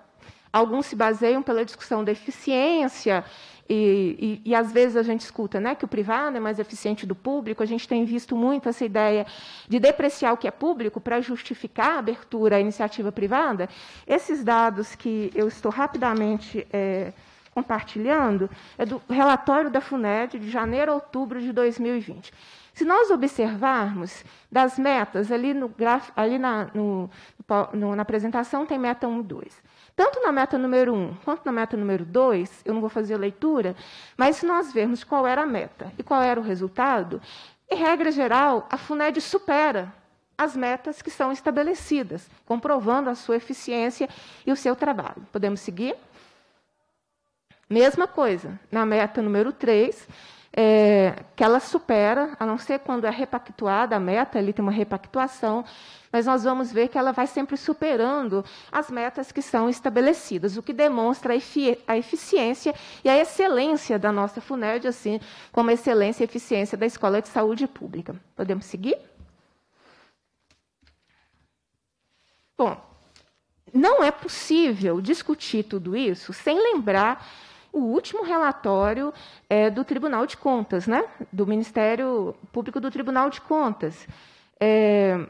alguns se baseiam pela discussão da eficiência, e, e, e, às vezes a gente escuta né, que o privado é mais eficiente do público, a gente tem visto muito essa ideia de depreciar o que é público para justificar a abertura à iniciativa privada. Esses dados que eu estou rapidamente é, compartilhando é do relatório da FUNED de janeiro a outubro de 2020. Se nós observarmos das metas, ali, no graf, ali na, no, no, na apresentação tem meta 1 e 2. Tanto na meta número 1 quanto na meta número 2, eu não vou fazer a leitura, mas se nós vermos qual era a meta e qual era o resultado, em regra geral, a FUNED supera as metas que são estabelecidas, comprovando a sua eficiência e o seu trabalho. Podemos seguir? Mesma coisa, na meta número 3, é, que ela supera, a não ser quando é repactuada a meta, ele tem uma repactuação, mas nós vamos ver que ela vai sempre superando as metas que são estabelecidas, o que demonstra a, efici a eficiência e a excelência da nossa FUNED, assim como a excelência e eficiência da Escola de Saúde Pública. Podemos seguir? Bom, não é possível discutir tudo isso sem lembrar o último relatório é, do Tribunal de Contas, né? do Ministério Público do Tribunal de Contas. É,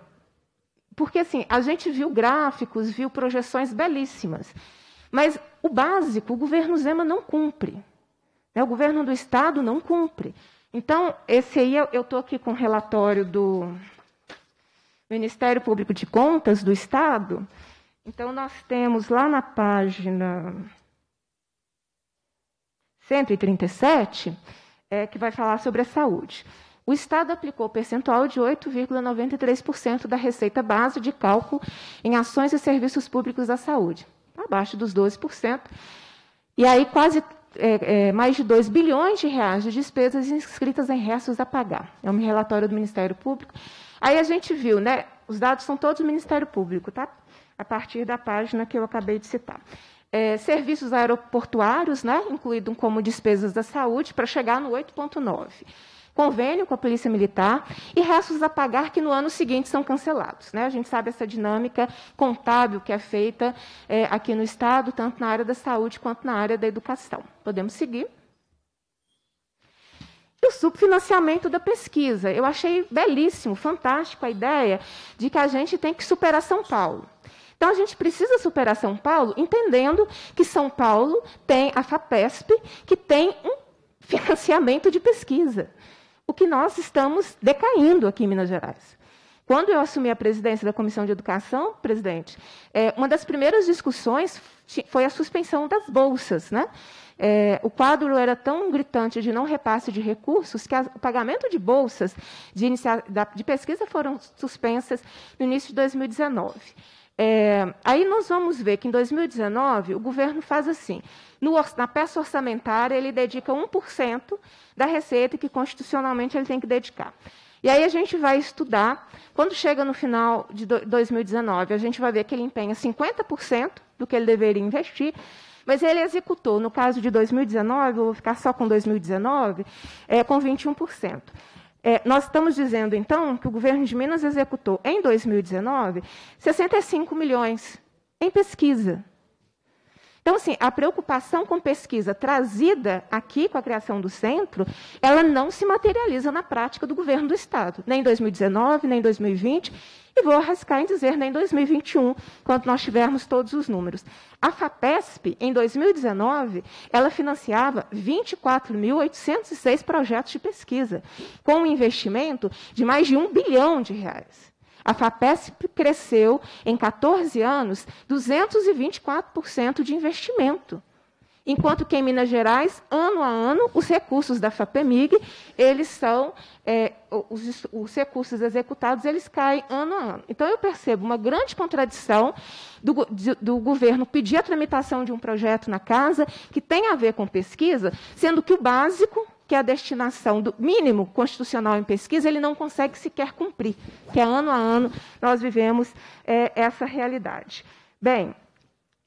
porque assim, a gente viu gráficos, viu projeções belíssimas. Mas o básico, o governo Zema não cumpre. Né? O governo do Estado não cumpre. Então, esse aí, eu estou aqui com o relatório do Ministério Público de Contas do Estado. Então, nós temos lá na página 137, é, que vai falar sobre a saúde. O Estado aplicou o percentual de 8,93% da receita base de cálculo em ações e serviços públicos da saúde, abaixo dos 12%. E aí, quase é, é, mais de 2 bilhões de reais de despesas inscritas em restos a pagar. É um relatório do Ministério Público. Aí a gente viu, né? Os dados são todos do Ministério Público, tá? A partir da página que eu acabei de citar é, serviços aeroportuários, né, incluído como despesas da saúde, para chegar no 8,9%. Convênio com a Polícia Militar e restos a pagar que no ano seguinte são cancelados. Né? A gente sabe essa dinâmica contábil que é feita é, aqui no Estado, tanto na área da saúde quanto na área da educação. Podemos seguir o subfinanciamento da pesquisa. Eu achei belíssimo, fantástico a ideia de que a gente tem que superar São Paulo. Então a gente precisa superar São Paulo entendendo que São Paulo tem a FAPESP, que tem um financiamento de pesquisa. O que nós estamos decaindo aqui em Minas Gerais. Quando eu assumi a presidência da Comissão de Educação, presidente, é, uma das primeiras discussões foi a suspensão das bolsas, né? É, o quadro era tão gritante de não repasse de recursos que a, o pagamento de bolsas de, inicia, da, de pesquisa foram suspensas no início de 2019. É, aí nós vamos ver que em 2019 o governo faz assim: no, na peça orçamentária ele dedica 1% da receita que constitucionalmente ele tem que dedicar. E aí a gente vai estudar, quando chega no final de 2019, a gente vai ver que ele empenha 50% do que ele deveria investir, mas ele executou, no caso de 2019, eu vou ficar só com 2019, é, com 21%. É, nós estamos dizendo, então, que o governo de Minas executou, em 2019, 65 milhões em pesquisa. Então, assim, a preocupação com pesquisa trazida aqui com a criação do centro, ela não se materializa na prática do governo do Estado, nem em 2019, nem em 2020, e vou arriscar em dizer nem em 2021, quando nós tivermos todos os números. A FAPESP, em 2019, ela financiava 24.806 projetos de pesquisa, com um investimento de mais de um bilhão de reais. A FAPESP cresceu em 14 anos 224% de investimento. Enquanto que em Minas Gerais, ano a ano, os recursos da FAPEMIG, eles são, é, os, os, recursos executados, eles caem ano a ano. Então, eu percebo uma grande contradição do, do governo pedir a tramitação de um projeto na casa que tem a ver com pesquisa, sendo que o básico que é a destinação do mínimo constitucional em pesquisa, ele não consegue sequer cumprir, que é ano a ano nós vivemos é, essa realidade. Bem,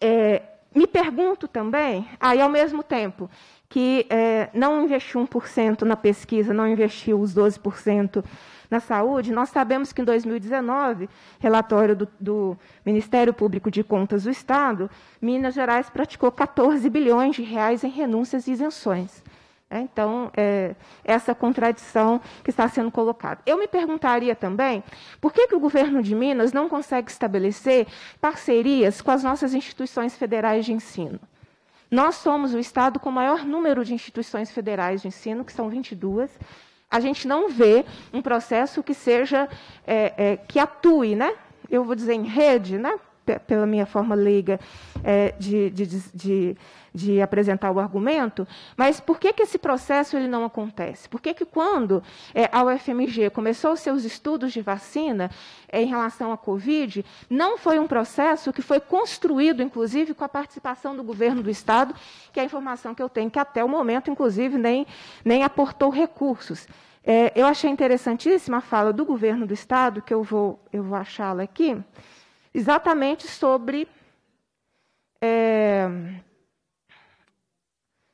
é, me pergunto também, aí ao mesmo tempo que é, não investiu 1% na pesquisa, não investiu os 12% na saúde, nós sabemos que em 2019, relatório do, do, Ministério Público de Contas do Estado, Minas Gerais praticou 14 bilhões de reais em renúncias e isenções. É, então, é, essa contradição que está sendo colocada. Eu me perguntaria também por que, que o governo de Minas não consegue estabelecer parcerias com as nossas instituições federais de ensino. Nós somos o estado com o maior número de instituições federais de ensino, que são 22. A gente não vê um processo que seja, é, é, que atue, né? eu vou dizer em rede, né? pela minha forma leiga é, de, de, de, de de apresentar o argumento, mas por que, que esse processo ele não acontece? Por que, que quando é, a UFMG começou seus estudos de vacina é, em relação à Covid, não foi um processo que foi construído, inclusive, com a participação do governo do Estado, que é a informação que eu tenho, que até o momento, inclusive, nem, nem aportou recursos. É, eu achei interessantíssima a fala do governo do Estado, que eu vou, eu vou achá-la aqui, exatamente sobre. É,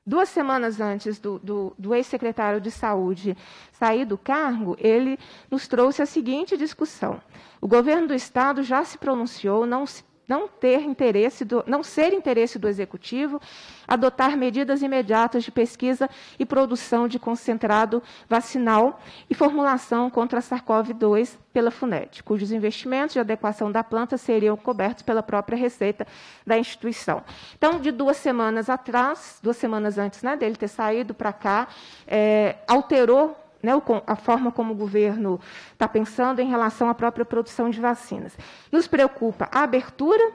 duas semanas antes do, do, do ex-secretário de Saúde sair do cargo, ele nos trouxe a seguinte discussão. O governo do Estado já se pronunciou, não se não ter interesse, do, não ser interesse do executivo, adotar medidas imediatas de pesquisa e produção de concentrado vacinal e formulação contra a SARS-CoV-2 pela Funet cujos investimentos de adequação da planta seriam cobertos pela própria receita da instituição. Então, de duas semanas atrás, duas semanas antes né, dele ter saído para cá, é, alterou né, a forma como o governo está pensando em relação à própria produção de vacinas. Nos preocupa a abertura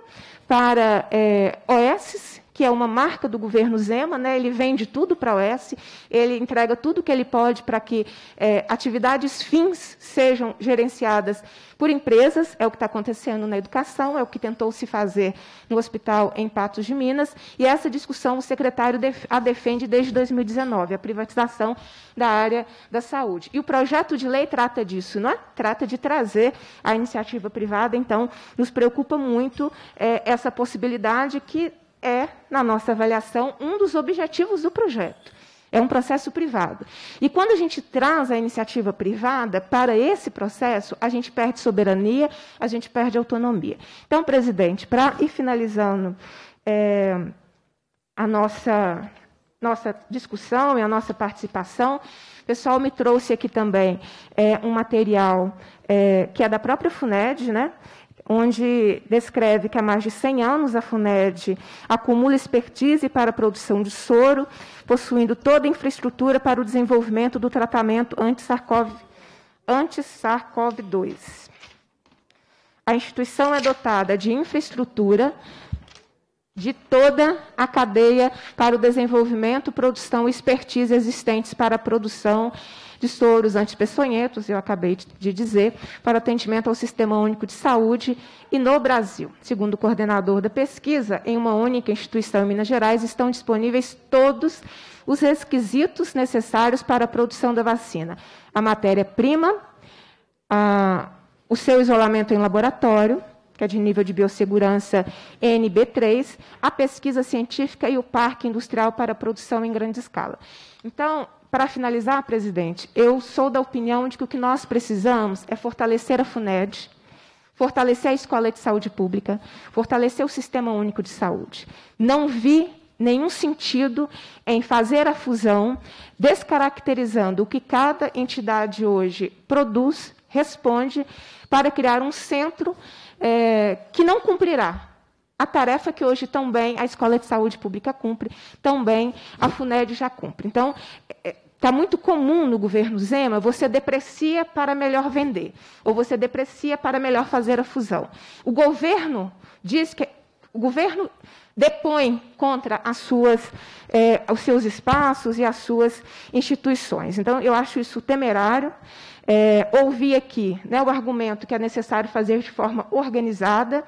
para é, eh, OS que é uma marca do governo Zema, né? ele vende tudo para a OS, ele entrega tudo que ele pode para que é, atividades fins sejam gerenciadas por empresas, é o que está acontecendo na educação, é o que tentou se fazer no hospital em Patos de Minas, e essa discussão o secretário a defende desde 2019, a privatização da área da saúde. E o projeto de lei trata disso, não é? Trata de trazer a iniciativa privada, então nos preocupa muito é, essa possibilidade que é, na nossa avaliação, um dos objetivos do projeto. É um processo privado. E quando a gente traz a iniciativa privada para esse processo, a gente perde soberania, a gente perde autonomia. Então, presidente, para ir finalizando é, a nossa, nossa discussão e a nossa participação, o pessoal me trouxe aqui também é, um material é, que é da própria FUNED, né? onde descreve que há mais de 100 anos a FUNED acumula expertise para a produção de soro, possuindo toda a infraestrutura para o desenvolvimento do tratamento anti-SARS-CoV-2. A instituição é dotada de infraestrutura de toda a cadeia para o desenvolvimento, produção e expertise existentes para a produção de soros antipessonhentos, eu acabei de dizer, para atendimento ao Sistema Único de Saúde e no Brasil. Segundo o coordenador da pesquisa, em uma única instituição em Minas Gerais estão disponíveis todos os requisitos necessários para a produção da vacina: a matéria-prima, o seu isolamento em laboratório, que é de nível de biossegurança NB3, a pesquisa científica e o parque industrial para produção em grande escala. Então, para finalizar, presidente, eu sou da opinião de que o que nós precisamos é fortalecer a FUNED, fortalecer a escola de saúde pública, fortalecer o sistema único de saúde. Não vi nenhum sentido em fazer a fusão, descaracterizando o que cada entidade hoje produz, responde, para criar um centro é, que não cumprirá a tarefa que hoje também a Escola de Saúde Pública cumpre, também a FUNED já cumpre. Então, está é, é, muito comum no governo Zema você deprecia para melhor vender, ou você deprecia para melhor fazer a fusão. O governo diz que. O governo depõe contra as suas, é, os seus espaços e as suas instituições. Então, eu acho isso temerário é, ouvir aqui né, o argumento que é necessário fazer de forma organizada,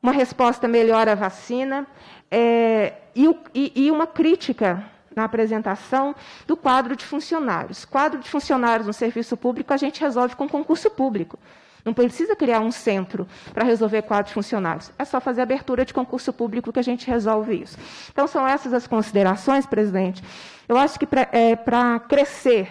uma resposta melhor à vacina é, e, e, e uma crítica na apresentação do quadro de funcionários. Quadro de funcionários no serviço público a gente resolve com concurso público. Não precisa criar um centro para resolver quadro de funcionários. É só fazer abertura de concurso público que a gente resolve isso. Então, são essas as considerações, presidente. Eu acho que para é, crescer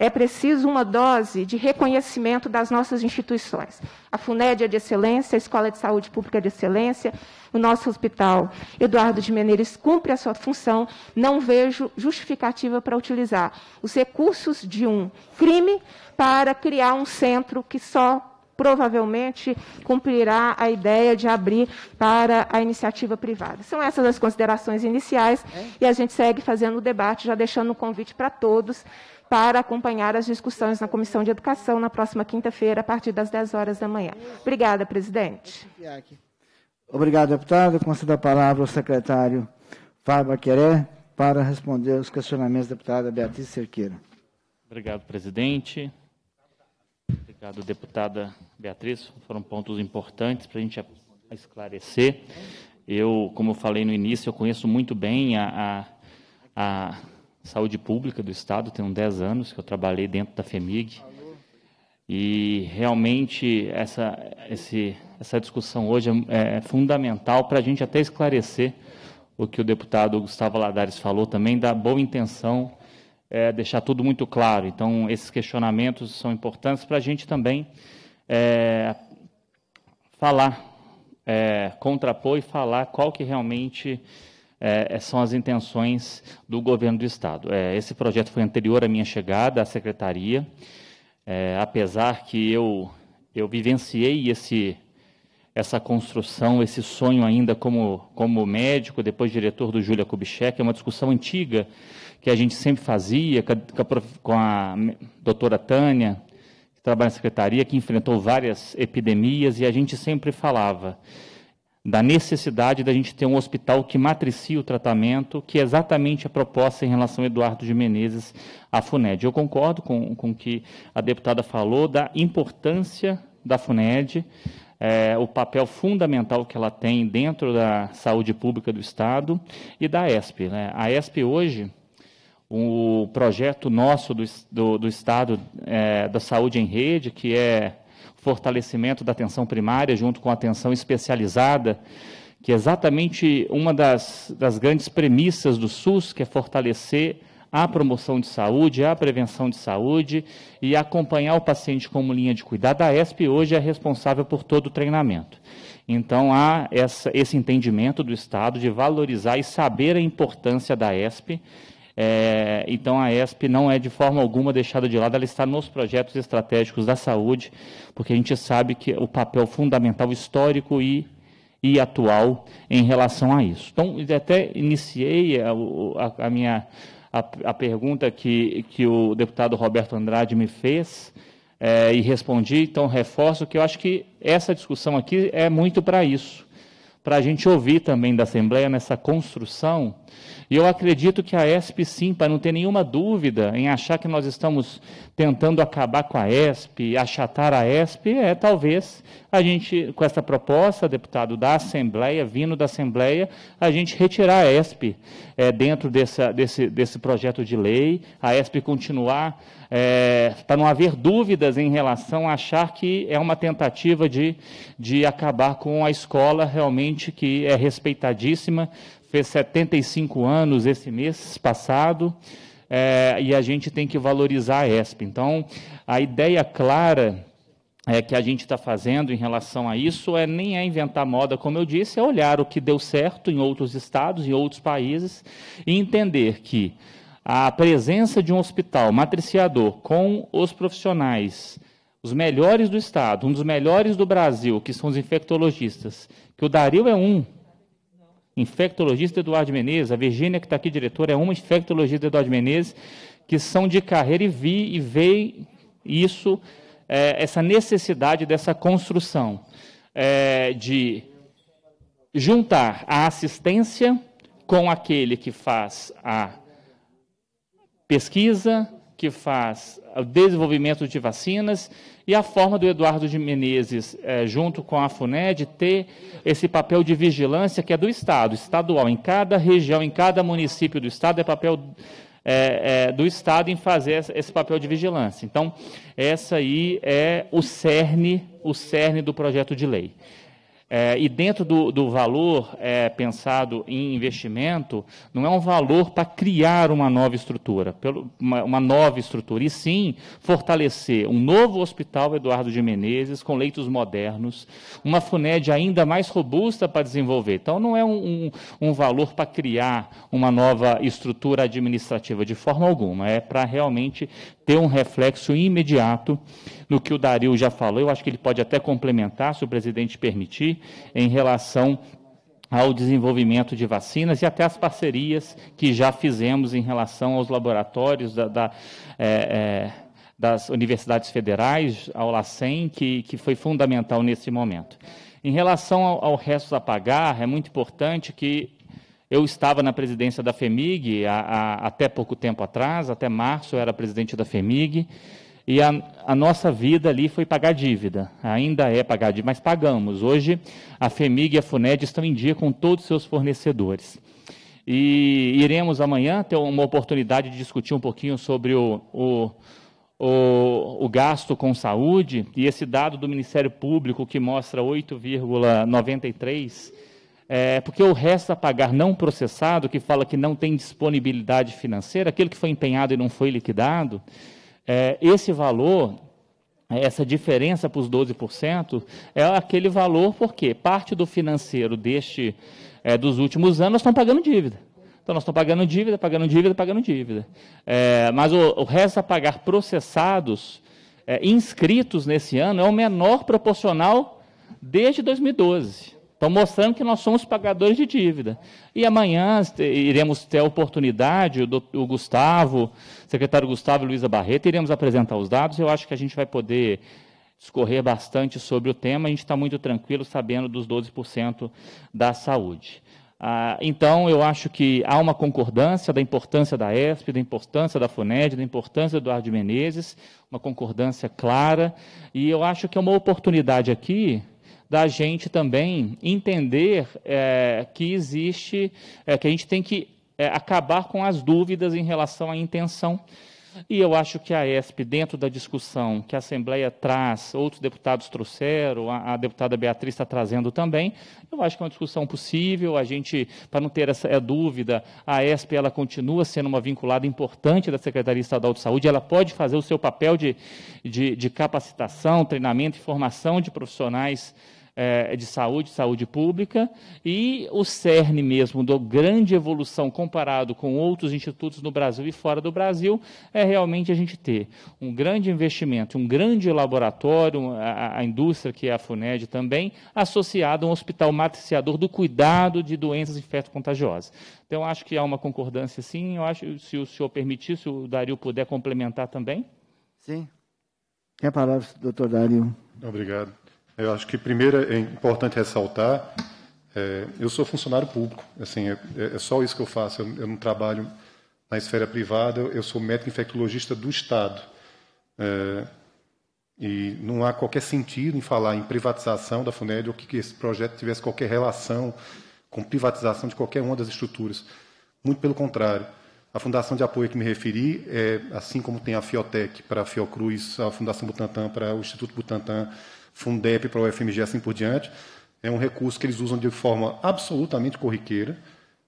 é preciso uma dose de reconhecimento das nossas instituições. A FUNED é de excelência, a Escola de Saúde Pública é de excelência, o nosso hospital Eduardo de Menezes cumpre a sua função. Não vejo justificativa para utilizar os recursos de um crime para criar um centro que só provavelmente cumprirá a ideia de abrir para a iniciativa privada. São essas as considerações iniciais é. e a gente segue fazendo o debate, já deixando um convite para todos para acompanhar as discussões na Comissão de Educação na próxima quinta-feira, a partir das 10 horas da manhã. Obrigada, presidente. Obrigado, deputado. Concedo a palavra ao secretário Fábio Aqueré para responder os questionamentos da deputada Beatriz Cerqueira. Obrigado, presidente. Obrigado, deputada Beatriz. Foram pontos importantes para a gente esclarecer. Eu, como eu falei no início, eu conheço muito bem a, a, a Saúde Pública do Estado, tenho 10 anos que eu trabalhei dentro da FEMIG. E realmente essa, esse, essa discussão hoje é, é fundamental para a gente até esclarecer o que o deputado Gustavo Ladares falou também, da boa intenção, é, deixar tudo muito claro. Então, esses questionamentos são importantes para a gente também é, falar, é, contrapor e falar qual que realmente é, é, são as intenções do governo do Estado. É, esse projeto foi anterior à minha chegada à secretaria, é, apesar que eu, eu vivenciei esse, essa construção, esse sonho ainda como, como médico, depois diretor do Júlia Kubitschek, é uma discussão antiga que a gente sempre fazia com a, com a doutora Tânia, que trabalha na secretaria, que enfrentou várias epidemias, e a gente sempre falava da necessidade da gente ter um hospital que matricie o tratamento, que é exatamente a proposta em relação a Eduardo de Menezes à FUNED. Eu concordo com, com o que a deputada falou da importância da FUNED, é, o papel fundamental que ela tem dentro da saúde pública do Estado e da ESP. Né? A ESP hoje, o projeto nosso do, do, do Estado é, da Saúde em Rede, que é fortalecimento da atenção primária junto com a atenção especializada, que é exatamente uma das, das grandes premissas do SUS, que é fortalecer a promoção de saúde, a prevenção de saúde e acompanhar o paciente como linha de cuidado. A ESP hoje é responsável por todo o treinamento. Então, há essa, esse entendimento do Estado de valorizar e saber a importância da ESP é, então a ESP não é de forma alguma deixada de lado, ela está nos projetos estratégicos da saúde, porque a gente sabe que o papel fundamental histórico e e atual em relação a isso. Então, até iniciei a, é, a, a minha a, a, pergunta que, que o deputado Roberto Andrade me fez é, e respondi, então reforço que eu acho que essa discussão aqui é muito para isso para a gente ouvir também da Assembleia nessa construção. E eu acredito que a ESP, sim, para não ter nenhuma dúvida em achar que nós estamos tentando acabar com a ESP, achatar a ESP, é talvez a gente, com essa proposta, deputado, da Assembleia, vindo da Assembleia, a gente retirar a ESP é, dentro dessa, desse, desse projeto de lei, a ESP continuar é, para não haver dúvidas em relação a achar que é uma tentativa de, de acabar com a escola realmente que é respeitadíssima, fez 75 anos esse mês passado, é, e a gente tem que valorizar a ESP. Então, a ideia clara é, que a gente está fazendo em relação a isso é nem é inventar moda, como eu disse, é olhar o que deu certo em outros estados, em outros países, e entender que a presença de um hospital matriciador com os profissionais, os melhores do estado, um dos melhores do Brasil, que são os infectologistas, que o Dario é um, infectologista Eduardo Menezes, a Virgínia que está aqui, diretora, é uma infectologista Eduardo Menezes, que são de carreira e vi e veio isso, é, essa necessidade dessa construção é, de juntar a assistência com aquele que faz a pesquisa, que faz o desenvolvimento de vacinas e a forma do Eduardo de Menezes, é, junto com a FUNED, ter esse papel de vigilância que é do Estado, estadual. Em cada região, em cada município do Estado, é papel é, é, do Estado em fazer esse papel de vigilância. Então, essa aí é o cerne, o cerne do projeto de lei. É, e dentro do, do valor é, pensado em investimento, não é um valor para criar uma nova estrutura, pelo, uma, uma, nova estrutura, e sim fortalecer um novo hospital Eduardo de Menezes, com leitos modernos, uma FUNED ainda mais robusta para desenvolver. Então, não é um, um, um valor para criar uma nova estrutura administrativa, de forma alguma, é para realmente ter um reflexo imediato no que o Dario já falou. Eu acho que ele pode até complementar, se o presidente permitir em relação ao desenvolvimento de vacinas e até as parcerias que já fizemos em relação aos laboratórios da, da, é, é, das universidades federais, ao LACEN, que, que foi fundamental nesse momento. Em relação ao, ao a pagar, é muito importante que eu estava na presidência da FEMIG a, a, até pouco tempo atrás, até março eu era presidente da FEMIG, e a, a nossa vida ali foi pagar dívida. Ainda é pagar dívida, mas pagamos. Hoje, a FEMIG e a FUNED estão em dia com todos os seus fornecedores. E iremos amanhã ter uma oportunidade de discutir um pouquinho sobre o, o o, o, gasto com saúde, e esse dado do Ministério Público que mostra 8,93, é, porque o resto a pagar não processado, que fala que não tem disponibilidade financeira, aquilo que foi empenhado e não foi liquidado, é, esse valor, essa diferença para os 12%, é aquele valor porque parte do financeiro deste é, dos últimos anos estão pagando dívida. Então, nós estamos pagando dívida, pagando dívida, pagando dívida. É, mas o, o, resto a pagar processados, é, inscritos nesse ano, é o menor proporcional desde 2012. Estão mostrando que nós somos pagadores de dívida. E amanhã iremos ter a oportunidade, o, Gustavo, secretário Gustavo e Luísa Barreto, iremos apresentar os dados. Eu acho que a gente vai poder discorrer bastante sobre o tema. A gente está muito tranquilo sabendo dos 12% da saúde. Ah, então, eu acho que há uma concordância da importância da ESP, da importância da FUNED, da importância do Eduardo Menezes, uma concordância clara. E eu acho que é uma oportunidade aqui da gente também entender é, que existe, é, que a gente tem que é, acabar com as dúvidas em relação à intenção. E eu acho que a ESP, dentro da discussão que a Assembleia traz, outros deputados trouxeram, a, a deputada Beatriz está trazendo também, eu acho que é uma discussão possível, a gente, para não ter essa é, dúvida, a ESP ela continua sendo uma vinculada importante da Secretaria Estadual de Saúde, ela pode fazer o seu papel de, de, de capacitação, treinamento e formação de profissionais é, de saúde, saúde pública, e o cerne mesmo da grande evolução comparado com outros institutos no Brasil e fora do Brasil é realmente a gente ter um grande investimento, um grande laboratório, a, a indústria que é a FUNED também, associado a um hospital matriciador do cuidado de doenças Infecciosas. contagiosas Então, acho que há uma concordância, sim. Eu acho, se o senhor permitir, se o Dario puder complementar também. Sim. Tem a palavra, doutor Dario? Obrigado. Eu acho que primeiro é importante ressaltar, é, eu sou funcionário público, assim, é, é só isso que eu faço, eu, eu, não trabalho na esfera privada, eu sou médico infectologista do Estado. É, e não há qualquer sentido em falar em privatização da FUNED ou que, que esse projeto tivesse qualquer relação com privatização de qualquer uma das estruturas. Muito pelo contrário. A fundação de apoio a que me referi, é, assim como tem a Fiotec para a Fiocruz, a Fundação Butantan para o Instituto Butantan, Fundep para o FMG, assim por diante, é um recurso que eles usam de forma absolutamente corriqueira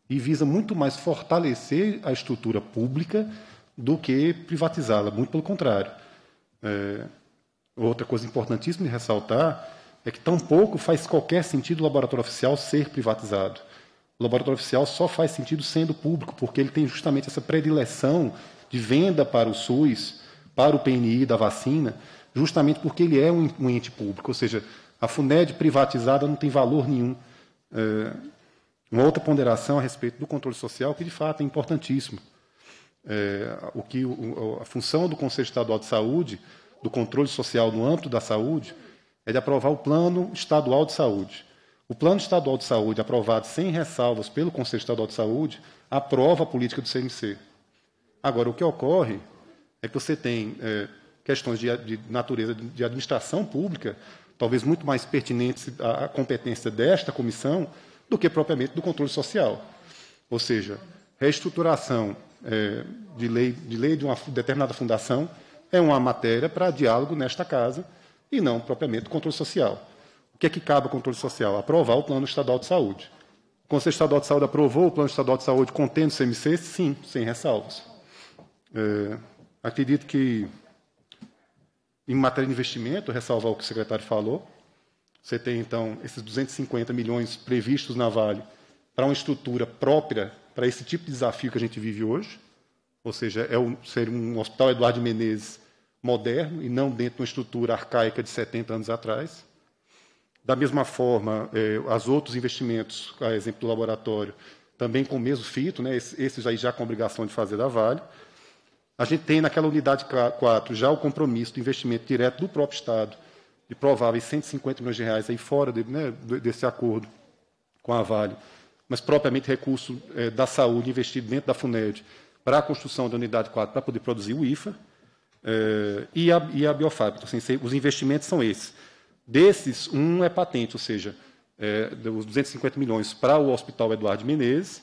e visa muito mais fortalecer a estrutura pública do que privatizá-la, muito pelo contrário. É, outra coisa importantíssima de ressaltar é que tampouco faz qualquer sentido o laboratório oficial ser privatizado. O laboratório oficial só faz sentido sendo público, porque ele tem justamente essa predileção de venda para o SUS, para o PNI da vacina, justamente porque ele é um, um ente público. Ou seja, a FUNED privatizada não tem valor nenhum. É, uma outra ponderação a respeito do controle social, que de fato é importantíssimo. É, o que o, a função do Conselho Estadual de Saúde, do controle social no âmbito da saúde, é de aprovar o Plano Estadual de Saúde. O Plano Estadual de Saúde, aprovado sem ressalvas pelo Conselho Estadual de Saúde, aprova a política do CMC. Agora, o que ocorre é que você tem é, questões de, de natureza de administração pública, talvez muito mais pertinentes à competência desta comissão do que propriamente do controle social. Ou seja, reestruturação é, de, lei, de lei de uma determinada fundação é uma matéria para diálogo nesta casa e não propriamente do controle social. O que é que cabe ao controle social? Aprovar o plano estadual de saúde. O Conselho Estadual de Saúde aprovou o plano estadual de saúde contendo o CMC? Sim, sem ressalvas. É, acredito que em matéria de investimento, ressalvar o que o secretário falou, você tem então esses 250 milhões previstos na Vale para uma estrutura própria para esse tipo de desafio que a gente vive hoje, ou seja, é um, ser um hospital Eduardo Menezes moderno e não dentro de uma estrutura arcaica de 70 anos atrás. Da mesma forma, eh, é, os outros investimentos, a exemplo do laboratório, também com o mesmo fito, né, esses aí já com obrigação de fazer da Vale. A gente tem naquela unidade 4 já o compromisso do investimento direto do próprio Estado, de prováveis 150 milhões de reais aí fora de, né, desse acordo com a Vale, mas propriamente recurso é, da saúde investido dentro da FUNED para a construção da unidade 4 para poder produzir o IFA é, eh, e, a, e a Biofab. Então, assim, os investimentos são esses. Desses, um é patente, ou seja, é, os 250 milhões para o Hospital Eduardo Menezes,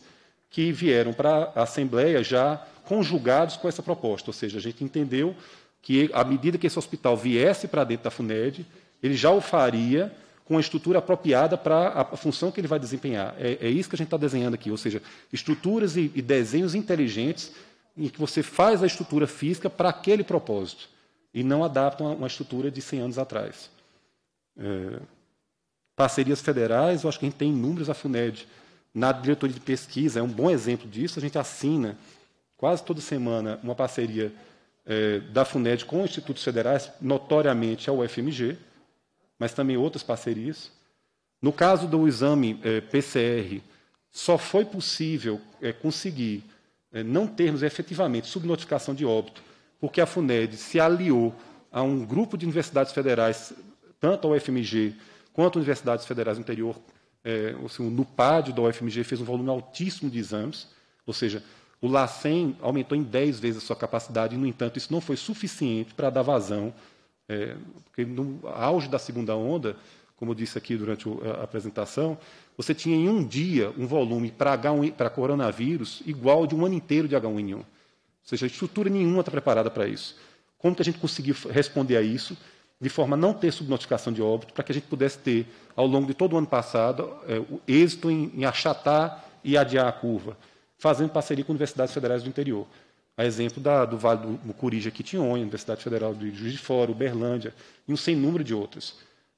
que vieram para a Assembleia já conjugados com essa proposta. Ou seja, a gente entendeu que, à medida que esse hospital viesse para dentro da FUNED, ele já o faria com a estrutura apropriada para a função que ele vai desempenhar. É, é isso que a gente está desenhando aqui, ou seja, estruturas e, e desenhos inteligentes em que você faz a estrutura física para aquele propósito e não adapta uma, uma estrutura de 100 anos atrás. É, parcerias federais, eu acho que a gente tem inúmeros, a FUNED na diretoria de pesquisa, é um bom exemplo disso, a gente assina quase toda semana uma parceria é, da FUNED com institutos federais, notoriamente a UFMG, mas também outras parcerias. No caso do exame é, PCR, só foi possível é, conseguir é, não termos efetivamente subnotificação de óbito, porque a FUNED se aliou a um grupo de universidades federais, tanto a UFMG quanto a universidades federais do interior, é, assim, o NUPAD da UFMG fez um volume altíssimo de exames, ou seja, o LACEN aumentou em 10 vezes a sua capacidade, e, no entanto, isso não foi suficiente para dar vazão, é, porque no auge da segunda onda, como eu disse aqui durante a apresentação, você tinha em um dia um volume para, para coronavírus igual de um ano inteiro de H1N1. Ou seja, estrutura nenhuma está preparada para isso. Como que a gente conseguiu responder a isso? de forma a não ter subnotificação de óbito, para que a gente pudesse ter, ao longo de todo o ano passado, é, o êxito em, em achatar e adiar a curva, fazendo parceria com universidades federais do interior. A exemplo da, do Vale do Mucuri, Jequitinhonha, Universidade Federal de Juiz de Fora, Uberlândia, e um sem número de outras.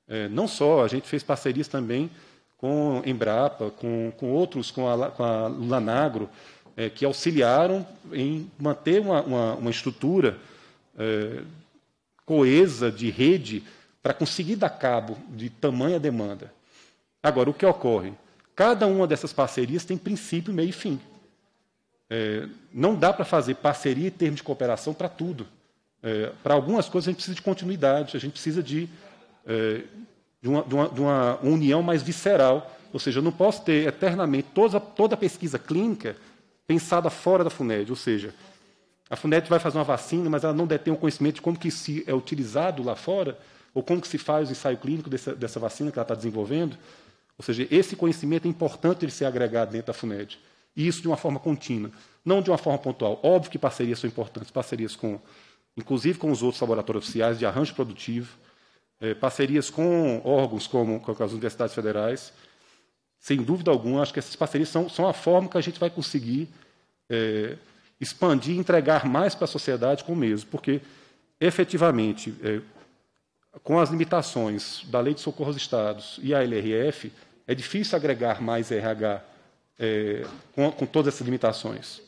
É, não só, a gente fez parcerias também com Embrapa, com, com outros, com a, com a Lanagro, é, que auxiliaram em manter uma, uma, uma estrutura é, coesa de rede para conseguir dar cabo de tamanha demanda. Agora, o que ocorre? Cada uma dessas parcerias tem princípio, meio e fim. É, não dá para fazer parceria e termos de cooperação para tudo. É, para algumas coisas a gente precisa de continuidade, a gente precisa de, é, de, uma, de, uma, de, uma, união mais visceral. Ou seja, eu não posso ter eternamente toda, toda a pesquisa clínica pensada fora da FUNED. Ou seja, a FUNET vai fazer uma vacina, mas ela não detém o conhecimento de como que se é utilizado lá fora, ou como que se faz o ensaio clínico dessa, dessa vacina que ela está desenvolvendo. Ou seja, esse conhecimento é importante ele ser agregado dentro da FUNED. E isso de uma forma contínua, não de uma forma pontual. Óbvio que parcerias são importantes, parcerias com, inclusive com os outros laboratórios oficiais de arranjo produtivo, é, parcerias com órgãos como, com as universidades federais. Sem dúvida alguma, acho que essas parcerias são, são a forma que a gente vai conseguir é, expandir e entregar mais para a sociedade com o mesmo, porque efetivamente, é, com as limitações da Lei de Socorro aos Estados e a LRF, é difícil agregar mais RH é, com, com, todas essas limitações.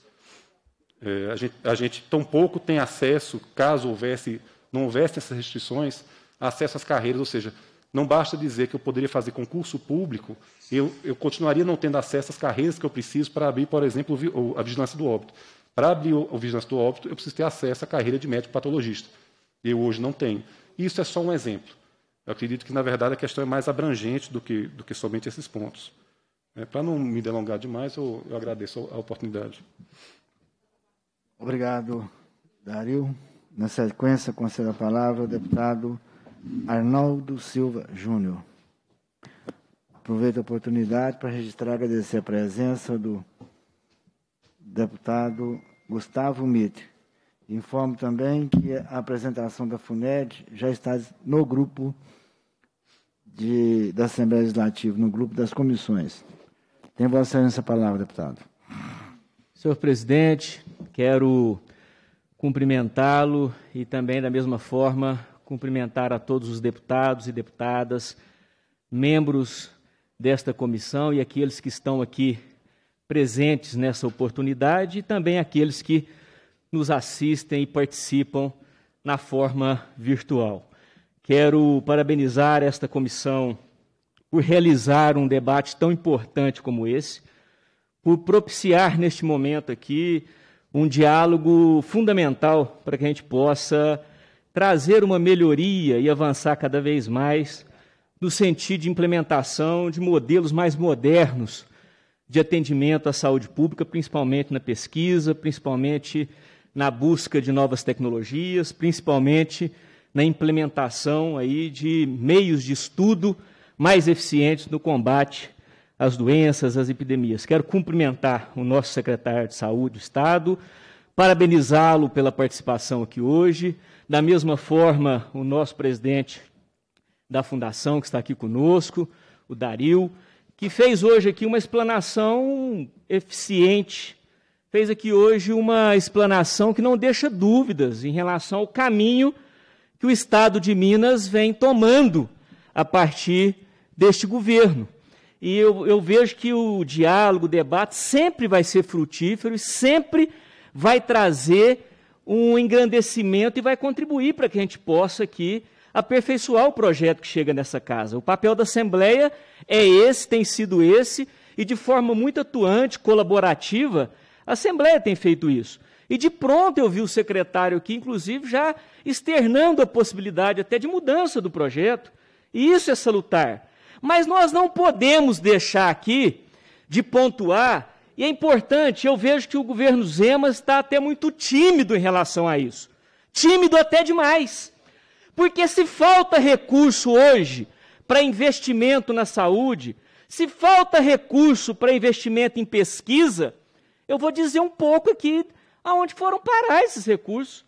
É, a, gente, a gente tão pouco tem acesso, caso houvesse, não houvesse essas restrições, acesso às carreiras, ou seja, não basta dizer que eu poderia fazer concurso público, eu, eu continuaria não tendo acesso às carreiras que eu preciso para abrir, por exemplo, a vigilância do óbito. Para abrir o vigilância do óbito, eu preciso ter acesso à carreira de médico patologista. Eu hoje não tenho. Isso é só um exemplo. Eu acredito que, na verdade, a questão é mais abrangente do que, do que somente esses pontos. É, Para não me delongar demais, eu, eu agradeço a oportunidade. Obrigado, Dario. Na sequência, concedo a palavra ao deputado Arnaldo Silva Júnior. Aproveito a oportunidade para registrar e agradecer a presença do deputado Gustavo Mitre. Informo também que a apresentação da FUNED já está no grupo de, da Assembleia Legislativa, no grupo das comissões. Tem Vossa Excelência a palavra, deputado. Senhor presidente, quero cumprimentá-lo e também, da mesma forma, cumprimentar a todos os deputados e deputadas, membros desta comissão e aqueles que estão aqui presentes nessa oportunidade e também aqueles que nos assistem e participam na forma virtual. Quero parabenizar esta comissão por realizar um debate tão importante como esse, por propiciar neste momento aqui um diálogo fundamental para que a gente possa trazer uma melhoria e avançar cada vez mais no sentido de implementação de modelos mais modernos de atendimento à saúde pública, principalmente na pesquisa, principalmente na busca de novas tecnologias, principalmente na implementação aí de meios de estudo mais eficientes no combate às doenças, às epidemias. Quero cumprimentar o nosso secretário de Saúde do Estado, parabenizá-lo pela participação aqui hoje. Da mesma forma, o nosso presidente da fundação que está aqui conosco, o Daril, que fez hoje aqui uma explanação eficiente, fez aqui hoje uma explanação que não deixa dúvidas em relação ao caminho que o Estado de Minas vem tomando a partir deste governo. E eu, eu vejo que o diálogo, o debate sempre vai ser frutífero e sempre vai trazer um engrandecimento e vai contribuir para que a gente possa aqui aperfeiçoar o projeto que chega nessa casa. O papel da Assembleia é esse, tem sido esse, e de forma muito atuante, colaborativa, a Assembleia tem feito isso. E de pronto eu vi o secretário aqui, inclusive, já externando a possibilidade até de mudança do projeto. E isso é salutar. Mas nós não podemos deixar aqui de pontuar, e é importante, eu vejo que o governo Zema está até muito tímido em relação a isso. Tímido até demais. Porque se falta recurso hoje para investimento na saúde, se falta recurso para investimento em pesquisa, eu vou dizer um pouco aqui aonde foram parar esses recursos.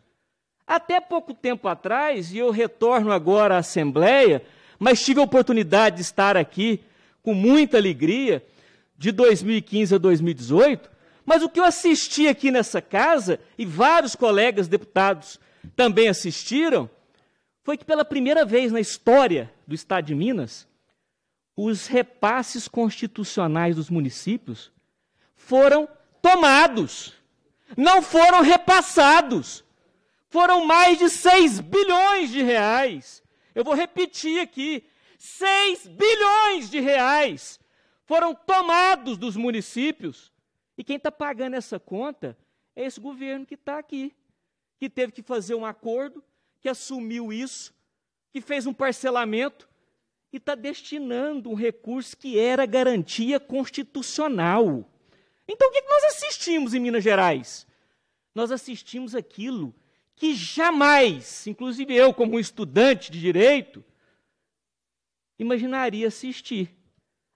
Até pouco tempo atrás, e eu retorno agora à Assembleia, mas tive a oportunidade de estar aqui com muita alegria, de 2015 a 2018, mas o que eu assisti aqui nessa casa, e vários colegas deputados também assistiram, foi que pela primeira vez na história do Estado de Minas, os repasses constitucionais dos municípios foram tomados, não foram repassados. Foram mais de 6 bilhões de reais. Eu vou repetir aqui: 6 bilhões de reais foram tomados dos municípios. E quem está pagando essa conta é esse governo que está aqui, que teve que fazer um acordo que assumiu isso, que fez um parcelamento e está destinando um recurso que era garantia constitucional. Então, o é que nós assistimos em Minas Gerais? Nós assistimos aquilo que jamais, inclusive eu, como estudante de direito, imaginaria assistir.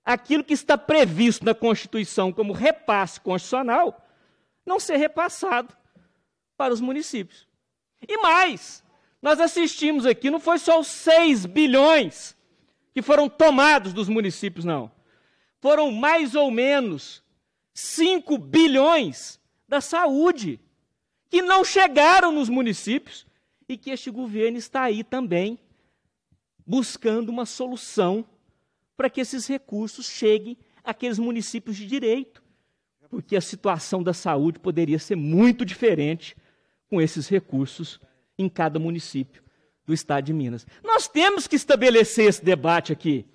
Aquilo que está previsto na Constituição como repasse constitucional não ser repassado para os municípios. E mais, nós assistimos aqui, não foi só os 6 bilhões que foram tomados dos municípios, não. Foram mais ou menos 5 bilhões da saúde que não chegaram nos municípios e que este governo está aí também buscando uma solução para que esses recursos cheguem àqueles municípios de direito, porque a situação da saúde poderia ser muito diferente com esses recursos em cada município do estado de Minas. Nós temos que estabelecer esse debate aqui.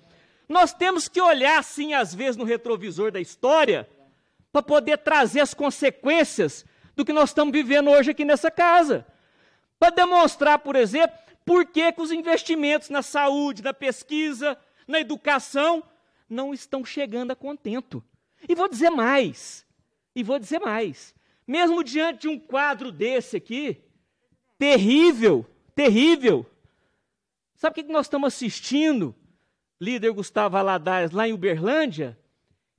Nós temos que olhar, sim, às vezes, no retrovisor da história, para poder trazer as consequências do que nós estamos vivendo hoje aqui nessa casa. Para demonstrar, por exemplo, por que, que os investimentos na saúde, na pesquisa, na educação não estão chegando a contento. E vou dizer mais. E vou dizer mais. Mesmo diante de um quadro desse aqui, terrível, terrível. Sabe o que nós estamos assistindo, líder Gustavo Aladares, lá em Uberlândia?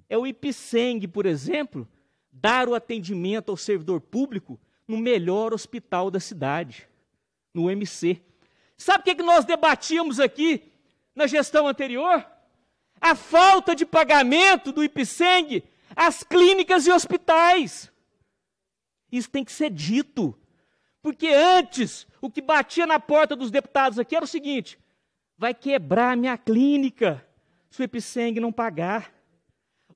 É o Ipseng, por exemplo, dar o atendimento ao servidor público no melhor hospital da cidade, no MC. Sabe o que, é que nós debatíamos aqui na gestão anterior? A falta de pagamento do IPSENG às clínicas e hospitais. Isso tem que ser dito. Porque antes, o que batia na porta dos deputados aqui era o seguinte: vai quebrar minha clínica se o Epiceng não pagar.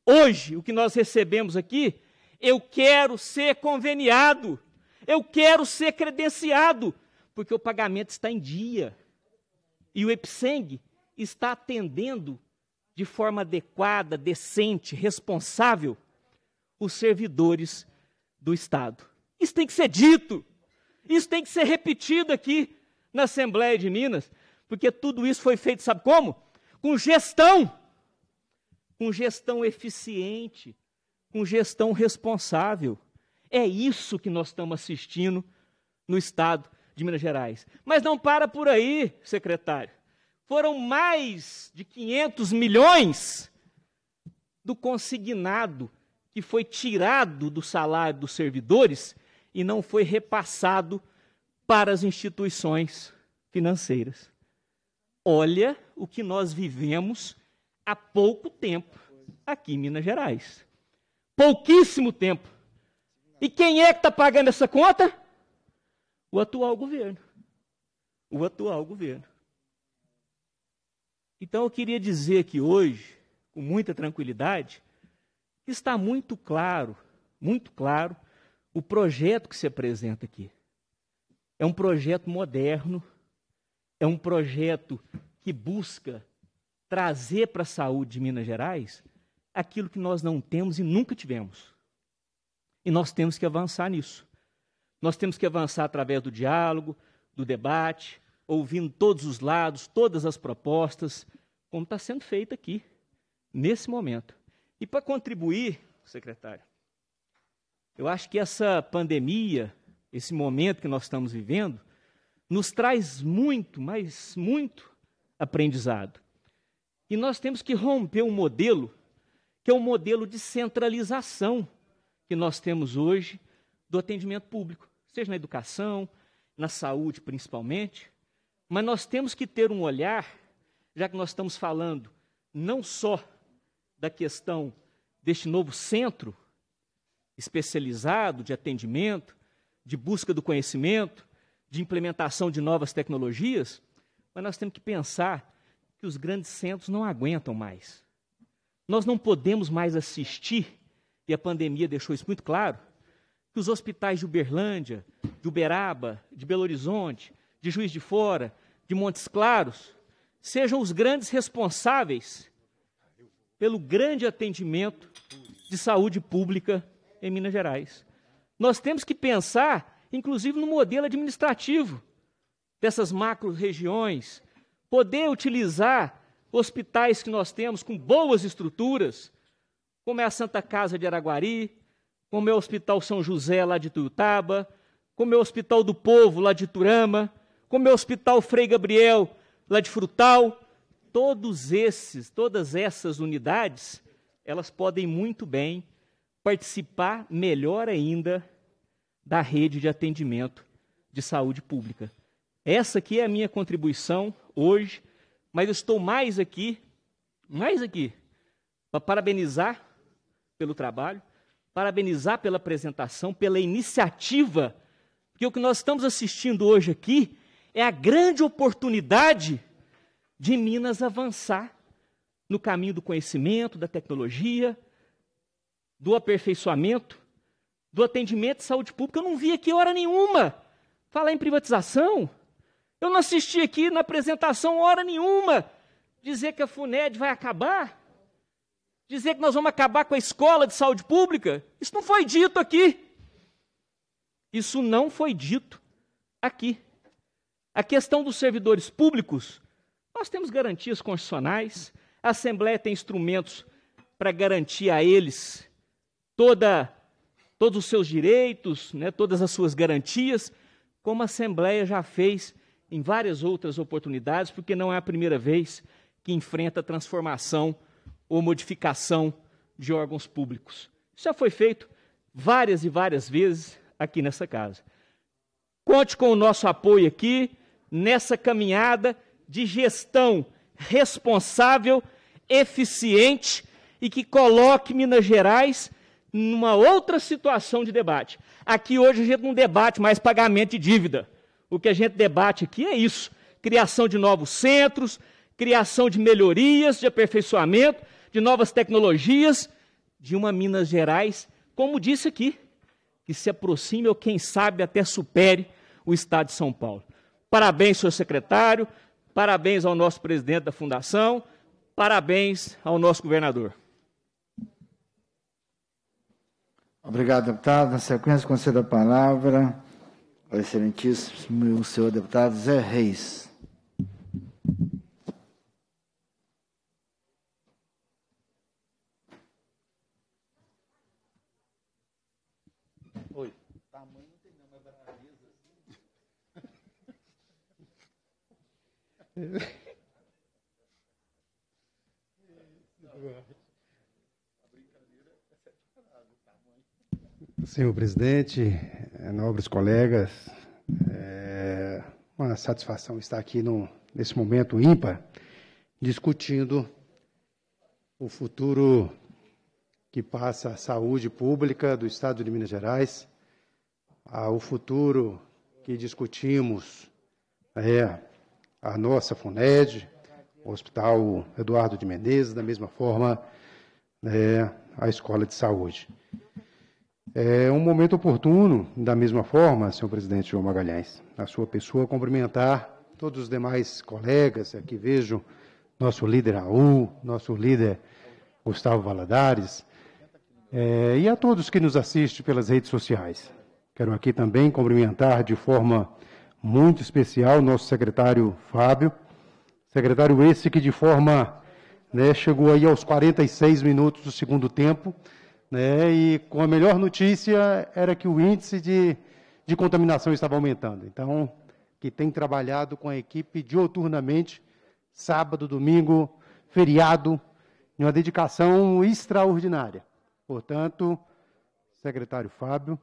Hoje, o que nós recebemos aqui, eu quero ser conveniado, eu quero ser credenciado, porque o pagamento está em dia. E o Epseng está atendendo de forma adequada, decente, responsável os servidores do Estado. Isso tem que ser dito. Isso tem que ser repetido aqui na Assembleia de Minas, porque tudo isso foi feito, sabe como? Com gestão. Com gestão eficiente, com gestão responsável. É isso que nós estamos assistindo no estado de Minas Gerais. Mas não para por aí, secretário. Foram mais de 500 milhões do consignado que foi tirado do salário dos servidores e não foi repassado para as instituições financeiras. Olha o que nós vivemos há pouco tempo aqui em Minas Gerais. Pouquíssimo tempo. E quem é que está pagando essa conta? O atual governo. O atual governo. Então eu queria dizer que hoje, com muita tranquilidade, está muito claro, muito claro, o projeto que se apresenta aqui. É um projeto moderno, é um projeto que busca trazer para a saúde de Minas Gerais aquilo que nós não temos e nunca tivemos. E nós temos que avançar nisso. Nós temos que avançar através do diálogo, do debate, ouvindo todos os lados, todas as propostas, como está sendo feito aqui, nesse momento. E para contribuir, secretário, eu acho que essa pandemia, esse momento que nós estamos vivendo, nos traz muito, mas muito aprendizado. E nós temos que romper um modelo que é o um modelo de centralização que nós temos hoje do atendimento público, seja na educação, na saúde principalmente. Mas nós temos que ter um olhar, já que nós estamos falando não só da questão deste novo centro especializado de atendimento, de busca do conhecimento, de implementação de novas tecnologias, mas nós temos que pensar que os grandes centros não aguentam mais. Nós não podemos mais assistir, e a pandemia deixou isso muito claro, que os hospitais de Uberlândia, de Uberaba, de Belo Horizonte, de Juiz de Fora, de Montes Claros, sejam os grandes responsáveis pelo grande atendimento de saúde pública em Minas Gerais. Nós temos que pensar, inclusive, no modelo administrativo dessas macro-regiões, poder utilizar hospitais que nós temos com boas estruturas, como é a Santa Casa de Araguari, como é o Hospital São José lá de Tuiutaba, como é o Hospital do Povo lá de Turama, como é o Hospital Frei Gabriel lá de Frutal, todos esses, todas essas unidades, elas podem muito bem participar melhor ainda da rede de atendimento de saúde pública. Essa aqui é a minha contribuição hoje, mas eu estou mais aqui, mais aqui, para parabenizar pelo trabalho, parabenizar pela apresentação, pela iniciativa, porque o que nós estamos assistindo hoje aqui é a grande oportunidade de Minas avançar no caminho do conhecimento, da tecnologia, do aperfeiçoamento, do atendimento de saúde pública. Eu não vi aqui hora nenhuma falar em privatização. Eu não assisti aqui na apresentação hora nenhuma dizer que a FUNED vai acabar, dizer que nós vamos acabar com a escola de saúde pública. Isso não foi dito aqui. Isso não foi dito aqui. A questão dos servidores públicos, nós temos garantias constitucionais, a Assembleia tem instrumentos para garantir a eles toda, todos os seus direitos, né, todas as suas garantias, como a Assembleia já fez em várias outras oportunidades, porque não é a primeira vez que enfrenta transformação ou modificação de órgãos públicos. Isso já foi feito várias e várias vezes aqui nessa casa. Conte com o nosso apoio aqui nessa caminhada de gestão responsável, eficiente e que coloque Minas Gerais numa outra situação de debate. Aqui hoje a gente não debate mais pagamento de dívida. O que a gente debate aqui é isso: criação de novos centros, criação de melhorias, de aperfeiçoamento, de novas tecnologias, de uma Minas Gerais, como disse aqui, que se aproxime ou quem sabe até supere o Estado de São Paulo. Parabéns, senhor secretário, parabéns ao nosso presidente da Fundação, parabéns ao nosso governador. Obrigado, deputado. Na sequência, concedo a palavra ao excelentíssimo senhor deputado Zé Reis. Oi. Tamanho não tem Senhor presidente, eh, nobres colegas, é uma satisfação estar aqui no, nesse momento ímpar, discutindo o futuro que passa a saúde pública do Estado de Minas Gerais, o futuro que discutimos é a nossa FUNED, o Hospital Eduardo de Menezes, da mesma forma é, a Escola de Saúde. É um momento oportuno, da mesma forma, senhor presidente João Magalhães, na sua pessoa, cumprimentar todos os demais colegas. Aqui vejo nosso líder Raul, nosso líder Gustavo Valadares, é, e a todos que nos assistem pelas redes sociais. Quero aqui também cumprimentar de forma muito especial nosso secretário Fábio, secretário esse que de forma né, chegou aí aos 46 minutos do segundo tempo né? E com a melhor notícia era que o índice de, de contaminação estava aumentando. Então, que tem trabalhado com a equipe dioturnamente, sábado, domingo, feriado, em uma dedicação extraordinária. Portanto, secretário Fábio,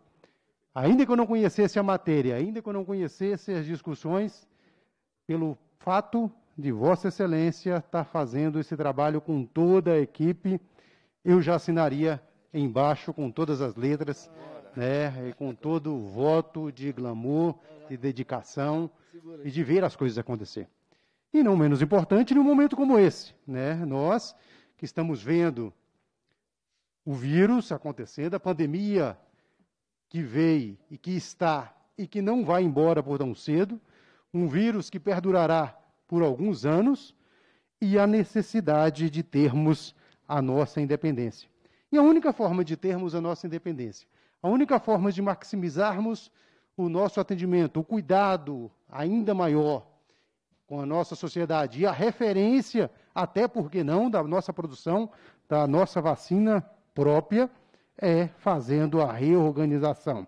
ainda que eu não conhecesse a matéria, ainda que eu não conhecesse as discussões, pelo fato de Vossa Excelência estar tá fazendo esse trabalho com toda a equipe, eu já assinaria embaixo com todas as letras, né? E com todo o voto de glamour e dedicação e de ver as coisas acontecer. E não menos importante, num momento como esse, né? Nós que estamos vendo o vírus acontecendo, a pandemia que veio e que está e que não vai embora por tão cedo, um vírus que perdurará por alguns anos e a necessidade de termos a nossa independência. E a única forma de termos a nossa independência, a única forma de maximizarmos o nosso atendimento, o cuidado ainda maior com a nossa sociedade e a referência, até porque não, da nossa produção, da nossa vacina própria, é fazendo a reorganização.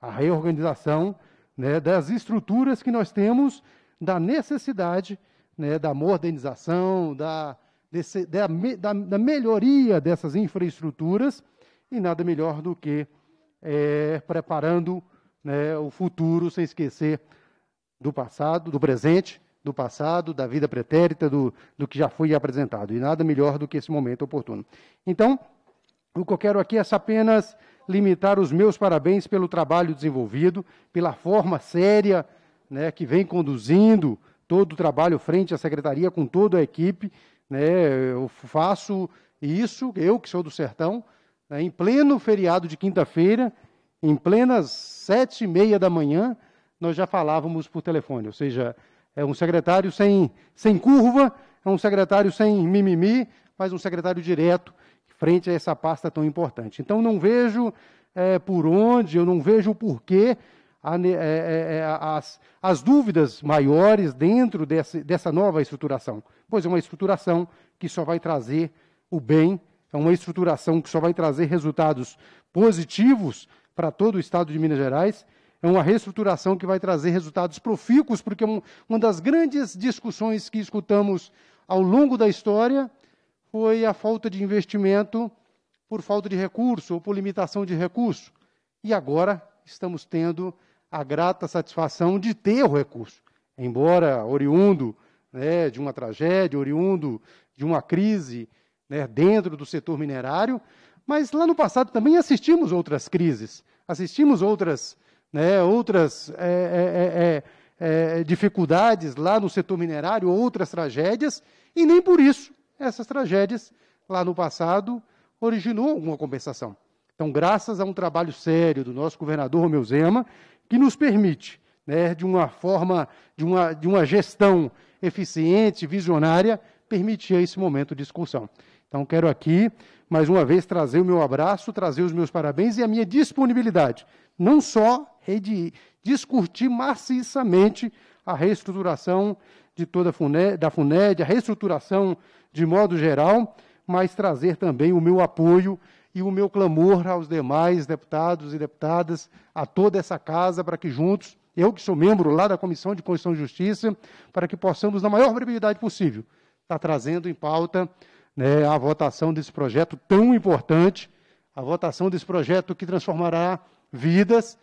A reorganização né, das estruturas que nós temos, da necessidade né, da modernização, da desse, da, da, da, melhoria dessas infraestruturas, e nada melhor do que é, preparando né, o futuro sem esquecer do passado, do presente, do passado, da vida pretérita, do, do que já foi apresentado. E nada melhor do que esse momento oportuno. Então, o que eu quero aqui é apenas limitar os meus parabéns pelo trabalho desenvolvido, pela forma séria né, que vem conduzindo todo o trabalho frente à secretaria com toda a equipe né, eu faço isso, eu que sou do sertão, né, em pleno feriado de quinta-feira, em plenas sete e meia da manhã, nós já falávamos por telefone. Ou seja, é um secretário sem, sem curva, é um secretário sem mimimi, mas um secretário direto frente a essa pasta tão importante. Então, não vejo é, por onde, eu não vejo o porquê é, é, é, as, as dúvidas maiores dentro desse, dessa nova estruturação. Pois é uma estruturação que só vai trazer o bem, é uma estruturação que só vai trazer resultados positivos para todo o estado de Minas Gerais. É uma reestruturação que vai trazer resultados profícuos, porque uma das grandes discussões que escutamos ao longo da história foi a falta de investimento por falta de recurso ou por limitação de recurso. E agora estamos tendo a grata satisfação de ter o recurso, embora oriundo né, de uma tragédia, oriundo de uma crise né, dentro do setor minerário, mas lá no passado também assistimos outras crises, assistimos outras, né, outras é, é, é, é, é dificuldades lá no setor minerário, outras tragédias, e nem por isso essas tragédias lá no passado originou alguma compensação. Então, graças a um trabalho sério do nosso governador Romeu Zema, que nos permite, né, de uma forma, de uma, de uma gestão eficiente, visionária, permitir esse momento de discussão. Então, quero aqui, mais uma vez, trazer o meu abraço, trazer os meus parabéns e a minha disponibilidade, não só de discutir maciçamente a reestruturação de toda a FUNED, da FUNED, a reestruturação de modo geral, mas trazer também o meu apoio e o meu clamor aos demais deputados e deputadas, a toda essa casa, para que juntos, eu que sou membro lá da Comissão de Constituição e Justiça, para que possamos, na maior brevidade possível, estar tá trazendo em pauta né, a votação desse projeto tão importante, a votação desse projeto que transformará vidas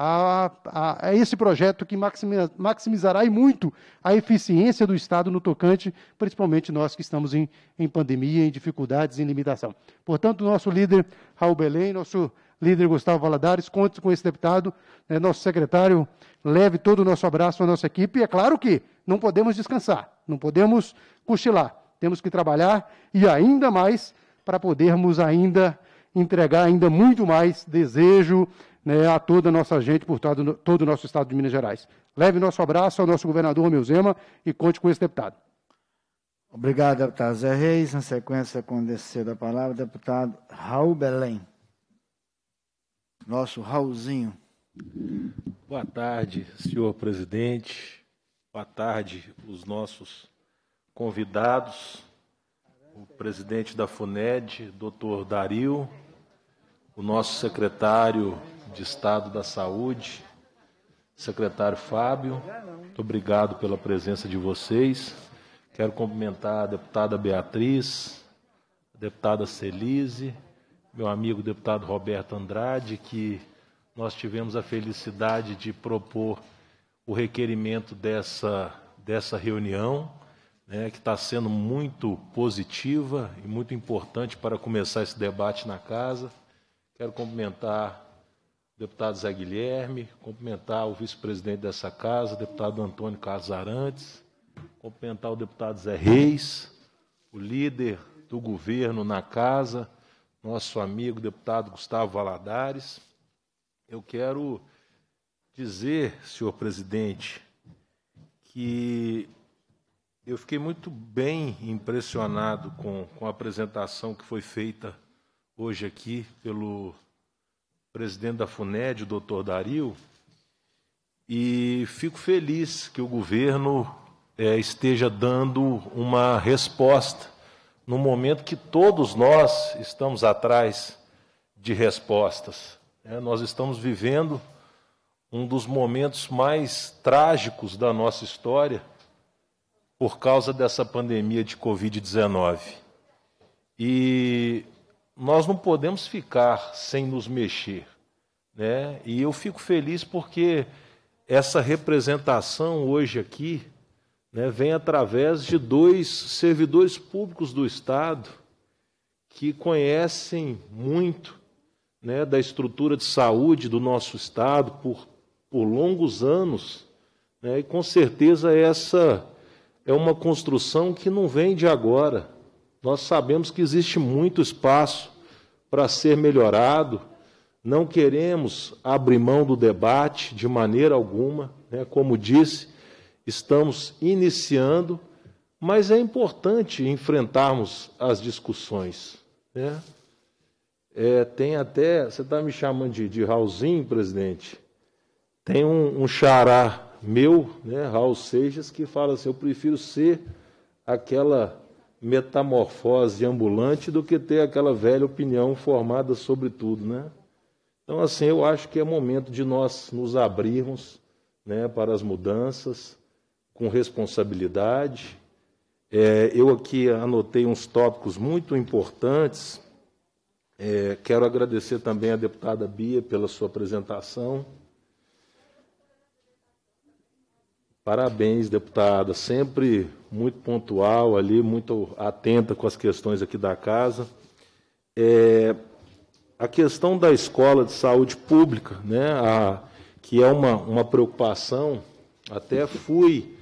a, a, a, é esse projeto que maximiza, maximizará e muito a eficiência do Estado no tocante, principalmente nós que estamos em, em pandemia, em dificuldades, em limitação. Portanto, nosso líder Raul Belém, nosso líder Gustavo Valadares, conte com esse deputado, né, nosso secretário, leve todo o nosso abraço à nossa equipe. E é claro que não podemos descansar, não podemos cochilar, temos que trabalhar e ainda mais para podermos ainda entregar ainda muito mais desejo, né, a toda a nossa gente por todo, todo o nosso estado de Minas Gerais. Leve nosso abraço ao nosso governador Romeu Zema e conte com esse deputado. Obrigado, deputado Zé Reis. Na sequência, com o descer da palavra, deputado Raul Belém. Nosso Raulzinho. Boa tarde, senhor presidente. Boa tarde, os nossos convidados. O presidente da FUNED, doutor Dario, o nosso secretário de Estado da Saúde, secretário Fábio, muito obrigado pela presença de vocês. Quero cumprimentar a deputada Beatriz, a deputada Celise, meu amigo deputado Roberto Andrade, que nós tivemos a felicidade de propor o requerimento dessa, dessa reunião, né, que está sendo muito positiva e muito importante para começar esse debate na casa. Quero cumprimentar deputado Zé Guilherme, cumprimentar o vice-presidente dessa casa, deputado Antônio Carlos Arantes, cumprimentar o deputado Zé Reis, o líder do governo na casa, nosso amigo deputado Gustavo Valadares. Eu quero dizer, senhor presidente, que eu fiquei muito bem impressionado com, com a apresentação que foi feita hoje aqui pelo presidente da FUNED, o doutor Dario, e fico feliz que o governo é, esteja dando uma resposta no momento que todos nós estamos atrás de respostas. É, nós estamos vivendo um dos momentos mais trágicos da nossa história por causa dessa pandemia de Covid-19. E nós não podemos ficar sem nos mexer. Né? E eu fico feliz porque essa representação hoje aqui né, vem através de dois servidores públicos do Estado que conhecem muito né, da estrutura de saúde do nosso Estado por, por longos anos. Né, e com certeza essa é uma construção que não vem de agora. Nós sabemos que existe muito espaço para ser melhorado, não queremos abrir mão do debate de maneira alguma, né? como disse, estamos iniciando, mas é importante enfrentarmos as discussões. Né? É, tem até, você está me chamando de, de Raulzinho, presidente? Tem um, um xará meu, né, Raul Seixas, que fala assim: eu prefiro ser aquela metamorfose ambulante do que ter aquela velha opinião formada sobre tudo, né? Então, assim, eu acho que é momento de nós nos abrirmos né, para as mudanças com responsabilidade. É, eu aqui anotei uns tópicos muito importantes. É, quero agradecer também à deputada Bia pela sua apresentação. Parabéns, deputada. Sempre muito pontual ali, muito atenta com as questões aqui da casa. É, a questão da escola de saúde pública, né, a, que é uma, uma preocupação, até fui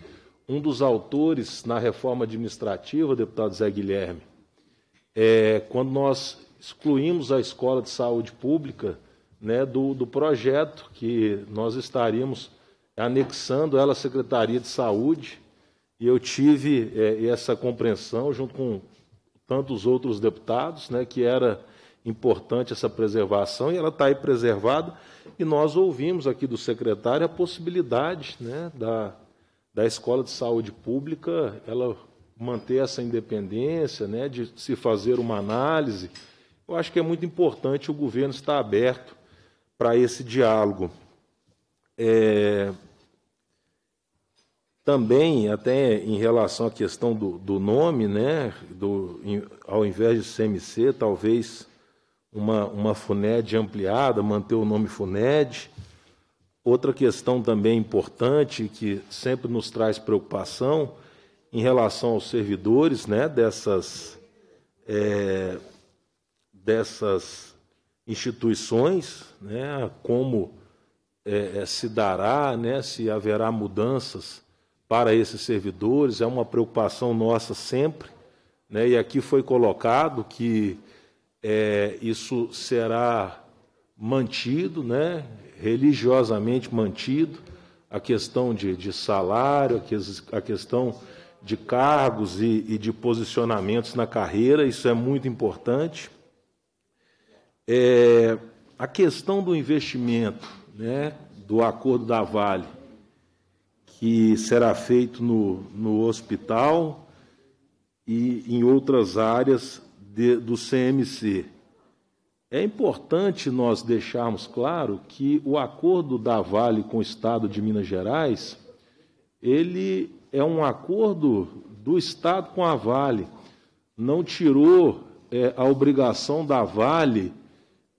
um dos autores na reforma administrativa, deputado Zé Guilherme, é, quando nós excluímos a escola de saúde pública né, do, do projeto que nós estaríamos anexando ela à Secretaria de Saúde, e eu tive é, essa compreensão, junto com tantos outros deputados, né, que era importante essa preservação, e ela está aí preservada, e nós ouvimos aqui do secretário a possibilidade né, da, da Escola de Saúde Pública, ela manter essa independência, né, de se fazer uma análise. Eu acho que é muito importante o governo estar aberto para esse diálogo. É, também, até em relação à questão do, do nome, né, do, em, ao invés de CMC, talvez uma, uma FUNED ampliada, manter o nome FUNED. Outra questão também importante, que sempre nos traz preocupação, em relação aos servidores né, dessas, é, dessas instituições, né, como é, é se dará, né, se haverá mudanças para esses servidores, é uma preocupação nossa sempre, né? e aqui foi colocado que é, isso será mantido, né? religiosamente mantido, a questão de, de salário, a questão de cargos e, e, de posicionamentos na carreira, isso é muito importante. É, a questão do investimento, né, do acordo da Vale, que será feito no, no hospital e em outras áreas de, do CMC. É importante nós deixarmos claro que o acordo da Vale com o Estado de Minas Gerais, ele é um acordo do Estado com a Vale. Não tirou é, a obrigação da Vale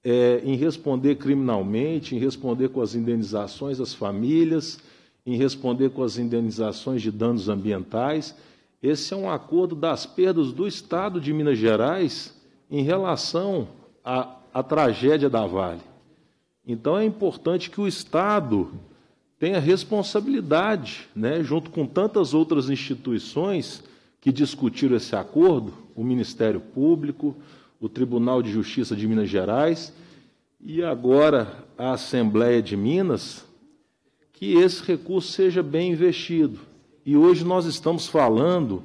é, em responder criminalmente, em responder com as indenizações às famílias, em responder com as indenizações de danos ambientais. Esse é um acordo das perdas do Estado de Minas Gerais em relação à, à tragédia da Vale. Então é importante que o Estado tenha responsabilidade, né, junto com tantas outras instituições que discutiram esse acordo, o Ministério Público, o Tribunal de Justiça de Minas Gerais e agora a Assembleia de Minas, que esse recurso seja bem investido. E hoje nós estamos falando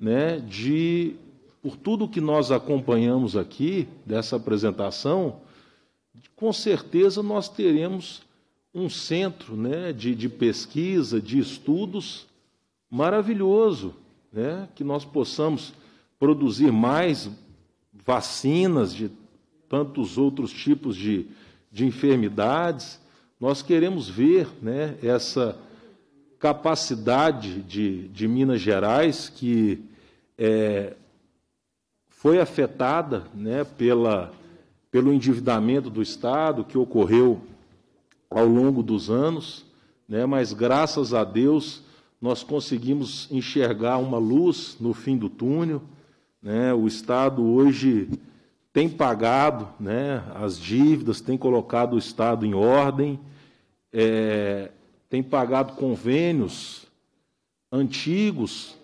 né, de, por tudo que nós acompanhamos aqui, dessa apresentação, com certeza nós teremos um centro né, de, de pesquisa, de estudos maravilhoso, né, que nós possamos produzir mais vacinas de tantos outros tipos de, de enfermidades, nós queremos ver né, essa capacidade de, de Minas Gerais, que é, foi afetada né, pela, pelo endividamento do Estado que ocorreu ao longo dos anos, né, mas graças a Deus nós conseguimos enxergar uma luz no fim do túnel. Né, o Estado hoje tem pagado né, as dívidas, tem colocado o Estado em ordem, é, tem pagado convênios antigos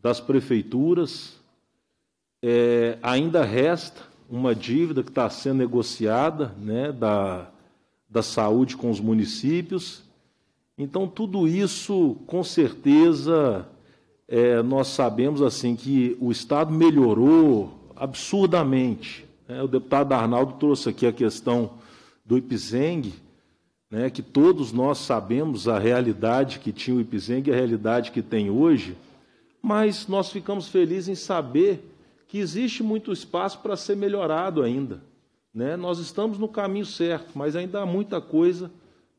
das prefeituras, é, ainda resta uma dívida que está sendo negociada né, da, da saúde com os municípios. Então, tudo isso, com certeza, é, nós sabemos assim que o Estado melhorou absurdamente é, o deputado Arnaldo trouxe aqui a questão do IPZENG, né, que todos nós sabemos a realidade que tinha o IPZENG e a realidade que tem hoje, mas nós ficamos felizes em saber que existe muito espaço para ser melhorado ainda. Né? Nós estamos no caminho certo, mas ainda há muita coisa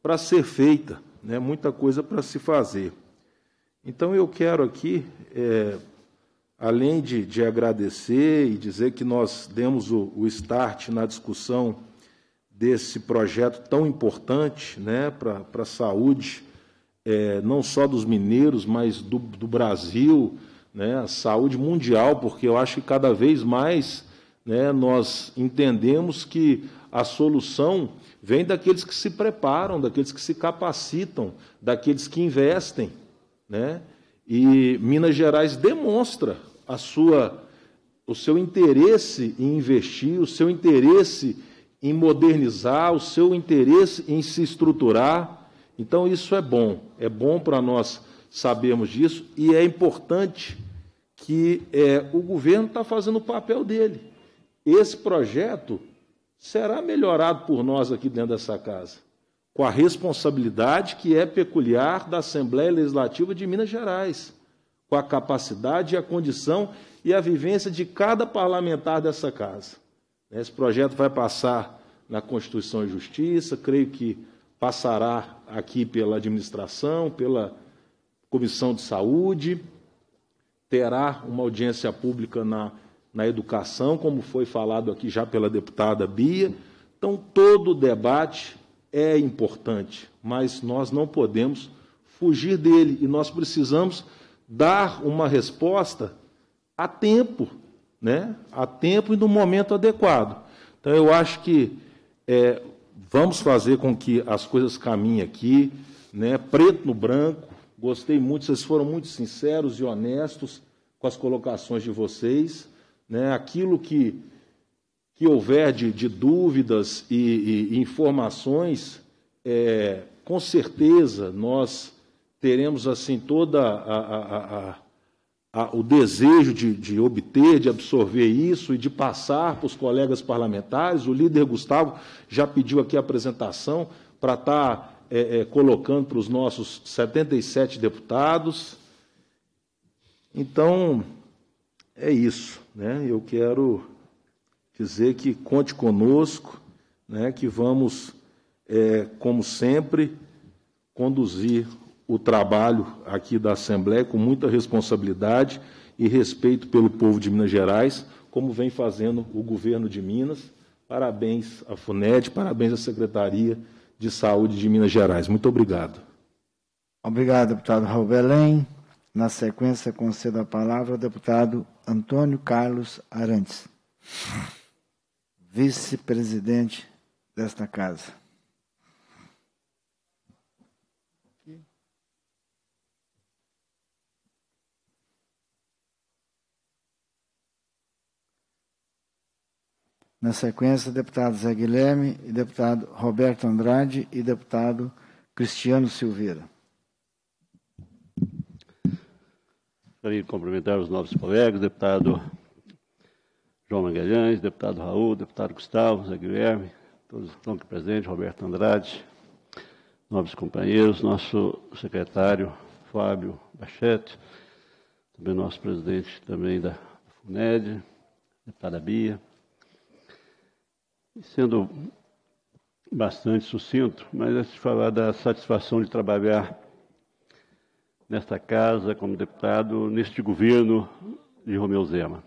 para ser feita, né? muita coisa para se fazer. Então eu quero aqui é, além de, de agradecer e dizer que nós demos o, o start na discussão desse projeto tão importante né, para a saúde, é, não só dos mineiros, mas do, do Brasil, né, a saúde mundial, porque eu acho que cada vez mais né, nós entendemos que a solução vem daqueles que se preparam, daqueles que se capacitam, daqueles que investem. Né? E Minas Gerais demonstra a sua, o seu interesse em investir, o seu interesse em modernizar, o seu interesse em se estruturar. Então, isso é bom. É bom para nós sabermos disso e é importante que é, o governo está fazendo o papel dele. Esse projeto será melhorado por nós aqui dentro dessa casa com a responsabilidade que é peculiar da Assembleia Legislativa de Minas Gerais, com a capacidade, a condição e a vivência de cada parlamentar dessa casa. Esse projeto vai passar na Constituição e Justiça, creio que passará aqui pela administração, pela Comissão de Saúde, terá uma audiência pública na, na educação, como foi falado aqui já pela deputada Bia. Então, todo o debate é importante, mas nós não podemos fugir dele e nós precisamos dar uma resposta a tempo, né? a tempo e no momento adequado. Então, eu acho que é, vamos fazer com que as coisas caminhem aqui, né? preto no branco. Gostei muito, vocês foram muito sinceros e honestos com as colocações de vocês. Né? Aquilo que que houver de, de dúvidas e, e, informações, é, com certeza nós teremos assim toda a, a, a, a o desejo de, de, obter, de absorver isso e de passar para os colegas parlamentares. O líder Gustavo já pediu aqui a apresentação para estar tá, é, é, colocando para os nossos 77 deputados. Então, é isso. Né? Eu quero dizer que conte conosco, né, que vamos, é, como sempre, conduzir o trabalho aqui da Assembleia com muita responsabilidade e respeito pelo povo de Minas Gerais, como vem fazendo o governo de Minas. Parabéns à FUNED, parabéns à Secretaria de Saúde de Minas Gerais. Muito obrigado. Obrigado, deputado Raul Belém. Na sequência, concedo a palavra ao deputado Antônio Carlos Arantes vice-presidente desta casa. Na sequência, deputado Zé Guilherme e deputado Roberto Andrade e deputado Cristiano Silveira. Gostaria de cumprimentar os nossos colegas, deputado João Magalhães, deputado Raul, deputado Gustavo, Zé Guilherme, todos que estão aqui presentes, Roberto Andrade, nobres companheiros, nosso secretário Fábio Bachete, também nosso presidente também da FUNED, deputada Bia. E sendo bastante sucinto, mas antes é de falar da satisfação de trabalhar nesta casa como deputado, neste governo de Romeu Zema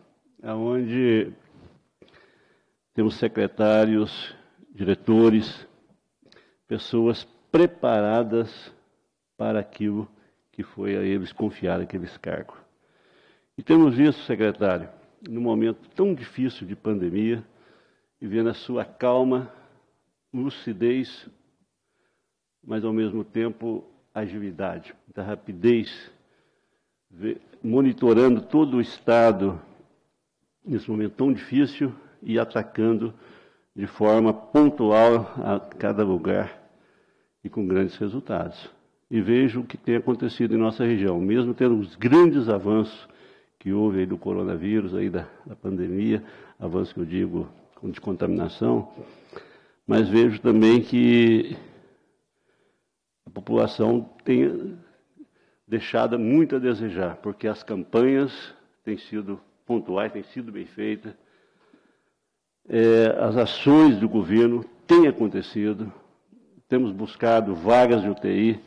onde temos secretários, diretores, pessoas preparadas para aquilo que foi a eles confiar aqueles cargos. E temos visto, secretário, num momento tão difícil de pandemia, e vendo a sua calma, lucidez, mas ao mesmo tempo agilidade, da rapidez, monitorando todo o estado nesse momento tão difícil e atacando de forma pontual a cada lugar e com grandes resultados. E vejo o que tem acontecido em nossa região, mesmo tendo os grandes avanços que houve aí do coronavírus, aí da, da pandemia, avanço que eu digo de contaminação, mas vejo também que a população tem deixado muito a desejar, porque as campanhas têm sido pontuais, têm sido bem feitas. É, as ações do governo têm acontecido, temos buscado vagas de UTI,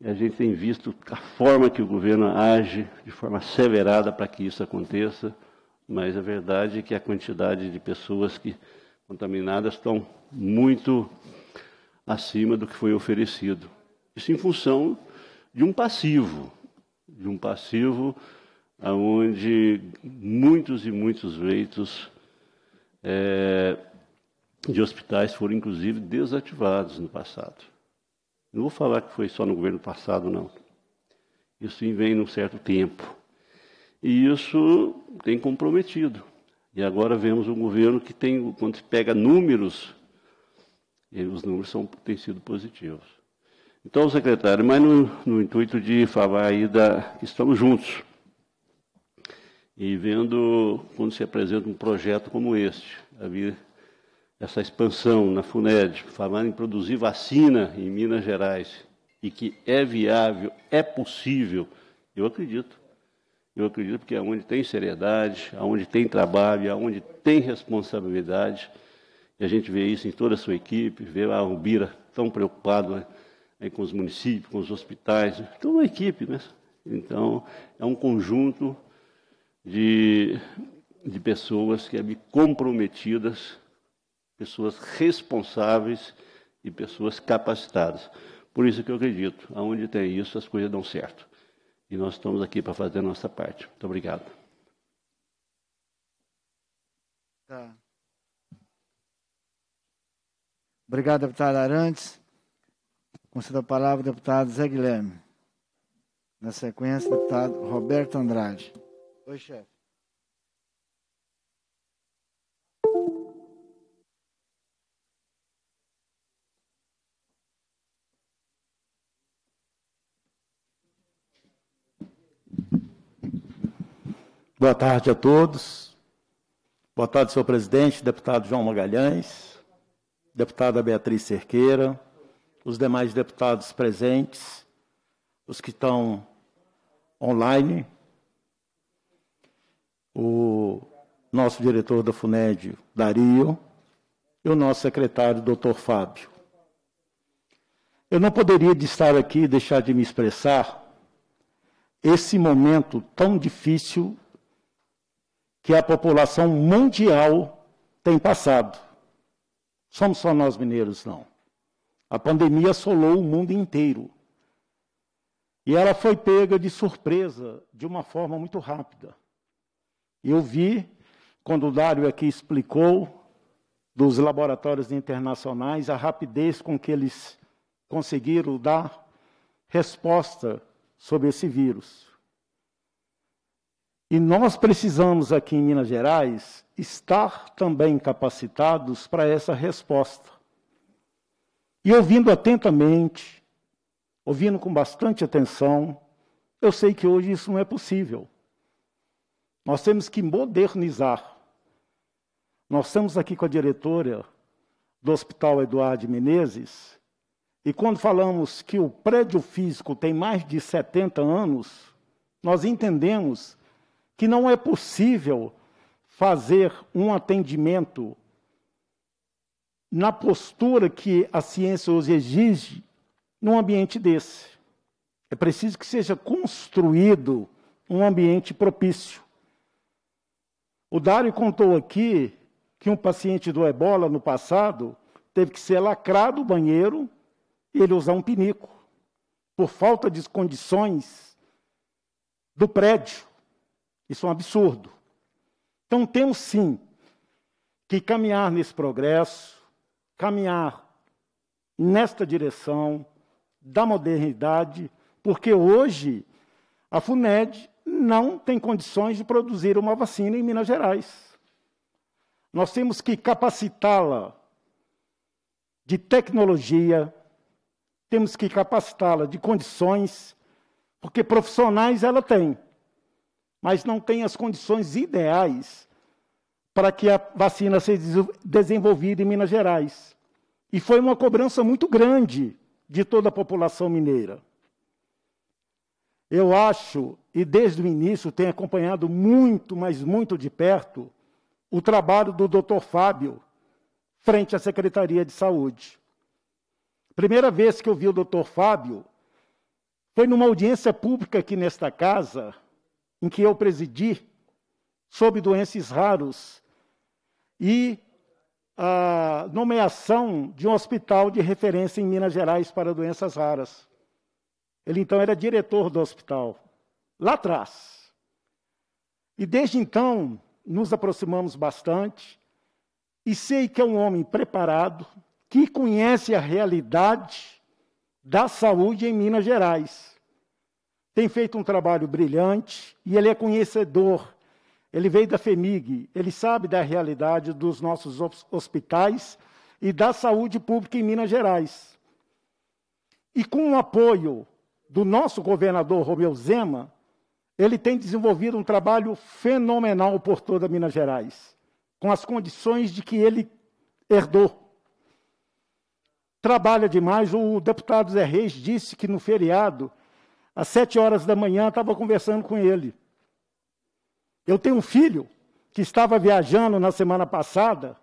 e a gente tem visto a forma que o governo age de forma acelerada para que isso aconteça, mas a verdade é que a quantidade de pessoas que contaminadas estão muito acima do que foi oferecido. Isso em função de um passivo, de um passivo onde muitos e muitos leitos é, de hospitais foram, inclusive, desativados no passado. Não vou falar que foi só no governo passado, não. Isso vem num certo tempo. E isso tem comprometido. E agora vemos um governo que tem, quando se pega números, os números são, têm sido positivos. Então, secretário, mas no, no intuito de falar aí da estamos juntos, e vendo quando se apresenta um projeto como este, havia essa expansão na FUNED, falar em produzir vacina em Minas Gerais, e que é viável, é possível, eu acredito. Eu acredito porque aonde é tem seriedade, aonde é tem trabalho, aonde é tem responsabilidade, e a gente vê isso em toda a sua equipe, vê a Rubira tão preocupada né, com os municípios, com os hospitais, toda a equipe, né? Então, é um conjunto de, de pessoas que ali é comprometidas, pessoas responsáveis e pessoas capacitadas. Por isso que eu acredito, aonde tem isso, as coisas dão certo. E nós estamos aqui para fazer a nossa parte. Muito obrigado. Tá. Obrigado, deputado Arantes. Concedo a palavra ao deputado Zé Guilherme. Na sequência, deputado Roberto Andrade. Oi, chefe. Boa tarde a todos. Boa tarde, senhor presidente, deputado João Magalhães, deputada Beatriz Cerqueira, os demais deputados presentes, os que estão online o nosso diretor da FUNED, Dario, e o nosso secretário, doutor Fábio. Eu não poderia estar aqui e deixar de me expressar esse momento tão difícil que a população mundial tem passado. Somos só nós mineiros, não. A pandemia assolou o mundo inteiro. E ela foi pega de surpresa de uma forma muito rápida. Eu vi, quando o Dário aqui explicou, dos laboratórios internacionais, a rapidez com que eles conseguiram dar resposta sobre esse vírus. E nós precisamos, aqui em Minas Gerais, estar também capacitados para essa resposta. E ouvindo atentamente, ouvindo com bastante atenção, eu sei que hoje isso não é possível. Nós temos que modernizar. Nós estamos aqui com a diretora do Hospital Eduardo Menezes, e quando falamos que o prédio físico tem mais de 70 anos, nós entendemos que não é possível fazer um atendimento na postura que a ciência hoje exige num ambiente desse. É preciso que seja construído um ambiente propício. O Dário contou aqui que um paciente do ebola no passado teve que ser lacrado o banheiro e ele usar um pinico, por falta de condições do prédio. Isso é um absurdo. Então temos sim que caminhar nesse progresso, caminhar nesta direção da modernidade, porque hoje a FUNED não tem condições de produzir uma vacina em Minas Gerais. Nós temos que capacitá-la de tecnologia, temos que capacitá-la de condições, porque profissionais ela tem, mas não tem as condições ideais para que a vacina seja desenvolvida em Minas Gerais. E foi uma cobrança muito grande de toda a população mineira. Eu acho, e desde o início tenho acompanhado muito, mas muito de perto, o trabalho do Dr. Fábio frente à Secretaria de Saúde. Primeira vez que eu vi o Dr. Fábio foi numa audiência pública aqui nesta casa, em que eu presidi, sobre doenças raras e a nomeação de um hospital de referência em Minas Gerais para doenças raras. Ele então era diretor do hospital, lá atrás. E desde então nos aproximamos bastante e sei que é um homem preparado, que conhece a realidade da saúde em Minas Gerais. Tem feito um trabalho brilhante e ele é conhecedor. Ele veio da FEMIG, ele sabe da realidade dos nossos hospitais e da saúde pública em Minas Gerais. E com o apoio do nosso governador Romeu Zema, ele tem desenvolvido um trabalho fenomenal por toda Minas Gerais, com as condições de que ele herdou. Trabalha demais. O deputado Zé Reis disse que no feriado, às sete horas da manhã, estava conversando com ele. Eu tenho um filho que estava viajando na semana passada,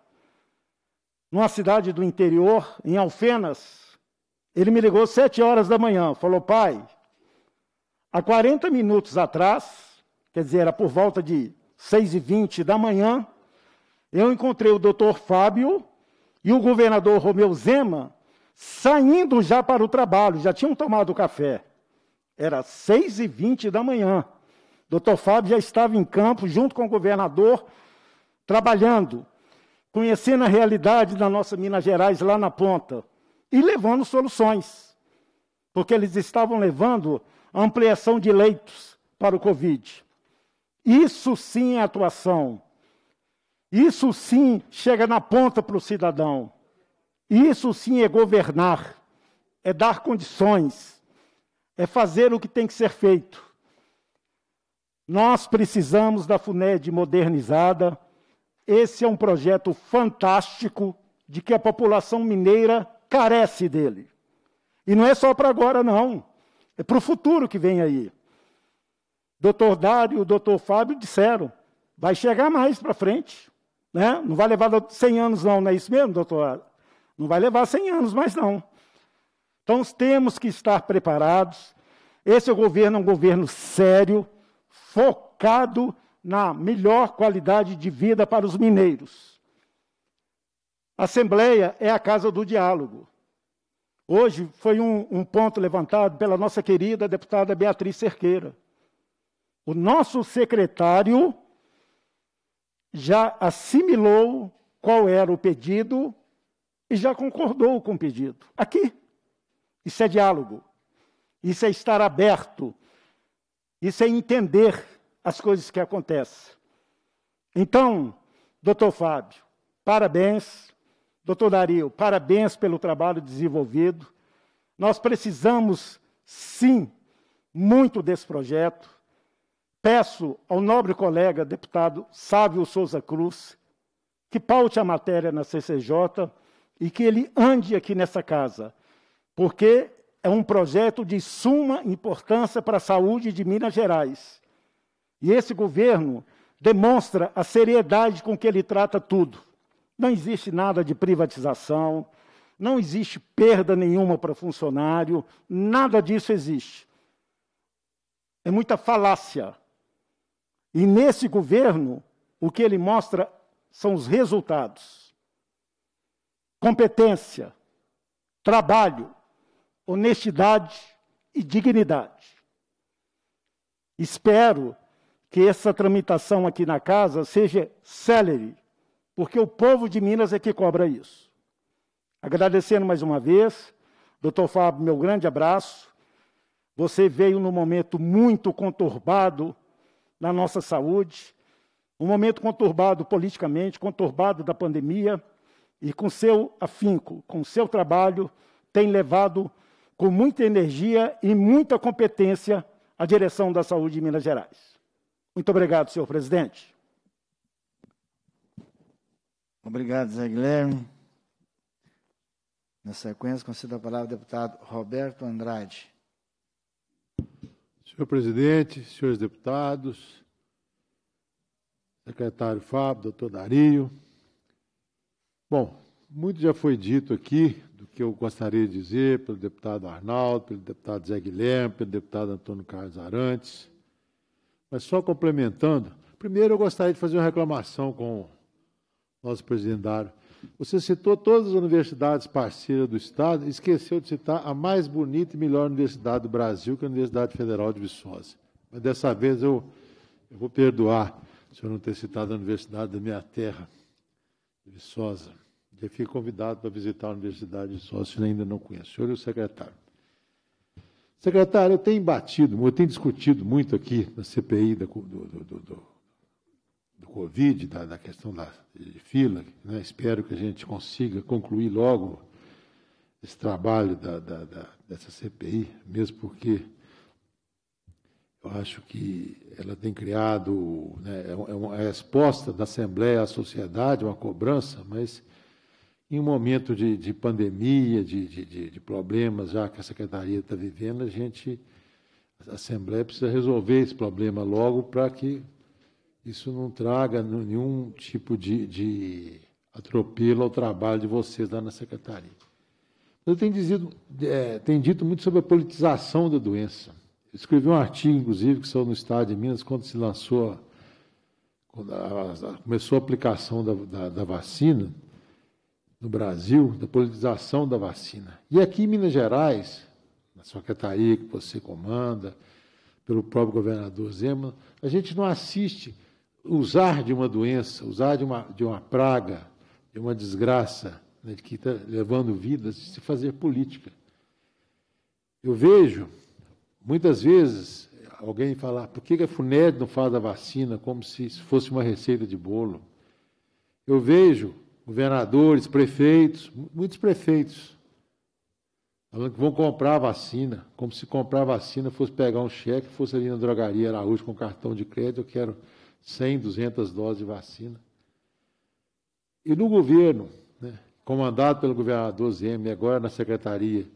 numa cidade do interior, em Alfenas, ele me ligou sete horas da manhã, falou, pai, há 40 minutos atrás, quer dizer, era por volta de seis e vinte da manhã, eu encontrei o doutor Fábio e o governador Romeu Zema saindo já para o trabalho, já tinham tomado café. Era seis e vinte da manhã. Doutor Fábio já estava em campo, junto com o governador, trabalhando, conhecendo a realidade da nossa Minas Gerais lá na ponta e levando soluções, porque eles estavam levando ampliação de leitos para o Covid. Isso sim é atuação. Isso sim chega na ponta para o cidadão. Isso sim é governar, é dar condições, é fazer o que tem que ser feito. Nós precisamos da FUNED modernizada. Esse é um projeto fantástico de que a população mineira carece dele. E não é só para agora, não. É para o futuro que vem aí. Doutor Dário e o doutor Fábio disseram, vai chegar mais para frente. Né? Não vai levar 100 anos não, não é isso mesmo, doutor? Não vai levar 100 anos mais não. Então temos que estar preparados. Esse é governo é um governo sério, focado na melhor qualidade de vida para os mineiros. Assembleia é a casa do diálogo. Hoje foi um, um ponto levantado pela nossa querida deputada Beatriz Cerqueira. O nosso secretário já assimilou qual era o pedido e já concordou com o pedido. Aqui. Isso é diálogo. Isso é estar aberto. Isso é entender as coisas que acontecem. Então, doutor Fábio, parabéns Doutor Dario, parabéns pelo trabalho desenvolvido. Nós precisamos, sim, muito desse projeto. Peço ao nobre colega deputado Sávio Souza Cruz que paute a matéria na CCJ e que ele ande aqui nessa casa, porque é um projeto de suma importância para a saúde de Minas Gerais. E esse governo demonstra a seriedade com que ele trata tudo. Não existe nada de privatização, não existe perda nenhuma para funcionário, nada disso existe. É muita falácia. E nesse governo, o que ele mostra são os resultados: competência, trabalho, honestidade e dignidade. Espero que essa tramitação aqui na casa seja célere, porque o povo de Minas é que cobra isso. Agradecendo mais uma vez, doutor Fábio, meu grande abraço. Você veio num momento muito conturbado na nossa saúde, um momento conturbado politicamente, conturbado da pandemia, e com seu afinco, com seu trabalho, tem levado com muita energia e muita competência a direção da saúde de Minas Gerais. Muito obrigado, senhor presidente. Obrigado, Zé Guilherme. Na sequência, concedo a palavra ao deputado Roberto Andrade. Senhor presidente, senhores deputados, secretário Fábio, doutor Dario. Bom, muito já foi dito aqui do que eu gostaria de dizer pelo deputado Arnaldo, pelo deputado Zé Guilherme, pelo deputado Antônio Carlos Arantes. Mas só complementando, primeiro eu gostaria de fazer uma reclamação com nosso presidente Dário. Você citou todas as universidades parceiras do Estado, esqueceu de citar a mais bonita e melhor universidade do Brasil, que é a Universidade Federal de Viçosa. Mas dessa vez eu, eu vou perdoar se eu não ter citado a universidade da minha terra, de Viçosa. Já fui convidado para visitar a Universidade de Viçosa, se ainda não conheço. O senhor e o secretário. Secretário, eu tenho batido, eu tenho discutido muito aqui na CPI da, do, do, do, do Covid, da, da questão da de fila. Né? Espero que a gente consiga concluir logo esse trabalho da, da, da, dessa CPI, mesmo porque eu acho que ela tem criado né, é, é uma é resposta da Assembleia à sociedade, é uma cobrança, mas em um momento de, de pandemia, de, de, de, problemas já que a Secretaria está vivendo, a gente, a Assembleia precisa resolver esse problema logo para que isso não traga nenhum tipo de, de atropelo ao trabalho de vocês lá na secretaria. Eu tenho, dizido, é, tenho dito muito sobre a politização da doença. Eu escrevi um artigo, inclusive, que saiu no Estado de Minas, quando se lançou, quando a, a, começou a aplicação da, da, da vacina no Brasil, da politização da vacina. E aqui em Minas Gerais, na secretaria que você comanda, pelo próprio governador Zema, a gente não assiste usar de uma doença, usar de uma, de uma praga, de uma desgraça né, que está levando vidas, se fazer política. Eu vejo, muitas vezes, alguém falar, por que a FUNED não faz a vacina como se fosse uma receita de bolo? Eu vejo governadores, prefeitos, muitos prefeitos, falando que vão comprar a vacina, como se comprar a vacina fosse pegar um cheque, fosse ali na drogaria Araújo com cartão de crédito, eu quero 100, 200 doses de vacina. E no governo, né, comandado pelo governador Zeme, agora na Secretaria de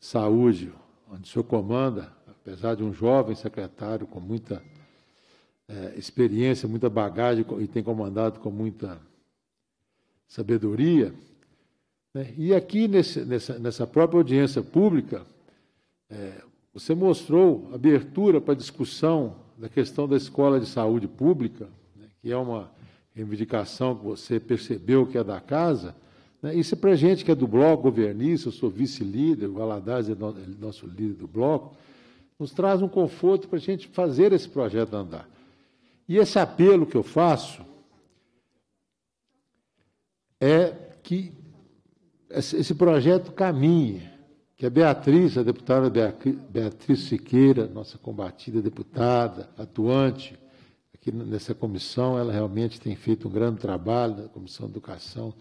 Saúde, onde o senhor comanda, apesar de um jovem secretário com muita é, experiência, muita bagagem e tem comandado com muita sabedoria. Né? E aqui nesse, nessa, nessa, própria audiência pública, é, você mostrou abertura para discussão da questão da escola de saúde pública, né, que é uma reivindicação que você percebeu que é da casa, né, isso é para gente que é do bloco governista, eu sou vice-líder, o Valadares é, é nosso líder do bloco, nos traz um conforto para a gente fazer esse projeto andar. E esse apelo que eu faço é que esse projeto caminhe, que a Beatriz, a deputada Beatriz Siqueira, nossa combatida deputada, atuante aqui nessa comissão, ela realmente tem feito um grande trabalho na Comissão de Educação.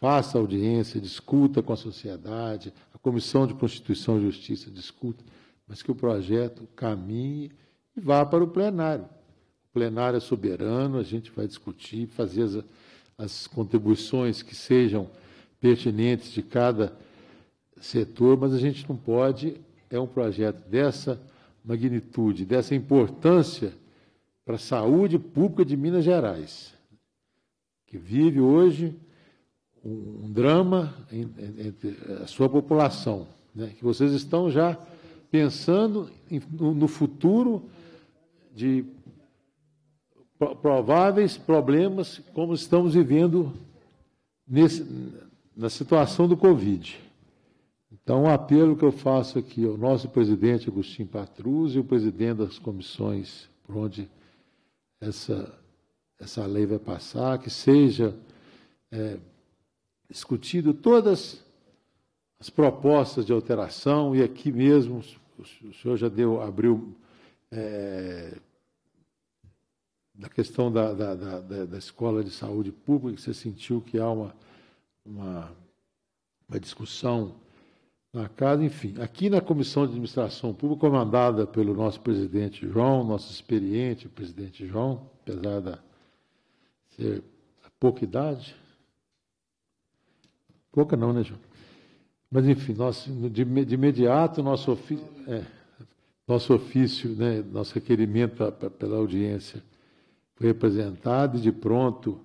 Faça audiência, discuta com a sociedade, a Comissão de Constituição e Justiça discuta, mas que o projeto caminhe e vá para o plenário. O plenário é soberano, a gente vai discutir, fazer as, as contribuições que sejam pertinentes de cada setor, mas a gente não pode, é um projeto dessa magnitude, dessa importância para a saúde pública de Minas Gerais, que vive hoje um drama entre a sua população, né? que vocês estão já pensando no futuro de prováveis problemas como estamos vivendo nesse, na situação do Covid. Então, o um apelo que eu faço aqui ao nosso presidente Agostinho Patrus e o presidente das comissões por onde essa, essa lei vai passar, que seja é, discutido todas as propostas de alteração, e aqui mesmo o senhor já deu, abriu é, da questão da, da, da, da, escola de saúde pública, que você sentiu que há uma, uma, uma discussão na casa, enfim. Aqui na Comissão de Administração Pública, comandada pelo nosso presidente João, nosso experiente presidente João, apesar de ser pouca idade. Pouca não, né, João? Mas, enfim, nós, de, de imediato, nosso, é, nosso ofício, né, nosso requerimento pra, pra, pela audiência foi apresentado e, de pronto,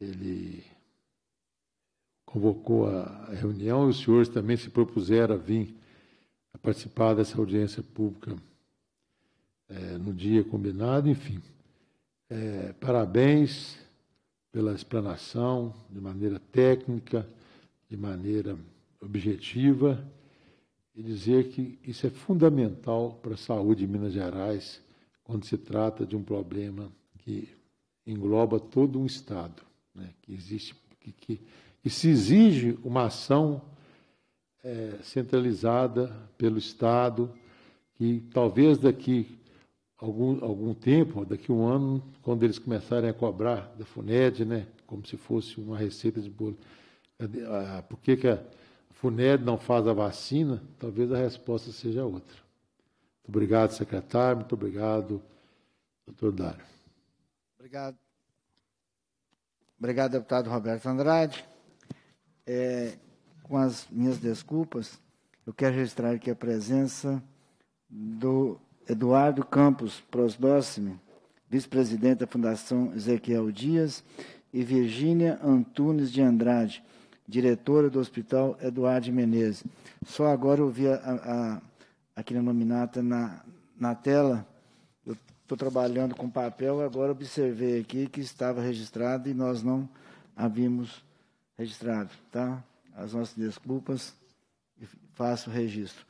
ele convocou a reunião e os senhores também se propuseram a vir a participar dessa audiência pública é, no dia combinado, enfim. É, parabéns pela explanação de maneira técnica, de maneira objetiva, e dizer que isso é fundamental para a saúde de Minas Gerais quando se trata de um problema que engloba todo um Estado, né, que existe, que, que e se exige uma ação é, centralizada pelo Estado, que talvez daqui algum, algum tempo, daqui um ano, quando eles começarem a cobrar da FUNED, né, como se fosse uma receita de bolo, por que, que a FUNED não faz a vacina? Talvez a resposta seja outra. Muito obrigado, secretário, muito obrigado, doutor Dário. Obrigado. Obrigado, deputado Roberto Andrade. É, com as minhas desculpas, eu quero registrar aqui a presença do Eduardo Campos Prosdócime, vice-presidente da Fundação Ezequiel Dias, e Virgínia Antunes de Andrade, diretora do Hospital Eduardo Menezes. Só agora eu vi a, a, aqui na nominata na, na tela, eu estou trabalhando com papel, agora observei aqui que estava registrado e nós não havíamos registrado, tá? As nossas desculpas, e faço o registro.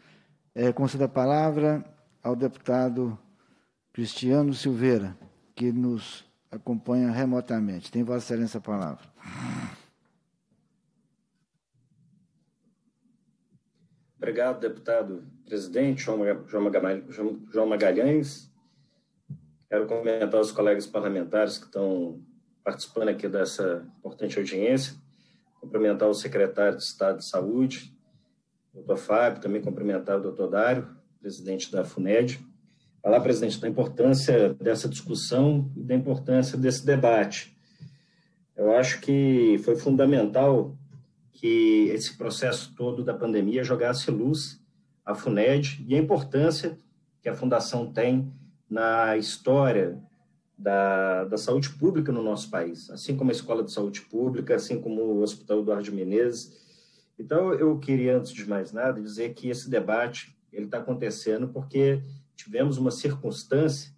É, concedo a palavra ao deputado Cristiano Silveira, que nos acompanha remotamente. Tem Vossa Excelência a palavra. Obrigado, deputado presidente João Magalhães. Quero cumprimentar os colegas parlamentares que estão participando aqui dessa importante audiência cumprimentar o secretário de Estado de Saúde, doutor Fábio, também cumprimentar o doutor Dário, presidente da FUNED. Falar, presidente, da importância dessa discussão e da importância desse debate. Eu acho que foi fundamental que esse processo todo da pandemia jogasse luz à FUNED e a importância que a Fundação tem na história da, da saúde pública no nosso país, assim como a Escola de Saúde Pública, assim como o Hospital Eduardo Menezes. Então, eu queria, antes de mais nada, dizer que esse debate ele está acontecendo porque tivemos uma circunstância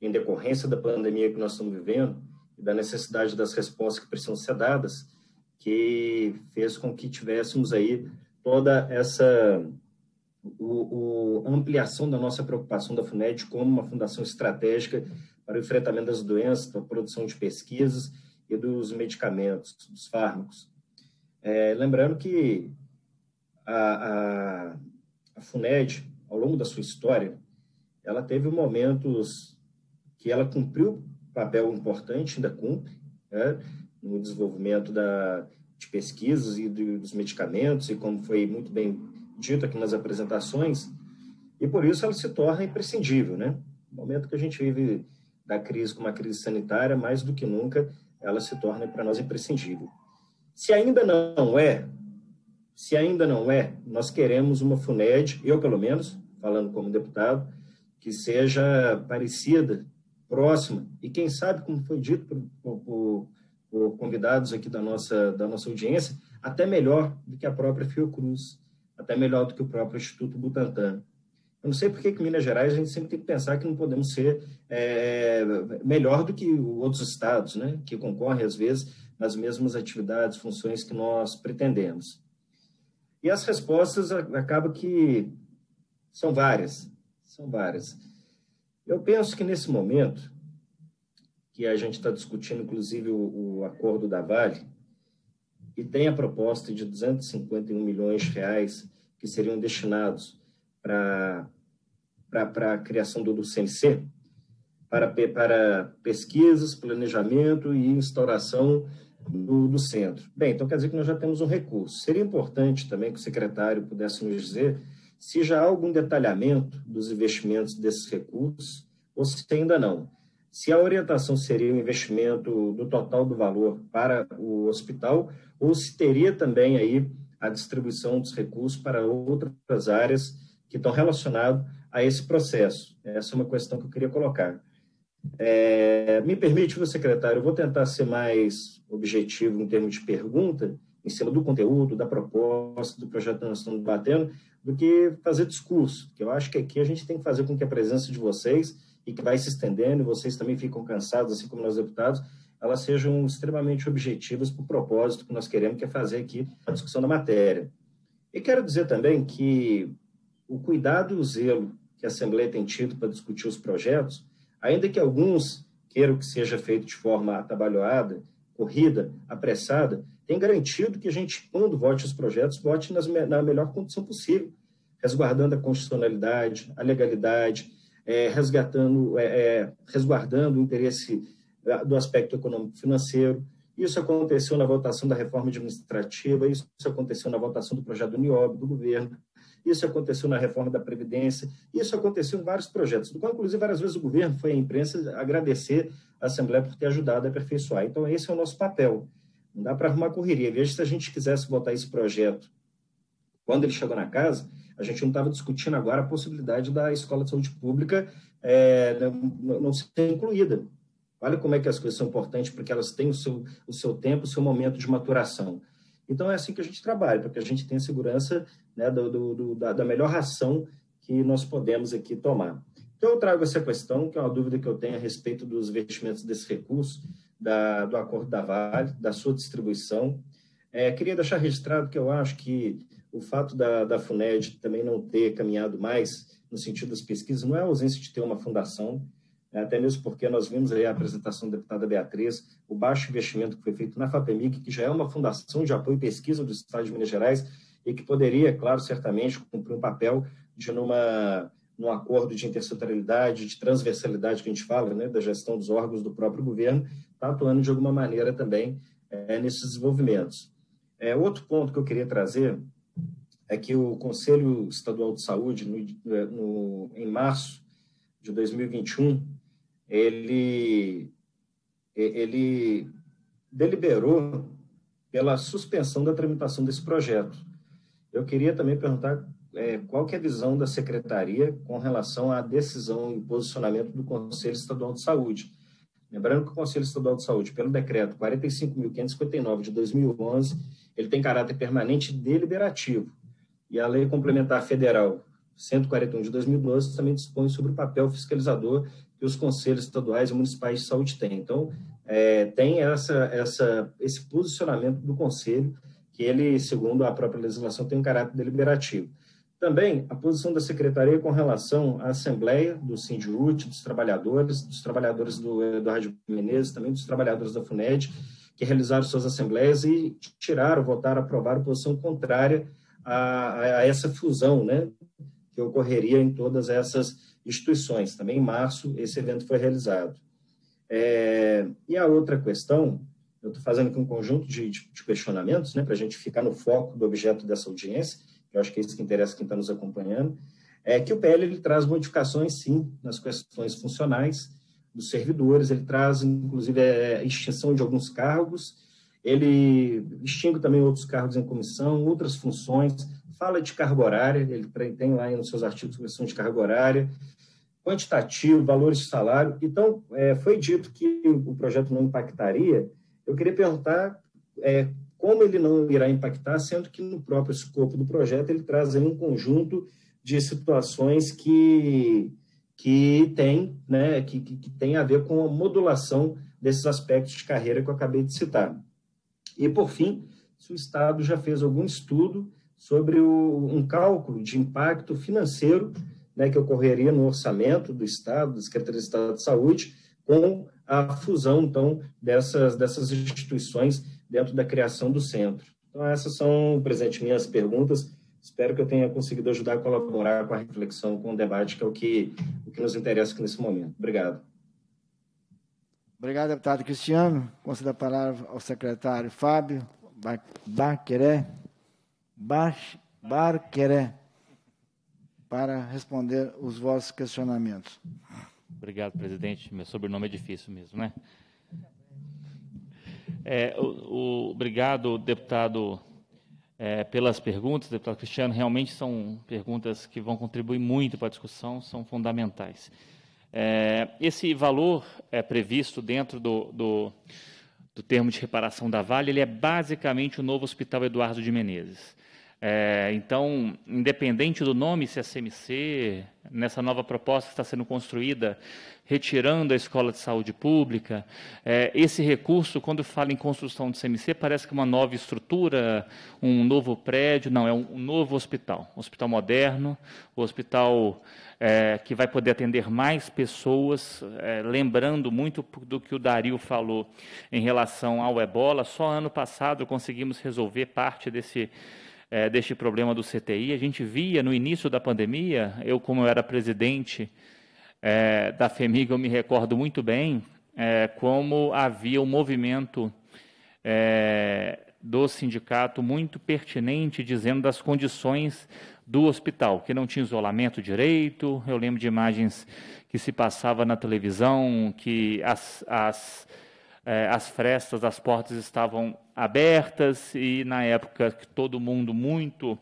em decorrência da pandemia que nós estamos vivendo e da necessidade das respostas que precisam ser dadas, que fez com que tivéssemos aí toda essa o, o, ampliação da nossa preocupação da FUNED como uma fundação estratégica para o enfrentamento das doenças, para a produção de pesquisas e dos medicamentos, dos fármacos. É, lembrando que a, a, a, FUNED, ao longo da sua história, ela teve momentos que ela cumpriu papel importante, ainda cumpre, né, no desenvolvimento da, de pesquisas e do, dos medicamentos, e como foi muito bem dito aqui nas apresentações, e por isso ela se torna imprescindível, né? No momento que a gente vive da crise como a crise sanitária, mais do que nunca, ela se torna para nós imprescindível. Se ainda não é, se ainda não é, nós queremos uma FUNED, eu pelo menos, falando como deputado, que seja parecida, próxima, e quem sabe, como foi dito por, por, por convidados aqui da nossa, da nossa audiência, até melhor do que a própria Fiocruz, até melhor do que o próprio Instituto Butantan. Eu não sei por que em Minas Gerais a gente sempre tem que pensar que não podemos ser é, melhor do que outros estados, né? que concorrem, às vezes, nas mesmas atividades, funções que nós pretendemos. E as respostas acaba que são várias, são várias. Eu penso que nesse momento, que a gente está discutindo, inclusive, o, o acordo da Vale, e tem a proposta de 251 milhões de reais que seriam destinados para a criação do, CNC, para, para pesquisas, planejamento e instauração do, do, centro. Bem, então quer dizer que nós já temos um recurso. Seria importante também que o secretário pudesse nos dizer se já há algum detalhamento dos investimentos desses recursos ou se ainda não. Se a orientação seria o um investimento do total do valor para o hospital ou se teria também aí a distribuição dos recursos para outras áreas que estão relacionados a esse processo. Essa é uma questão que eu queria colocar. É, me permite, secretário, eu vou tentar ser mais objetivo em termos de pergunta, em cima do conteúdo, da proposta, do projeto que nós estamos debatendo, do que fazer discurso, que eu acho que aqui a gente tem que fazer com que a presença de vocês, e que vai se estendendo, e vocês também ficam cansados, assim como nós deputados, elas sejam extremamente objetivas para o propósito que nós queremos, que é fazer aqui a discussão da matéria. E quero dizer também que o cuidado e o zelo que a Assembleia tem tido para discutir os projetos, ainda que alguns queiram que seja feito de forma atabalhoada, corrida, apressada, tem garantido que a gente, quando vote os projetos, vote nas, na melhor condição possível, resguardando a constitucionalidade, a legalidade, é, resgatando, é, é, resguardando o interesse ah, do aspecto econômico-financeiro. Isso aconteceu na votação da reforma administrativa, isso aconteceu na votação do projeto do NIOB, do governo, isso aconteceu na reforma da Previdência, isso aconteceu em vários projetos, do qual, inclusive, várias vezes o governo foi à imprensa agradecer a Assembleia por ter ajudado a aperfeiçoar. Então, esse é o nosso papel. Não dá para arrumar correria. Veja, se a gente quisesse votar esse projeto quando ele chegou na casa, a gente não estava discutindo agora a possibilidade da escola de saúde pública é, não, não ser incluída. Olha como é que as coisas são importantes, porque elas têm o seu, o seu tempo, o seu momento de maturação. Então, é assim que a gente trabalha, para que a gente tenha segurança né, do, do, da, da melhor ação que nós podemos aqui tomar. Então, eu trago essa questão, que é uma dúvida que eu tenho a respeito dos investimentos desse recurso, da, do acordo da Vale, da sua distribuição. É, queria deixar registrado que eu acho que o fato da, da FUNED também não ter caminhado mais no sentido das pesquisas não é a ausência de ter uma fundação, né? até mesmo porque nós vimos aí a apresentação da deputada Beatriz, o baixo investimento que foi feito na FAPEMIC, que já é uma fundação de apoio e pesquisa do Estado de Minas Gerais, e que poderia, claro, certamente, cumprir um papel de numa num acordo de intersetorialidade, de transversalidade que a gente fala, né, da gestão dos órgãos do próprio governo, está atuando de alguma maneira também é, nesses desenvolvimentos. É, outro ponto que eu queria trazer é que o Conselho Estadual de Saúde, no, eh, no, em março de 2021, ele, ele deliberou pela suspensão da tramitação desse projeto. Eu queria também perguntar é, qual que é a visão da secretaria com relação à decisão e posicionamento do Conselho Estadual de Saúde. Lembrando que o Conselho Estadual de Saúde, pelo decreto 45.559 de 2011, ele tem caráter permanente deliberativo. E a Lei Complementar Federal 141 de 2012 também dispõe sobre o papel fiscalizador que os conselhos estaduais e municipais de saúde têm. Então, é, tem essa, essa, esse posicionamento do conselho, que ele, segundo a própria legislação, tem um caráter deliberativo. Também a posição da secretaria com relação à Assembleia do Sindiúte, dos trabalhadores, dos trabalhadores do Eduardo Menezes, também dos trabalhadores da FUNED, que realizaram suas assembleias e tiraram, votaram, aprovaram posição contrária a, a, essa fusão, né, que ocorreria em todas essas instituições. Também em março esse evento foi realizado. É, e a outra questão, eu estou fazendo aqui um conjunto de, de, de questionamentos, né, para a gente ficar no foco do objeto dessa audiência, que eu acho que é isso que interessa quem está nos acompanhando, é que o PL ele traz modificações, sim, nas questões funcionais dos servidores, ele traz, inclusive, a é, é, extinção de alguns cargos, ele extingue também outros cargos em comissão, outras funções, fala de carga horária, ele tem lá nos seus artigos questão de carga horária, quantitativo, valores de salário. Então, é, foi dito que o projeto não impactaria. Eu queria perguntar é, como ele não irá impactar, sendo que no próprio escopo do projeto ele traz um conjunto de situações que, que, tem, né, que, que tem a ver com a modulação desses aspectos de carreira que eu acabei de citar. E, por fim, se o Estado já fez algum estudo sobre o, um cálculo de impacto financeiro né, que ocorreria no orçamento do Estado, da Secretaria de Estado de Saúde, com a fusão, então, dessas, dessas instituições dentro da criação do centro. Então, essas são, presente minhas perguntas. Espero que eu tenha conseguido ajudar a colaborar com a reflexão, com o debate, que é o que, o que nos interessa aqui nesse momento. Obrigado. Obrigado, deputado Cristiano. Concedo a palavra ao secretário Fábio Baqueré. Barqueré para responder os vossos questionamentos. Obrigado, presidente. Meu sobrenome é difícil mesmo, né? É, o, o, obrigado, deputado, é, pelas perguntas, deputado Cristiano. Realmente são perguntas que vão contribuir muito para a discussão, são fundamentais. É, esse valor é previsto dentro do, do, do termo de reparação da Vale, ele é basicamente o novo Hospital Eduardo de Menezes. É, então, independente do nome, se é CMC, nessa nova proposta que está sendo construída, retirando a escola de saúde pública, é, esse recurso, quando fala em construção de CMC, parece que uma nova estrutura, um novo prédio, não, é um, novo hospital, um hospital moderno, um hospital é, que vai poder atender mais pessoas, é, lembrando muito do que o Dario falou em relação ao ebola, só ano passado conseguimos resolver parte desse é, deste problema do CTI. A gente via no início da pandemia, eu, como eu era presidente é, da FEMIG, eu me recordo muito bem é, como havia um movimento do sindicato muito pertinente, dizendo das condições do hospital, que não tinha isolamento direito. Eu lembro de imagens que se passava na televisão, que as, as, as frestas, as portas estavam abertas e na época que todo mundo muito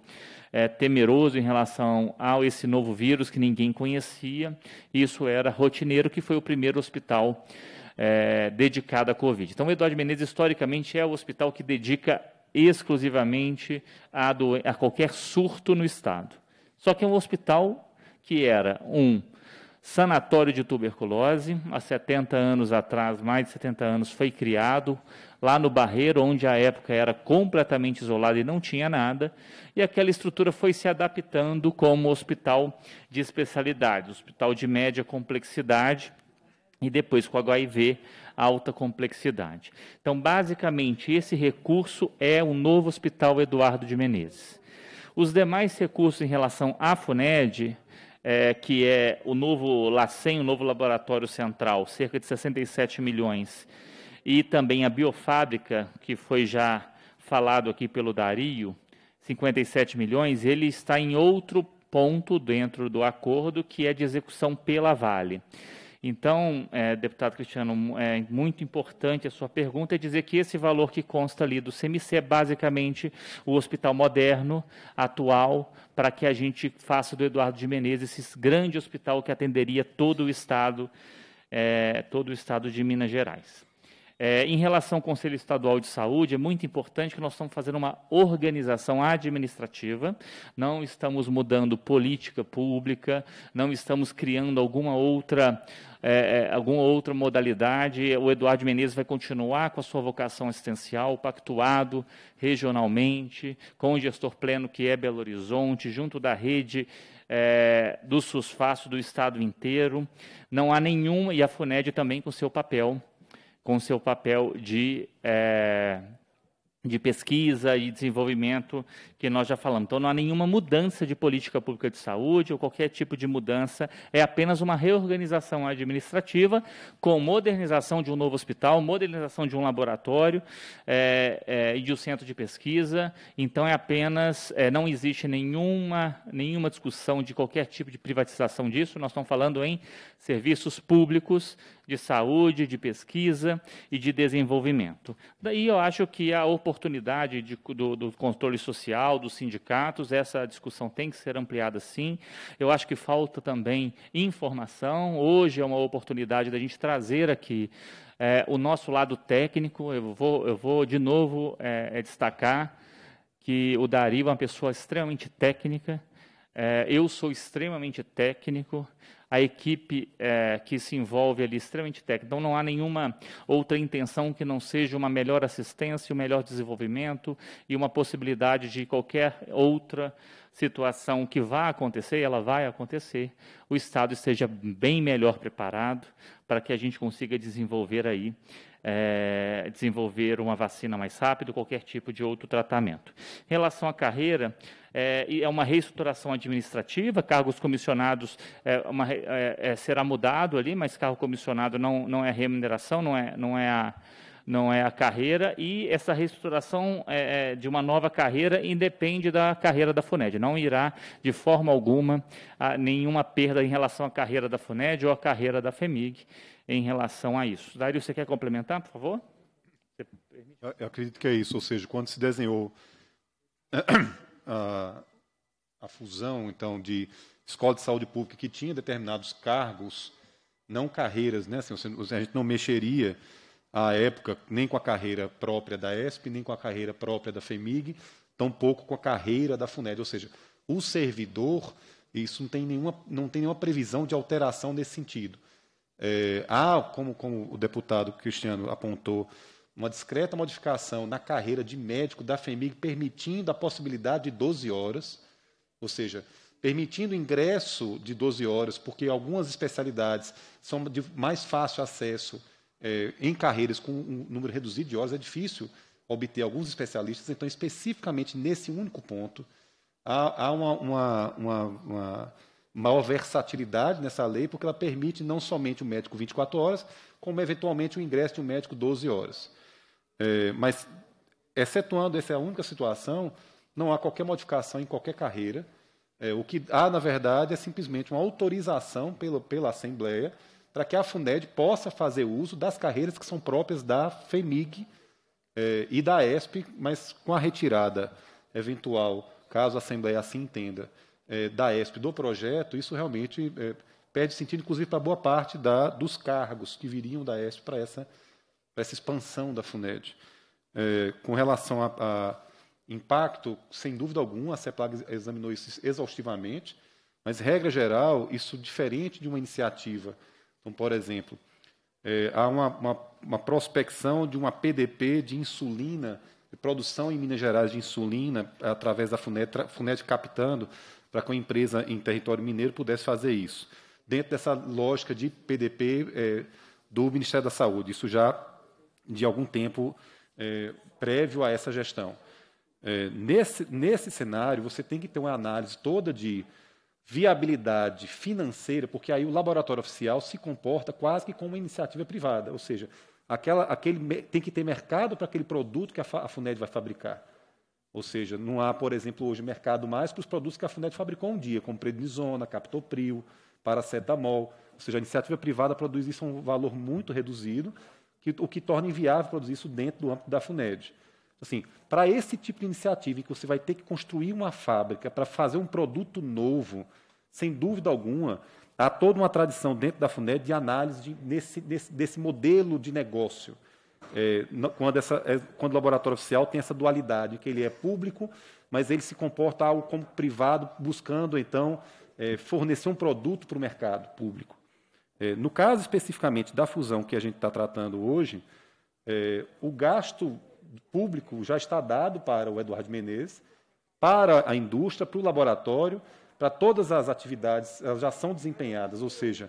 é, temeroso em relação a esse novo vírus que ninguém conhecia. Isso era rotineiro, que foi o primeiro hospital é, dedicado à Covid. Então, o Eduardo Menezes, historicamente, é o hospital que dedica exclusivamente a, a qualquer surto no Estado. Só que é um hospital que era um sanatório de tuberculose. Há 70 anos atrás, mais de 70 anos, foi criado lá no Barreiro, onde a época era completamente isolada e não tinha nada, e aquela estrutura foi se adaptando como hospital de especialidade, hospital de média complexidade, e depois com HIV alta complexidade. Então, basicamente, esse recurso é o novo Hospital Eduardo de Menezes. Os demais recursos em relação à FUNED, é, que é o novo LACEN, o novo Laboratório Central, cerca de 67 milhões, e também a biofábrica, que foi já falado aqui pelo Dario, 57 milhões, ele está em outro ponto dentro do acordo, que é de execução pela Vale. Então, é, deputado Cristiano, é muito importante a sua pergunta é dizer que esse valor que consta ali do CMC é basicamente o hospital moderno, atual, para que a gente faça do Eduardo de Menezes esse grande hospital que atenderia todo o estado, é, todo o estado de Minas Gerais. É, em relação ao Conselho Estadual de Saúde, é muito importante que nós estamos fazendo uma organização administrativa, não estamos mudando política pública, não estamos criando alguma outra, é, é, alguma outra modalidade. O Eduardo Menezes vai continuar com a sua vocação assistencial, pactuado regionalmente, com o gestor pleno que é Belo Horizonte, junto da rede é, do SUSFASO do estado inteiro. Não há nenhuma, e a FUNED também com seu papel com seu papel de, é, de pesquisa e desenvolvimento que nós já falamos. Então, não há nenhuma mudança de política pública de saúde ou qualquer tipo de mudança, é apenas uma reorganização administrativa com modernização de um novo hospital, modernização de um laboratório é, é, e de um centro de pesquisa. Então, é apenas, é, não existe nenhuma, nenhuma discussão de qualquer tipo de privatização disso, nós estamos falando em serviços públicos de saúde, de pesquisa e de desenvolvimento. Daí eu acho que a oportunidade de, do, do, controle social, dos sindicatos, essa discussão tem que ser ampliada sim. Eu acho que falta também informação. Hoje é uma oportunidade da gente trazer aqui é, o nosso lado técnico. Eu vou, eu vou de novo é, é destacar que o Dari é uma pessoa extremamente técnica. É, eu sou extremamente técnico a equipe é, que se envolve ali extremamente técnica. Então não há nenhuma outra intenção que não seja uma melhor assistência, um melhor desenvolvimento e uma possibilidade de qualquer outra situação que vá acontecer, ela vai acontecer, o Estado esteja bem melhor preparado para que a gente consiga desenvolver aí é, desenvolver uma vacina mais rápido, qualquer tipo de outro tratamento. Em relação à carreira, é, é uma reestruturação administrativa, cargos comissionados é, uma, é, é, será mudado ali, mas cargo comissionado não, não é remuneração, não é, não é a não é a carreira, e essa reestruturação é, é, de uma nova carreira independe da carreira da FUNED. Não irá, de forma alguma, nenhuma perda em relação à carreira da FUNED ou à carreira da FEMIG em relação a isso. Dário, você quer complementar, por favor? Eu, acredito que é isso, ou seja, quando se desenhou [coughs] a, a fusão, então, de escola de saúde pública que tinha determinados cargos, não carreiras, né? Assim, a gente não mexeria à época nem com a carreira própria da ESP, nem com a carreira própria da FEMIG, tampouco com a carreira da FUNED. Ou seja, o servidor, isso não tem nenhuma, não tem nenhuma previsão de alteração nesse sentido. É, há, como, como o deputado Cristiano apontou, uma discreta modificação na carreira de médico da FEMIG, permitindo a possibilidade de 12 horas, ou seja, permitindo o ingresso de 12 horas, porque algumas especialidades são de mais fácil acesso é, em carreiras com um número reduzido de horas, é difícil obter alguns especialistas, então, especificamente nesse único ponto, há, há uma, uma, uma, uma maior versatilidade nessa lei, porque ela permite não somente o médico 24 horas, como eventualmente o ingresso de um médico 12 horas. É, mas, excetuando essa é única situação, não há qualquer modificação em qualquer carreira. É, o que há, na verdade, é simplesmente uma autorização pela, pela Assembleia para que a FUNED possa fazer uso das carreiras que são próprias da FEMIG é, e da ESP, mas com a retirada eventual, caso a Assembleia assim entenda, é, da ESP do projeto, isso realmente é, perde sentido, inclusive, para boa parte da, dos cargos que viriam da ESP para essa, essa expansão da FUNED. É, com relação a, a, impacto, sem dúvida alguma, a CEPLAG examinou isso exaustivamente, mas, regra geral, isso diferente de uma iniciativa. Então, por exemplo, é, há uma, uma, uma, prospecção de uma PDP de insulina, de produção em Minas Gerais de insulina, através da FUNED, FUNED captando para que uma empresa em território mineiro pudesse fazer isso. Dentro dessa lógica de PDP é, do Ministério da Saúde, isso já de algum tempo é, prévio a essa gestão. É, nesse, nesse cenário, você tem que ter uma análise toda de viabilidade financeira, porque aí o laboratório oficial se comporta quase que como uma iniciativa privada, ou seja, aquela, aquele, tem que ter mercado para aquele produto que a, a FUNED vai fabricar. Ou seja, não há, por exemplo, hoje mercado mais para os produtos que a FUNET fabricou um dia, como prednisona, captopril, paracetamol. Ou seja, a iniciativa privada produz isso a um valor muito reduzido, que, o que torna inviável produzir isso dentro do âmbito da FUNED. Assim, para esse tipo de iniciativa em que você vai ter que construir uma fábrica para fazer um produto novo, sem dúvida alguma, há toda uma tradição dentro da FUNED de análise de, nesse, desse, desse modelo de negócio é, quando, essa, é, quando o laboratório oficial tem essa dualidade, que ele é público, mas ele se comporta algo como privado, buscando, então, é, fornecer um produto para o mercado público. É, no caso especificamente da fusão que a gente está tratando hoje, é, o gasto público já está dado para o Eduardo Menezes, para a indústria, para o laboratório, para todas as atividades, elas já são desempenhadas, ou seja,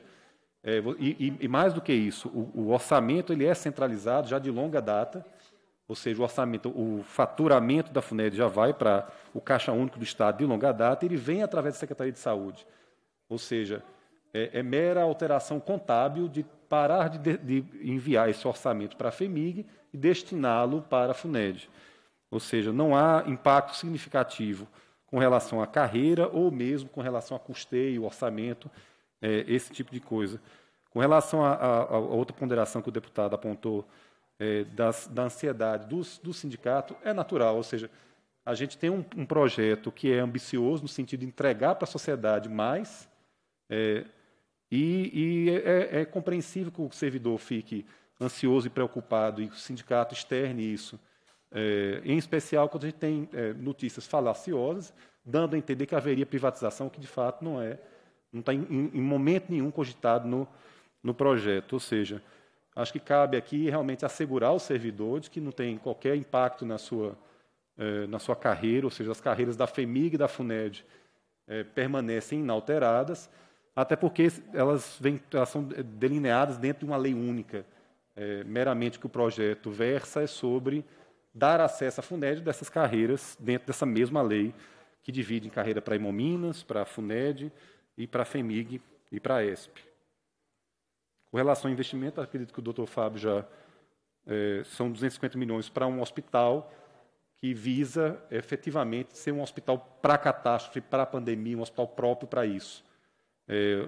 é, e, e, mais do que isso, o, o, orçamento ele é centralizado já de longa data, ou seja, o orçamento, o faturamento da FUNED já vai para o Caixa Único do Estado de longa data, ele vem através da Secretaria de Saúde. Ou seja, é, é mera alteração contábil de parar de, de enviar esse orçamento para a FEMIG e destiná-lo para a FUNED. Ou seja, não há impacto significativo com relação à carreira ou mesmo com relação a custeio, orçamento é, esse tipo de coisa. Com relação à outra ponderação que o deputado apontou, é, das, da ansiedade do, do sindicato, é natural, ou seja, a gente tem um, um projeto que é ambicioso no sentido de entregar para a sociedade mais, é, e, e é, é, é compreensível que o servidor fique ansioso e preocupado, e o sindicato externe isso. É, em especial quando a gente tem é, notícias falaciosas, dando a entender que haveria privatização, que de fato não é não está em, em, momento nenhum cogitado no, no projeto. Ou seja, acho que cabe aqui realmente assegurar os servidores que não tem qualquer impacto na sua, eh, na sua carreira, ou seja, as carreiras da FEMIG e da FUNED eh, permanecem inalteradas, até porque elas, vem, elas, são delineadas dentro de uma lei única. Eh, meramente que o projeto versa é sobre dar acesso à FUNED dessas carreiras dentro dessa mesma lei que divide em carreira para Imominas, para a FUNED, e para a FEMIG e para a ESP. Com relação ao investimento, acredito que o doutor Fábio já é, são 250 milhões para um hospital que visa efetivamente ser um hospital para catástrofe, para a pandemia, um hospital próprio para isso. É,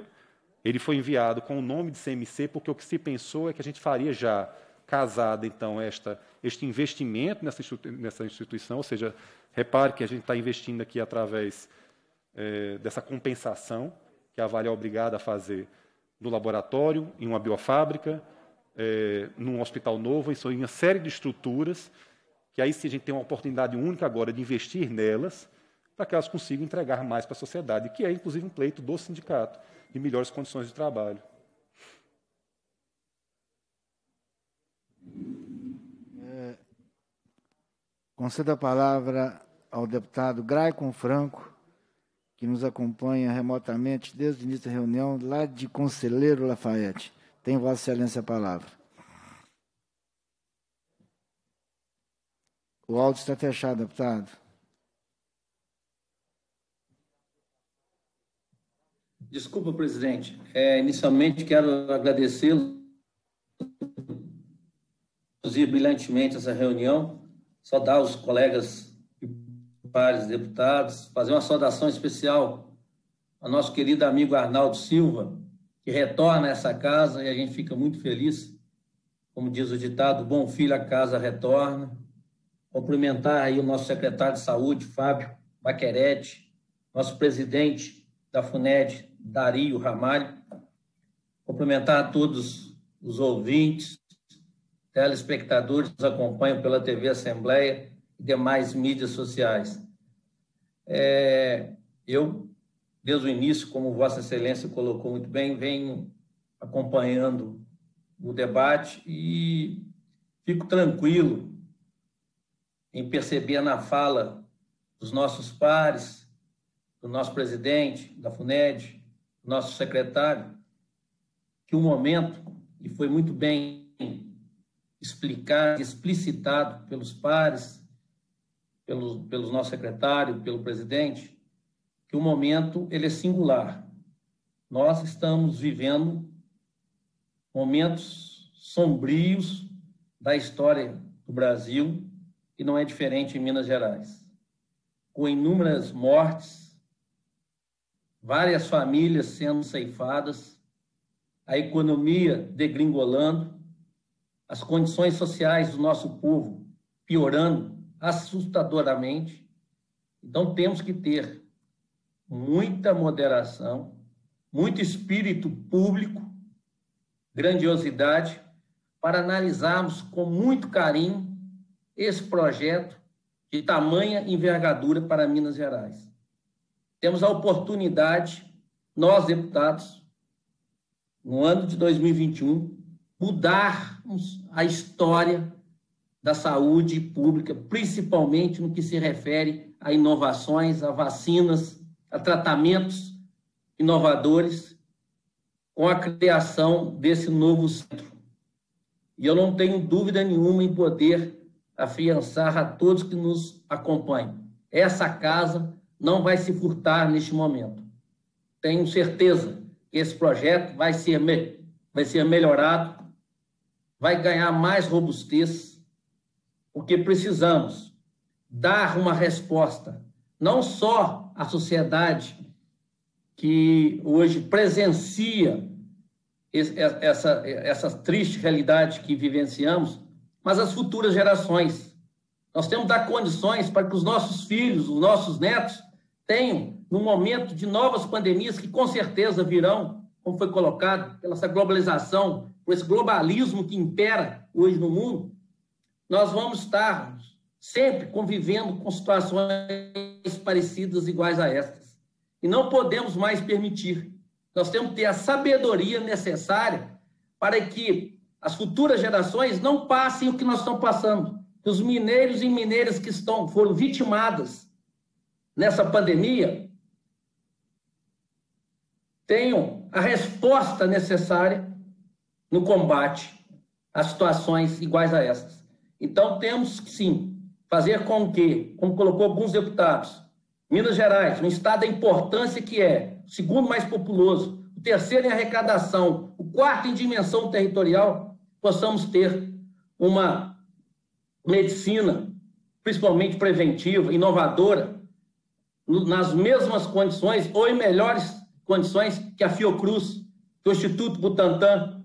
ele foi enviado com o nome de CMC porque o que se pensou é que a gente faria já casada, então, esta, este investimento nessa, instituição, ou seja, repare que a gente está investindo aqui através é, dessa compensação que a Vale é obrigada a fazer no laboratório, em uma biofábrica, é, num hospital novo, em uma série de estruturas, que aí sim a gente tem uma oportunidade única agora de investir nelas, para que elas consigam entregar mais para a sociedade, que é inclusive um pleito do sindicato, de melhores condições de trabalho. É, concedo a palavra ao deputado Graicon Franco, que nos acompanha remotamente desde o início da reunião, lá de Conselheiro Lafayette. Tem Vossa Excelência a palavra. O áudio está fechado, deputado. Desculpa, presidente. É, inicialmente, quero agradecê-lo, inclusive, brilhantemente, essa reunião. Só dar aos colegas pares deputados, fazer uma saudação especial ao nosso querido amigo Arnaldo Silva, que retorna a essa casa e a gente fica muito feliz. Como diz o ditado, bom filho, a casa retorna. Cumprimentar aí o nosso secretário de saúde, Fábio Baquerete nosso presidente da FUNED, Dario Ramalho. Cumprimentar a todos os ouvintes, telespectadores que nos acompanham pela TV Assembleia e demais mídias sociais. É, eu, desde o início, como Vossa Excelência colocou muito bem, venho acompanhando o debate e fico tranquilo em perceber na fala dos nossos pares, do nosso presidente, da FUNED, do nosso secretário, que o momento, e foi muito bem explicado, explicitado pelos pares, pelo, pelo nosso secretário, pelo presidente, que o momento ele é singular. Nós estamos vivendo momentos sombrios da história do Brasil e não é diferente em Minas Gerais. Com inúmeras mortes, várias famílias sendo ceifadas, a economia degringolando, as condições sociais do nosso povo piorando assustadoramente. Então, temos que ter muita moderação, muito espírito público, grandiosidade, para analisarmos com muito carinho esse projeto de tamanha envergadura para Minas Gerais. Temos a oportunidade, nós deputados, no ano de 2021, mudarmos a história da saúde pública, principalmente no que se refere a inovações, a vacinas, a tratamentos inovadores, com a criação desse novo centro. E eu não tenho dúvida nenhuma em poder afiançar a todos que nos acompanham. Essa casa não vai se furtar neste momento. Tenho certeza que esse projeto vai ser, vai ser melhorado, vai ganhar mais robustez porque precisamos dar uma resposta, não só à sociedade que hoje presencia essa, essa triste realidade que vivenciamos, mas às futuras gerações. Nós temos que dar condições para que os nossos filhos, os nossos netos, tenham, no momento de novas pandemias que com certeza virão, como foi colocado, pela essa globalização, por esse globalismo que impera hoje no mundo, nós vamos estar sempre convivendo com situações parecidas, iguais a estas. E não podemos mais permitir. Nós temos que ter a sabedoria necessária para que as futuras gerações não passem o que nós estamos passando. Que os mineiros e mineiras que estão foram vitimadas nessa pandemia tenham a resposta necessária no combate a situações iguais a estas. Então, temos que sim fazer com que, como colocou alguns deputados, Minas Gerais, um estado da importância que é, o segundo mais populoso, o terceiro em arrecadação, o quarto em dimensão territorial, possamos ter uma medicina, principalmente preventiva, inovadora, nas mesmas condições ou em melhores condições que a Fiocruz, que o Instituto Butantan,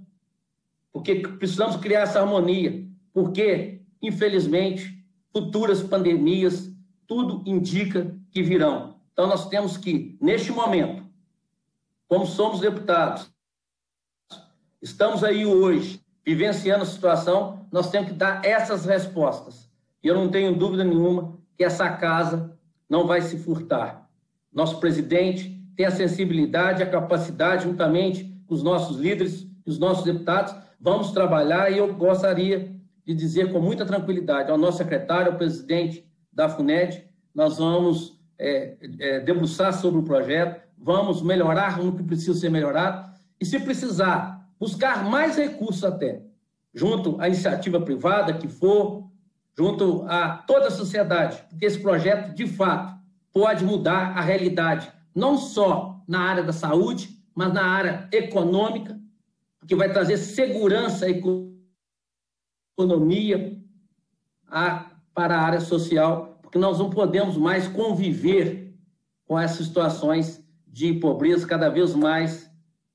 porque precisamos criar essa harmonia, porque infelizmente, futuras pandemias, tudo indica que virão. Então, nós temos que, neste momento, como somos deputados, estamos aí hoje, vivenciando a situação, nós temos que dar essas respostas. E eu não tenho dúvida nenhuma que essa casa não vai se furtar. Nosso presidente tem a sensibilidade, a capacidade, juntamente com os nossos líderes, os nossos deputados, vamos trabalhar e eu gostaria e dizer com muita tranquilidade ao nosso secretário, ao presidente da FUNED, nós vamos é, é, debruçar sobre o projeto, vamos melhorar no que precisa ser melhorado e, se precisar, buscar mais recursos até, junto à iniciativa privada que for, junto a toda a sociedade, porque esse projeto, de fato, pode mudar a realidade, não só na área da saúde, mas na área econômica, que vai trazer segurança econômica economia, a, para a área social, porque nós não podemos mais conviver com essas situações de pobreza cada vez mais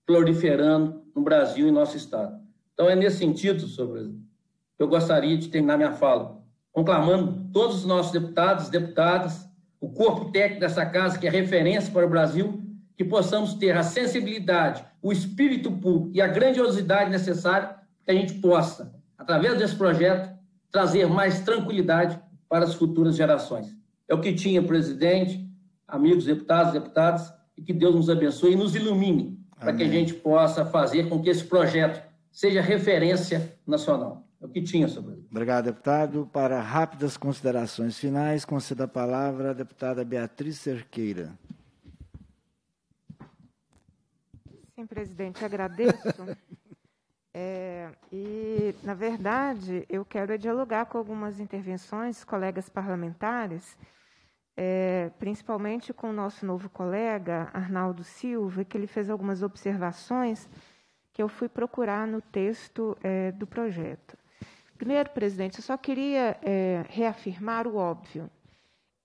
proliferando no Brasil e no nosso Estado. Então, é nesse sentido, senhor presidente, que eu gostaria de terminar minha fala, conclamando todos os nossos deputados, deputadas, o corpo técnico dessa casa, que é referência para o Brasil, que possamos ter a sensibilidade, o espírito público e a grandiosidade necessária que a gente possa através desse projeto, trazer mais tranquilidade para as futuras gerações. É o que tinha, presidente, amigos deputados, deputadas, e que Deus nos abençoe e nos ilumine para que a gente possa fazer com que esse projeto seja referência nacional. É o que tinha, senhor presidente. Obrigado, deputado. Para rápidas considerações finais, conceda a palavra à deputada Beatriz Cerqueira. Sim, presidente, agradeço. [laughs] É, e, na verdade, eu quero é dialogar com algumas intervenções, colegas parlamentares, é, principalmente com o nosso novo colega, Arnaldo Silva, que ele fez algumas observações que eu fui procurar no texto é, do projeto. Primeiro, presidente, eu só queria é, reafirmar o óbvio.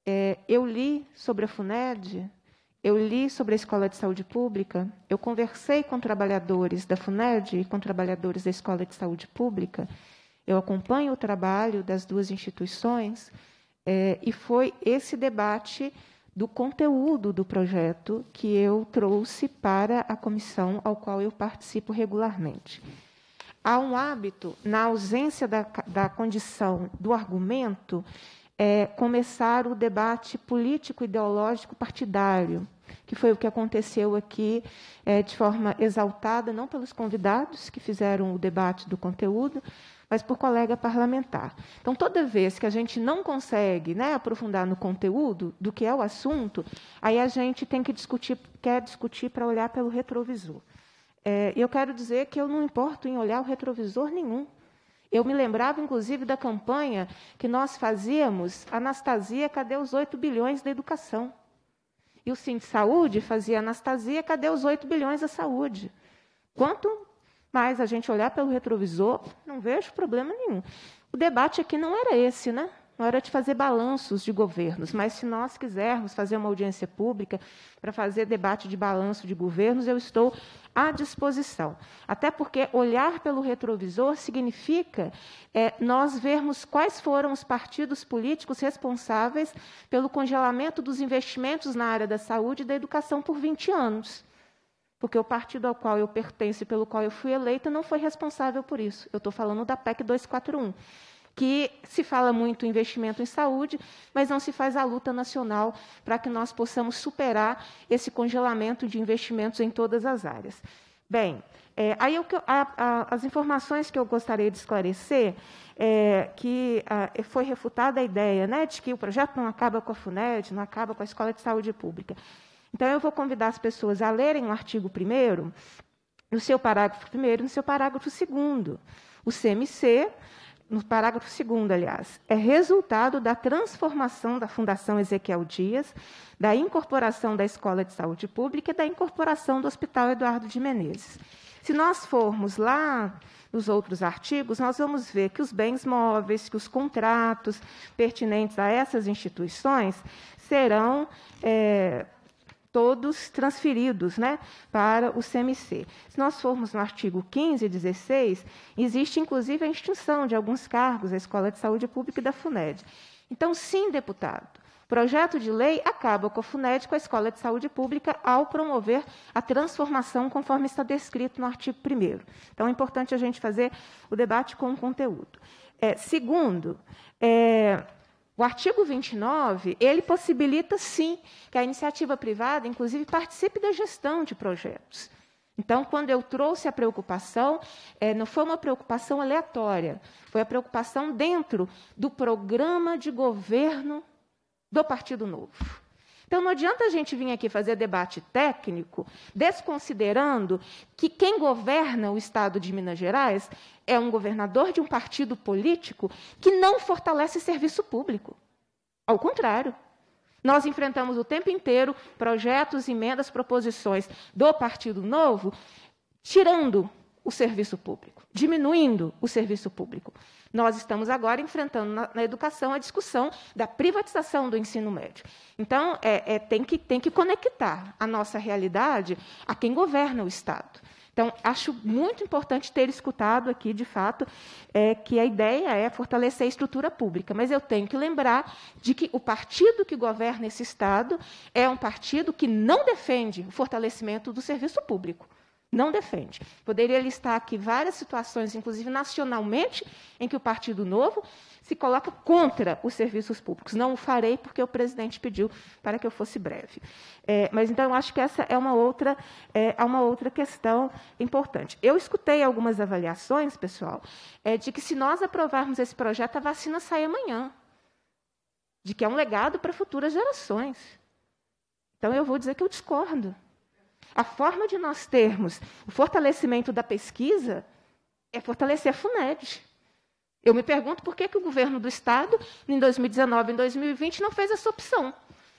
É, eu li sobre a FUNED eu li sobre a escola de saúde pública, eu conversei com trabalhadores da FUNED e com trabalhadores da escola de saúde pública, eu acompanho o trabalho das duas instituições, é, e foi esse debate do conteúdo do projeto que eu trouxe para a comissão ao qual eu participo regularmente. Há um hábito, na ausência da, da condição do argumento, é, começar o debate político-ideológico partidário, que foi o que aconteceu aqui é, de forma exaltada, não pelos convidados que fizeram o debate do conteúdo, mas por colega parlamentar. Então, toda vez que a gente não consegue né, aprofundar no conteúdo do que é o assunto, aí a gente tem que discutir, quer discutir para olhar pelo retrovisor. É, eu quero dizer que eu não importo em olhar o retrovisor nenhum. Eu me lembrava, inclusive, da campanha que nós fazíamos, Anastasia, cadê os 8 bilhões da educação? E o Sim de Saúde fazia Anastasia, cadê os 8 bilhões da saúde? Quanto mais a gente olhar pelo retrovisor, não vejo problema nenhum. O debate aqui não era esse, né? na hora de fazer balanços de governos, mas se nós quisermos fazer uma audiência pública para fazer debate de balanço de governos, eu estou à disposição. Até porque olhar pelo retrovisor significa é, nós vermos quais foram os partidos políticos responsáveis pelo congelamento dos investimentos na área da saúde e da educação por 20 anos. Porque o partido ao qual eu pertenço e pelo qual eu fui eleita não foi responsável por isso. Eu estou falando da PEC 241 que se fala muito investimento em saúde, mas não se faz a luta nacional para que nós possamos superar esse congelamento de investimentos em todas as áreas. Bem, é, aí eu, a, a, as informações que eu gostaria de esclarecer é que a, é, foi refutada a ideia né, de que o projeto não acaba com a FUNED, não acaba com a Escola de Saúde Pública. Então, eu vou convidar as pessoas a lerem o artigo 1 no seu parágrafo 1 no seu parágrafo 2 O CMC no parágrafo 2, aliás, é resultado da transformação da Fundação Ezequiel Dias, da incorporação da Escola de Saúde Pública e da incorporação do Hospital Eduardo de Menezes. Se nós formos lá nos outros artigos, nós vamos ver que os bens móveis, que os contratos pertinentes a essas instituições serão. É, todos transferidos né, para o CMC. Se nós formos no artigo 15 e 16, existe inclusive a extinção de alguns cargos da Escola de Saúde Pública e da FUNED. Então, sim, deputado, projeto de lei acaba com a FUNED, com a Escola de Saúde Pública, ao promover a transformação conforme está descrito no artigo 1. Então, é importante a gente fazer o debate com o conteúdo. É, segundo, é, o artigo 29, ele possibilita, sim, que a iniciativa privada, inclusive, participe da gestão de projetos. Então, quando eu trouxe a preocupação, é, não foi uma preocupação aleatória, foi a preocupação dentro do programa de governo do Partido Novo. Então não adianta a gente vir aqui fazer debate técnico desconsiderando que quem governa o estado de Minas Gerais é um governador de um partido político que não fortalece serviço público. Ao contrário, nós enfrentamos o tempo inteiro projetos, emendas, proposições do Partido Novo, tirando o serviço público, diminuindo o serviço público. Nós estamos agora enfrentando na, na educação a discussão da privatização do ensino médio. Então, é, é, tem, que, tem que conectar a nossa realidade a quem governa o Estado. Então, acho muito importante ter escutado aqui, de fato, é, que a ideia é fortalecer a estrutura pública. Mas eu tenho que lembrar de que o partido que governa esse Estado é um partido que não defende o fortalecimento do serviço público não defende. Poderia listar aqui várias situações, inclusive nacionalmente, em que o Partido Novo se coloca contra os serviços públicos. Não o farei porque o presidente pediu para que eu fosse breve. É, mas então eu acho que essa é uma outra é, é uma outra questão importante. Eu escutei algumas avaliações, pessoal, é, de que se nós aprovarmos esse projeto a vacina sai amanhã, de que é um legado para futuras gerações. Então eu vou dizer que eu discordo. A forma de nós termos o fortalecimento da pesquisa é fortalecer a FUNED. Eu me pergunto por que, que o governo do Estado, em 2019 e em 2020, não fez essa opção.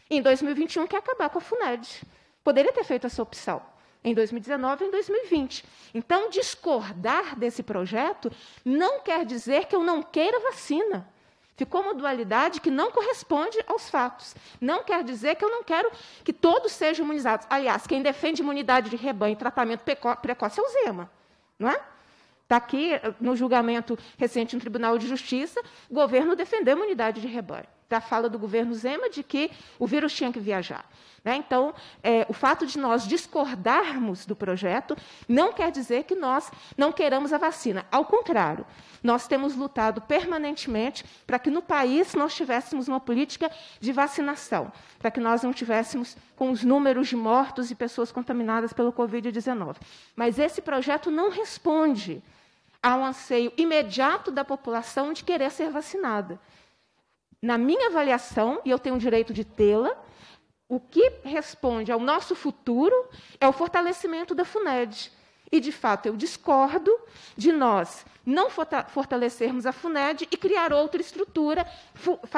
Em 2021, quer acabar com a FUNED. Poderia ter feito essa opção em 2019 e em 2020. Então, discordar desse projeto não quer dizer que eu não queira vacina. Ficou uma dualidade que não corresponde aos fatos. Não quer dizer que eu não quero que todos sejam imunizados. Aliás, quem defende imunidade de rebanho e tratamento precoce é o Zema, não é? Está aqui eh, no julgamento recente no Tribunal de Justiça, o governo defendeu imunidade de rebanho da fala do governo Zema de que o vírus tinha que viajar. Né? Então, é, o fato de nós discordarmos do projeto não quer dizer que nós não queiramos a vacina. Ao contrário, nós temos lutado permanentemente para que no país nós tivéssemos uma política de vacinação, para que nós não tivéssemos com os números de mortos e pessoas contaminadas pelo Covid-19. Mas esse projeto não responde a um anseio imediato da população de querer ser vacinada na minha avaliação, e eu tenho o direito de tê-la, o que responde ao nosso futuro é o fortalecimento da FUNED. E, de fato, eu discordo de nós não fortalecermos a FUNED e criar outra estrutura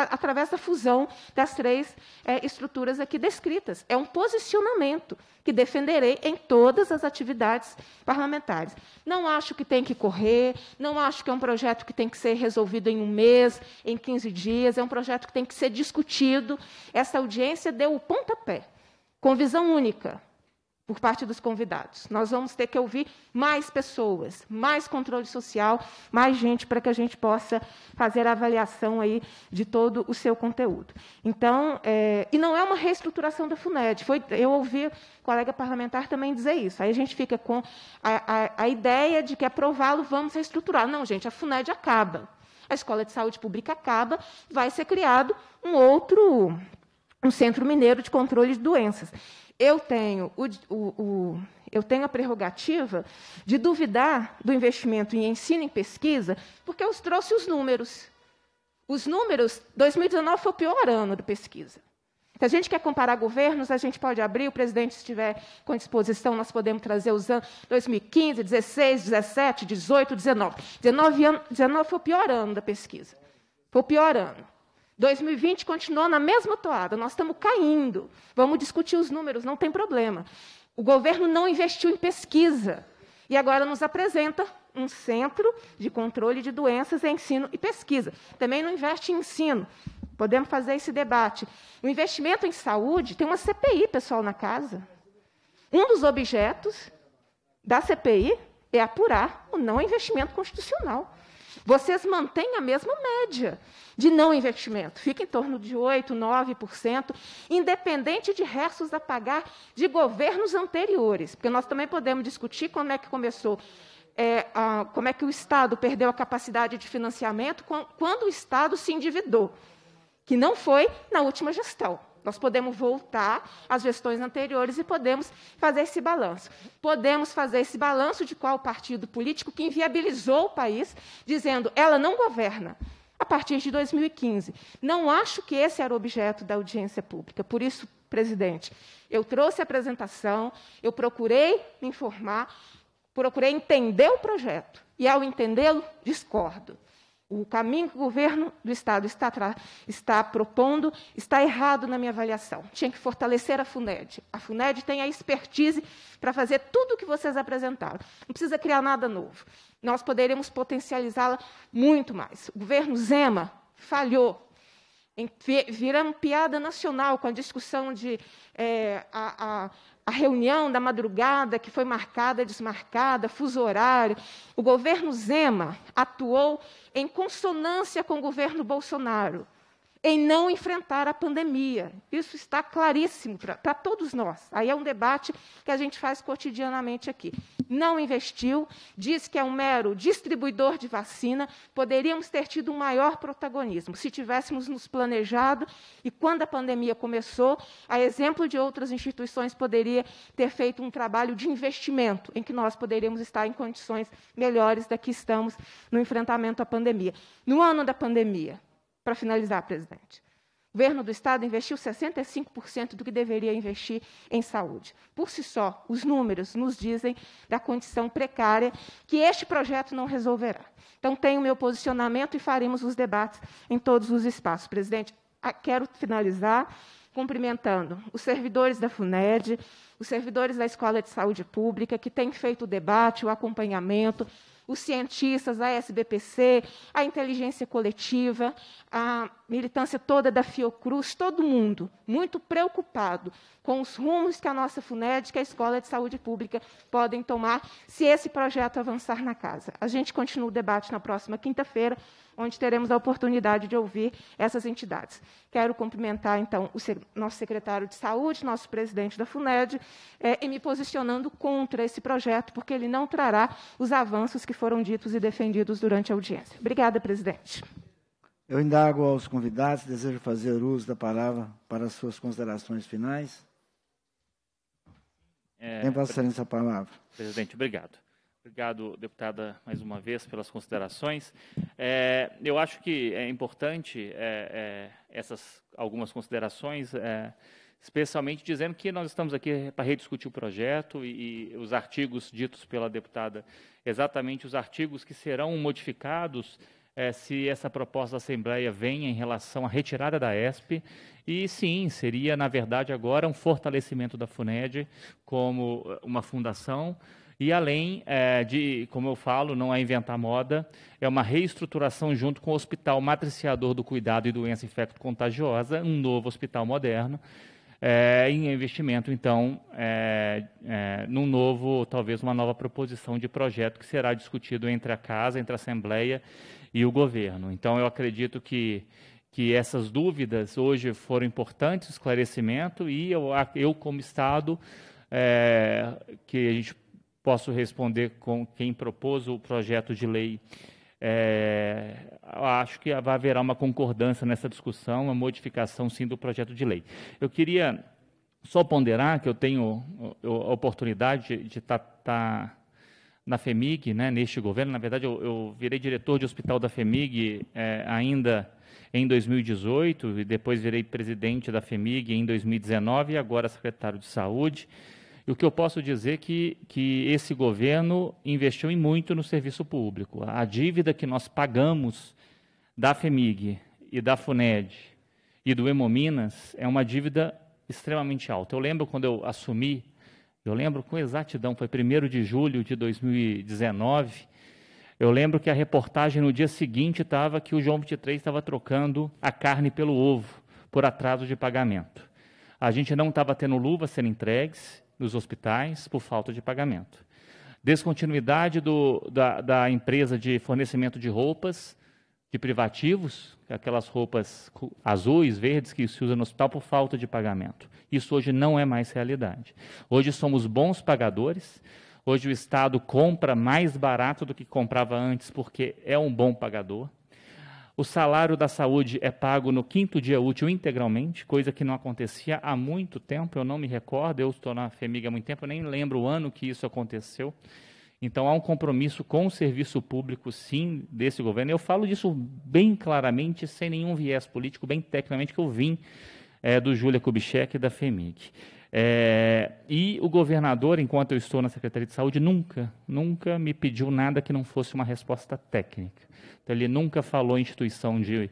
através da fusão das três é, estruturas aqui descritas. É um posicionamento que defenderei em todas as atividades parlamentares. Não acho que tem que correr, não acho que é um projeto que tem que ser resolvido em um mês, em 15 dias, é um projeto que tem que ser discutido. Essa audiência deu o pontapé, com visão única, por parte dos convidados. Nós vamos ter que ouvir mais pessoas, mais controle social, mais gente para que a gente possa fazer a avaliação aí de todo o seu conteúdo. Então, é, e não é uma reestruturação da Funed. Foi, eu ouvi o colega parlamentar também dizer isso. Aí a gente fica com a, a, a ideia de que aprová-lo é vamos reestruturar. Não, gente, a Funed acaba. A escola de saúde pública acaba, vai ser criado um outro um centro mineiro de controle de doenças. Eu tenho, o, o, o, eu tenho a prerrogativa de duvidar do investimento em ensino e pesquisa, porque eu trouxe os números. Os números, 2019 foi o pior ano de pesquisa. Se a gente quer comparar governos, a gente pode abrir, o presidente estiver com disposição, nós podemos trazer os anos 2015, 16, 17, 18, 19. 19, 19 foi o pior ano da pesquisa. Foi o pior ano. 2020 continuou na mesma toada, nós estamos caindo. Vamos discutir os números, não tem problema. O governo não investiu em pesquisa e agora nos apresenta um centro de controle de doenças, ensino e pesquisa. Também não investe em ensino. Podemos fazer esse debate. O investimento em saúde tem uma CPI, pessoal, na casa. Um dos objetos da CPI é apurar o não investimento constitucional. Vocês mantêm a mesma média de não investimento, fica em torno de 8%, 9%, independente de restos a pagar de governos anteriores, porque nós também podemos discutir como é que começou é, a, como é que o Estado perdeu a capacidade de financiamento quando o Estado se endividou, que não foi na última gestão. Nós podemos voltar às gestões anteriores e podemos fazer esse balanço. Podemos fazer esse balanço de qual partido político que inviabilizou o país, dizendo ela não governa a partir de 2015. Não acho que esse era o objeto da audiência pública. Por isso, presidente, eu trouxe a apresentação, eu procurei me informar, procurei entender o projeto. E, ao entendê-lo, discordo o caminho que o governo do Estado está, está, propondo está errado na minha avaliação. Tinha que fortalecer a FUNED. A FUNED tem a expertise para fazer tudo o que vocês apresentaram. Não precisa criar nada novo. Nós poderíamos potencializá-la muito mais. O governo Zema falhou. Viramos piada nacional com a discussão de é, a, a a reunião da madrugada que foi marcada, desmarcada, fuso horário. O governo Zema atuou em consonância com o governo Bolsonaro em não enfrentar a pandemia. Isso está claríssimo para todos nós. Aí é um debate que a gente faz cotidianamente aqui. Não investiu, diz que é um mero distribuidor de vacina, poderíamos ter tido um maior protagonismo se tivéssemos nos planejado e quando a pandemia começou, a exemplo de outras instituições, poderia ter feito um trabalho de investimento em que nós poderíamos estar em condições melhores da que estamos no enfrentamento à pandemia. No ano da pandemia, para finalizar, presidente. O governo do Estado investiu 65% do que deveria investir em saúde. Por si só, os números nos dizem da condição precária que este projeto não resolverá. Então, tenho meu posicionamento e faremos os debates em todos os espaços. Presidente, quero finalizar cumprimentando os servidores da FUNED, os servidores da Escola de Saúde Pública, que têm feito o debate, o acompanhamento, os cientistas, a SBPC, a inteligência coletiva, a militância toda da Fiocruz, todo mundo muito preocupado com os rumos que a nossa FUNED, que a Escola de Saúde Pública, podem tomar se esse projeto avançar na casa. A gente continua o debate na próxima quinta-feira onde teremos a oportunidade de ouvir essas entidades. Quero cumprimentar, então, o nosso secretário de Saúde, nosso presidente da FUNED, é, e me posicionando contra esse projeto, porque ele não trará os avanços que foram ditos e defendidos durante a audiência. Obrigada, presidente. Eu indago aos convidados, desejo fazer uso da palavra para suas considerações finais. É, Tem vossa excelência a palavra. Presidente, obrigado. Obrigado, deputada, mais uma vez, pelas considerações. É, eu acho que é importante é, é, essas algumas considerações, é, especialmente dizendo que nós estamos aqui para rediscutir o projeto e, e, os artigos ditos pela deputada, exatamente os artigos que serão modificados é, se essa proposta da Assembleia venha em relação à retirada da ESP. E sim, seria, na verdade, agora um fortalecimento da FUNED como uma fundação e além é, de, como eu falo, não é inventar moda, é uma reestruturação junto com o Hospital Matriciador do Cuidado e Doença Infecto-Contagiosa, um novo hospital moderno, é, em investimento, então, é, é, num novo, talvez uma nova proposição de projeto que será discutido entre a Casa, entre a Assembleia e o governo. Então, eu acredito que, que essas dúvidas hoje foram importantes, esclarecimento, e eu, eu como Estado, é, que a gente posso responder com quem propôs o projeto de lei. É, acho que haverá uma concordância nessa discussão, uma modificação sim do projeto de lei. Eu queria só ponderar que eu tenho a oportunidade de estar tá, tá na FEMIG, né, neste governo. Na verdade, eu, eu, virei diretor de hospital da FEMIG é, ainda em 2018, e depois virei presidente da FEMIG em 2019 e agora secretário de Saúde. E o que eu posso dizer é que, que esse governo investiu em muito no serviço público. A dívida que nós pagamos da FEMIG e da FUNED e do Hemominas é uma dívida extremamente alta. Eu lembro quando eu assumi, eu lembro com exatidão, foi 1 de julho de 2019, eu lembro que a reportagem no dia seguinte estava que o João 23 estava trocando a carne pelo ovo por atraso de pagamento. A gente não estava tendo luvas sendo entregues, nos hospitais por falta de pagamento. Descontinuidade do, da, da empresa de fornecimento de roupas, de privativos, aquelas roupas azuis, verdes que se usa no hospital por falta de pagamento. Isso hoje não é mais realidade. Hoje somos bons pagadores. Hoje o Estado compra mais barato do que comprava antes porque é um bom pagador. O salário da saúde é pago no quinto dia útil integralmente, coisa que não acontecia há muito tempo, eu não me recordo, eu estou na FEMIG há muito tempo, eu nem lembro o ano que isso aconteceu. Então há um compromisso com o serviço público, sim, desse governo. Eu falo disso bem claramente, sem nenhum viés político, bem tecnicamente, que eu vim é, do Júlia Kubitschek e da FEMIG. É, e o governador, enquanto eu estou na Secretaria de Saúde, nunca, nunca me pediu nada que não fosse uma resposta técnica. Então, ele nunca falou em instituição de,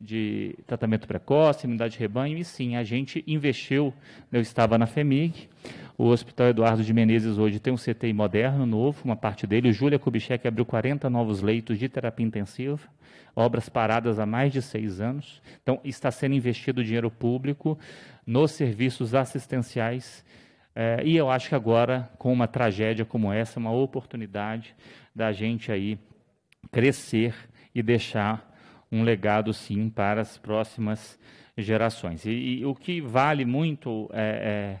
de tratamento precoce, imunidade de rebanho, e sim, a gente investiu, eu estava na FEMIG, o Hospital Eduardo de Menezes hoje tem um CTI moderno, novo, uma parte dele, o Júlia Kubitschek abriu 40 novos leitos de terapia intensiva, obras paradas há mais de seis anos, então está sendo investido dinheiro público nos serviços assistenciais, eh, e eu acho que agora, com uma tragédia como essa, uma oportunidade da gente aí crescer e deixar um legado, sim, para as próximas gerações. E, e o que vale muito é, é,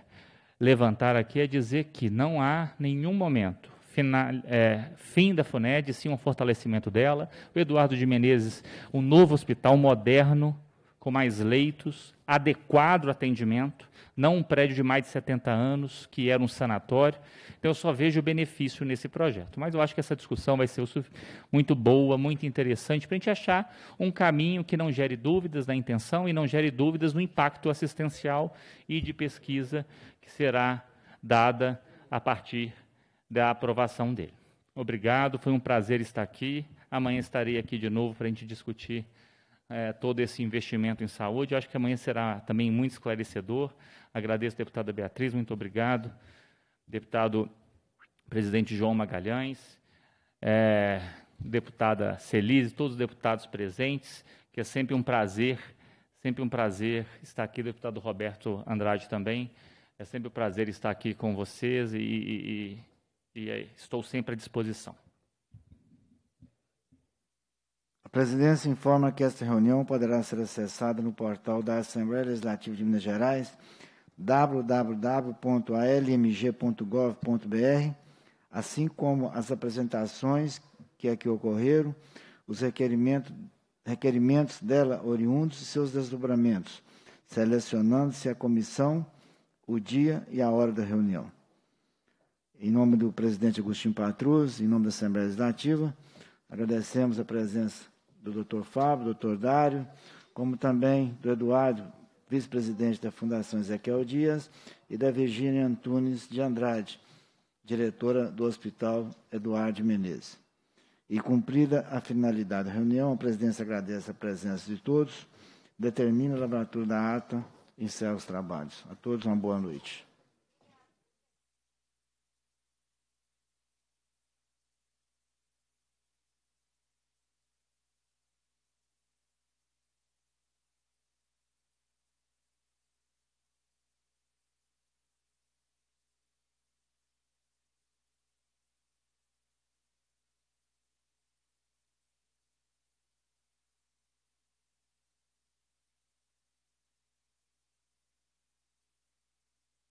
levantar aqui é dizer que não há nenhum momento final, é, fim da FUNED, sim um fortalecimento dela. O Eduardo de Menezes, um novo hospital moderno, com mais leitos, adequado atendimento, não um prédio de mais de 70 anos, que era um sanatório. Então, eu só vejo benefício nesse projeto. Mas eu acho que essa discussão vai ser muito boa, muito interessante, para a gente achar um caminho que não gere dúvidas na intenção e não gere dúvidas no impacto assistencial e de pesquisa que será dada a partir da aprovação dele. Obrigado, foi um prazer estar aqui. Amanhã estarei aqui de novo para a gente discutir é, todo esse investimento em saúde. Eu acho que amanhã será também muito esclarecedor. Agradeço, deputada Beatriz, muito obrigado. Deputado presidente João Magalhães, é, deputada Celise, todos os deputados presentes, que é sempre um prazer, sempre um prazer estar aqui, deputado Roberto Andrade também. É sempre um prazer estar aqui com vocês e, e, e, e é, estou sempre à disposição. A presidência informa que esta reunião poderá ser acessada no portal da Assembleia Legislativa de Minas Gerais, www.almg.gov.br, assim como as apresentações que aqui ocorreram, os requerimentos, requerimentos dela oriundos e seus desdobramentos, selecionando-se a comissão, o dia e a hora da reunião. Em nome do presidente Agostinho Patrus, em nome da Assembleia Legislativa, agradecemos a presença do Dr. Fábio, Dr. Dário, como também do Eduardo, vice-presidente da Fundação Ezequiel Dias, e da Virgínia Antunes de Andrade, diretora do Hospital Eduardo Menezes. E cumprida a finalidade da reunião, a presidência agradece a presença de todos, determina a lavratura da ata e encerra os trabalhos. A todos uma boa noite.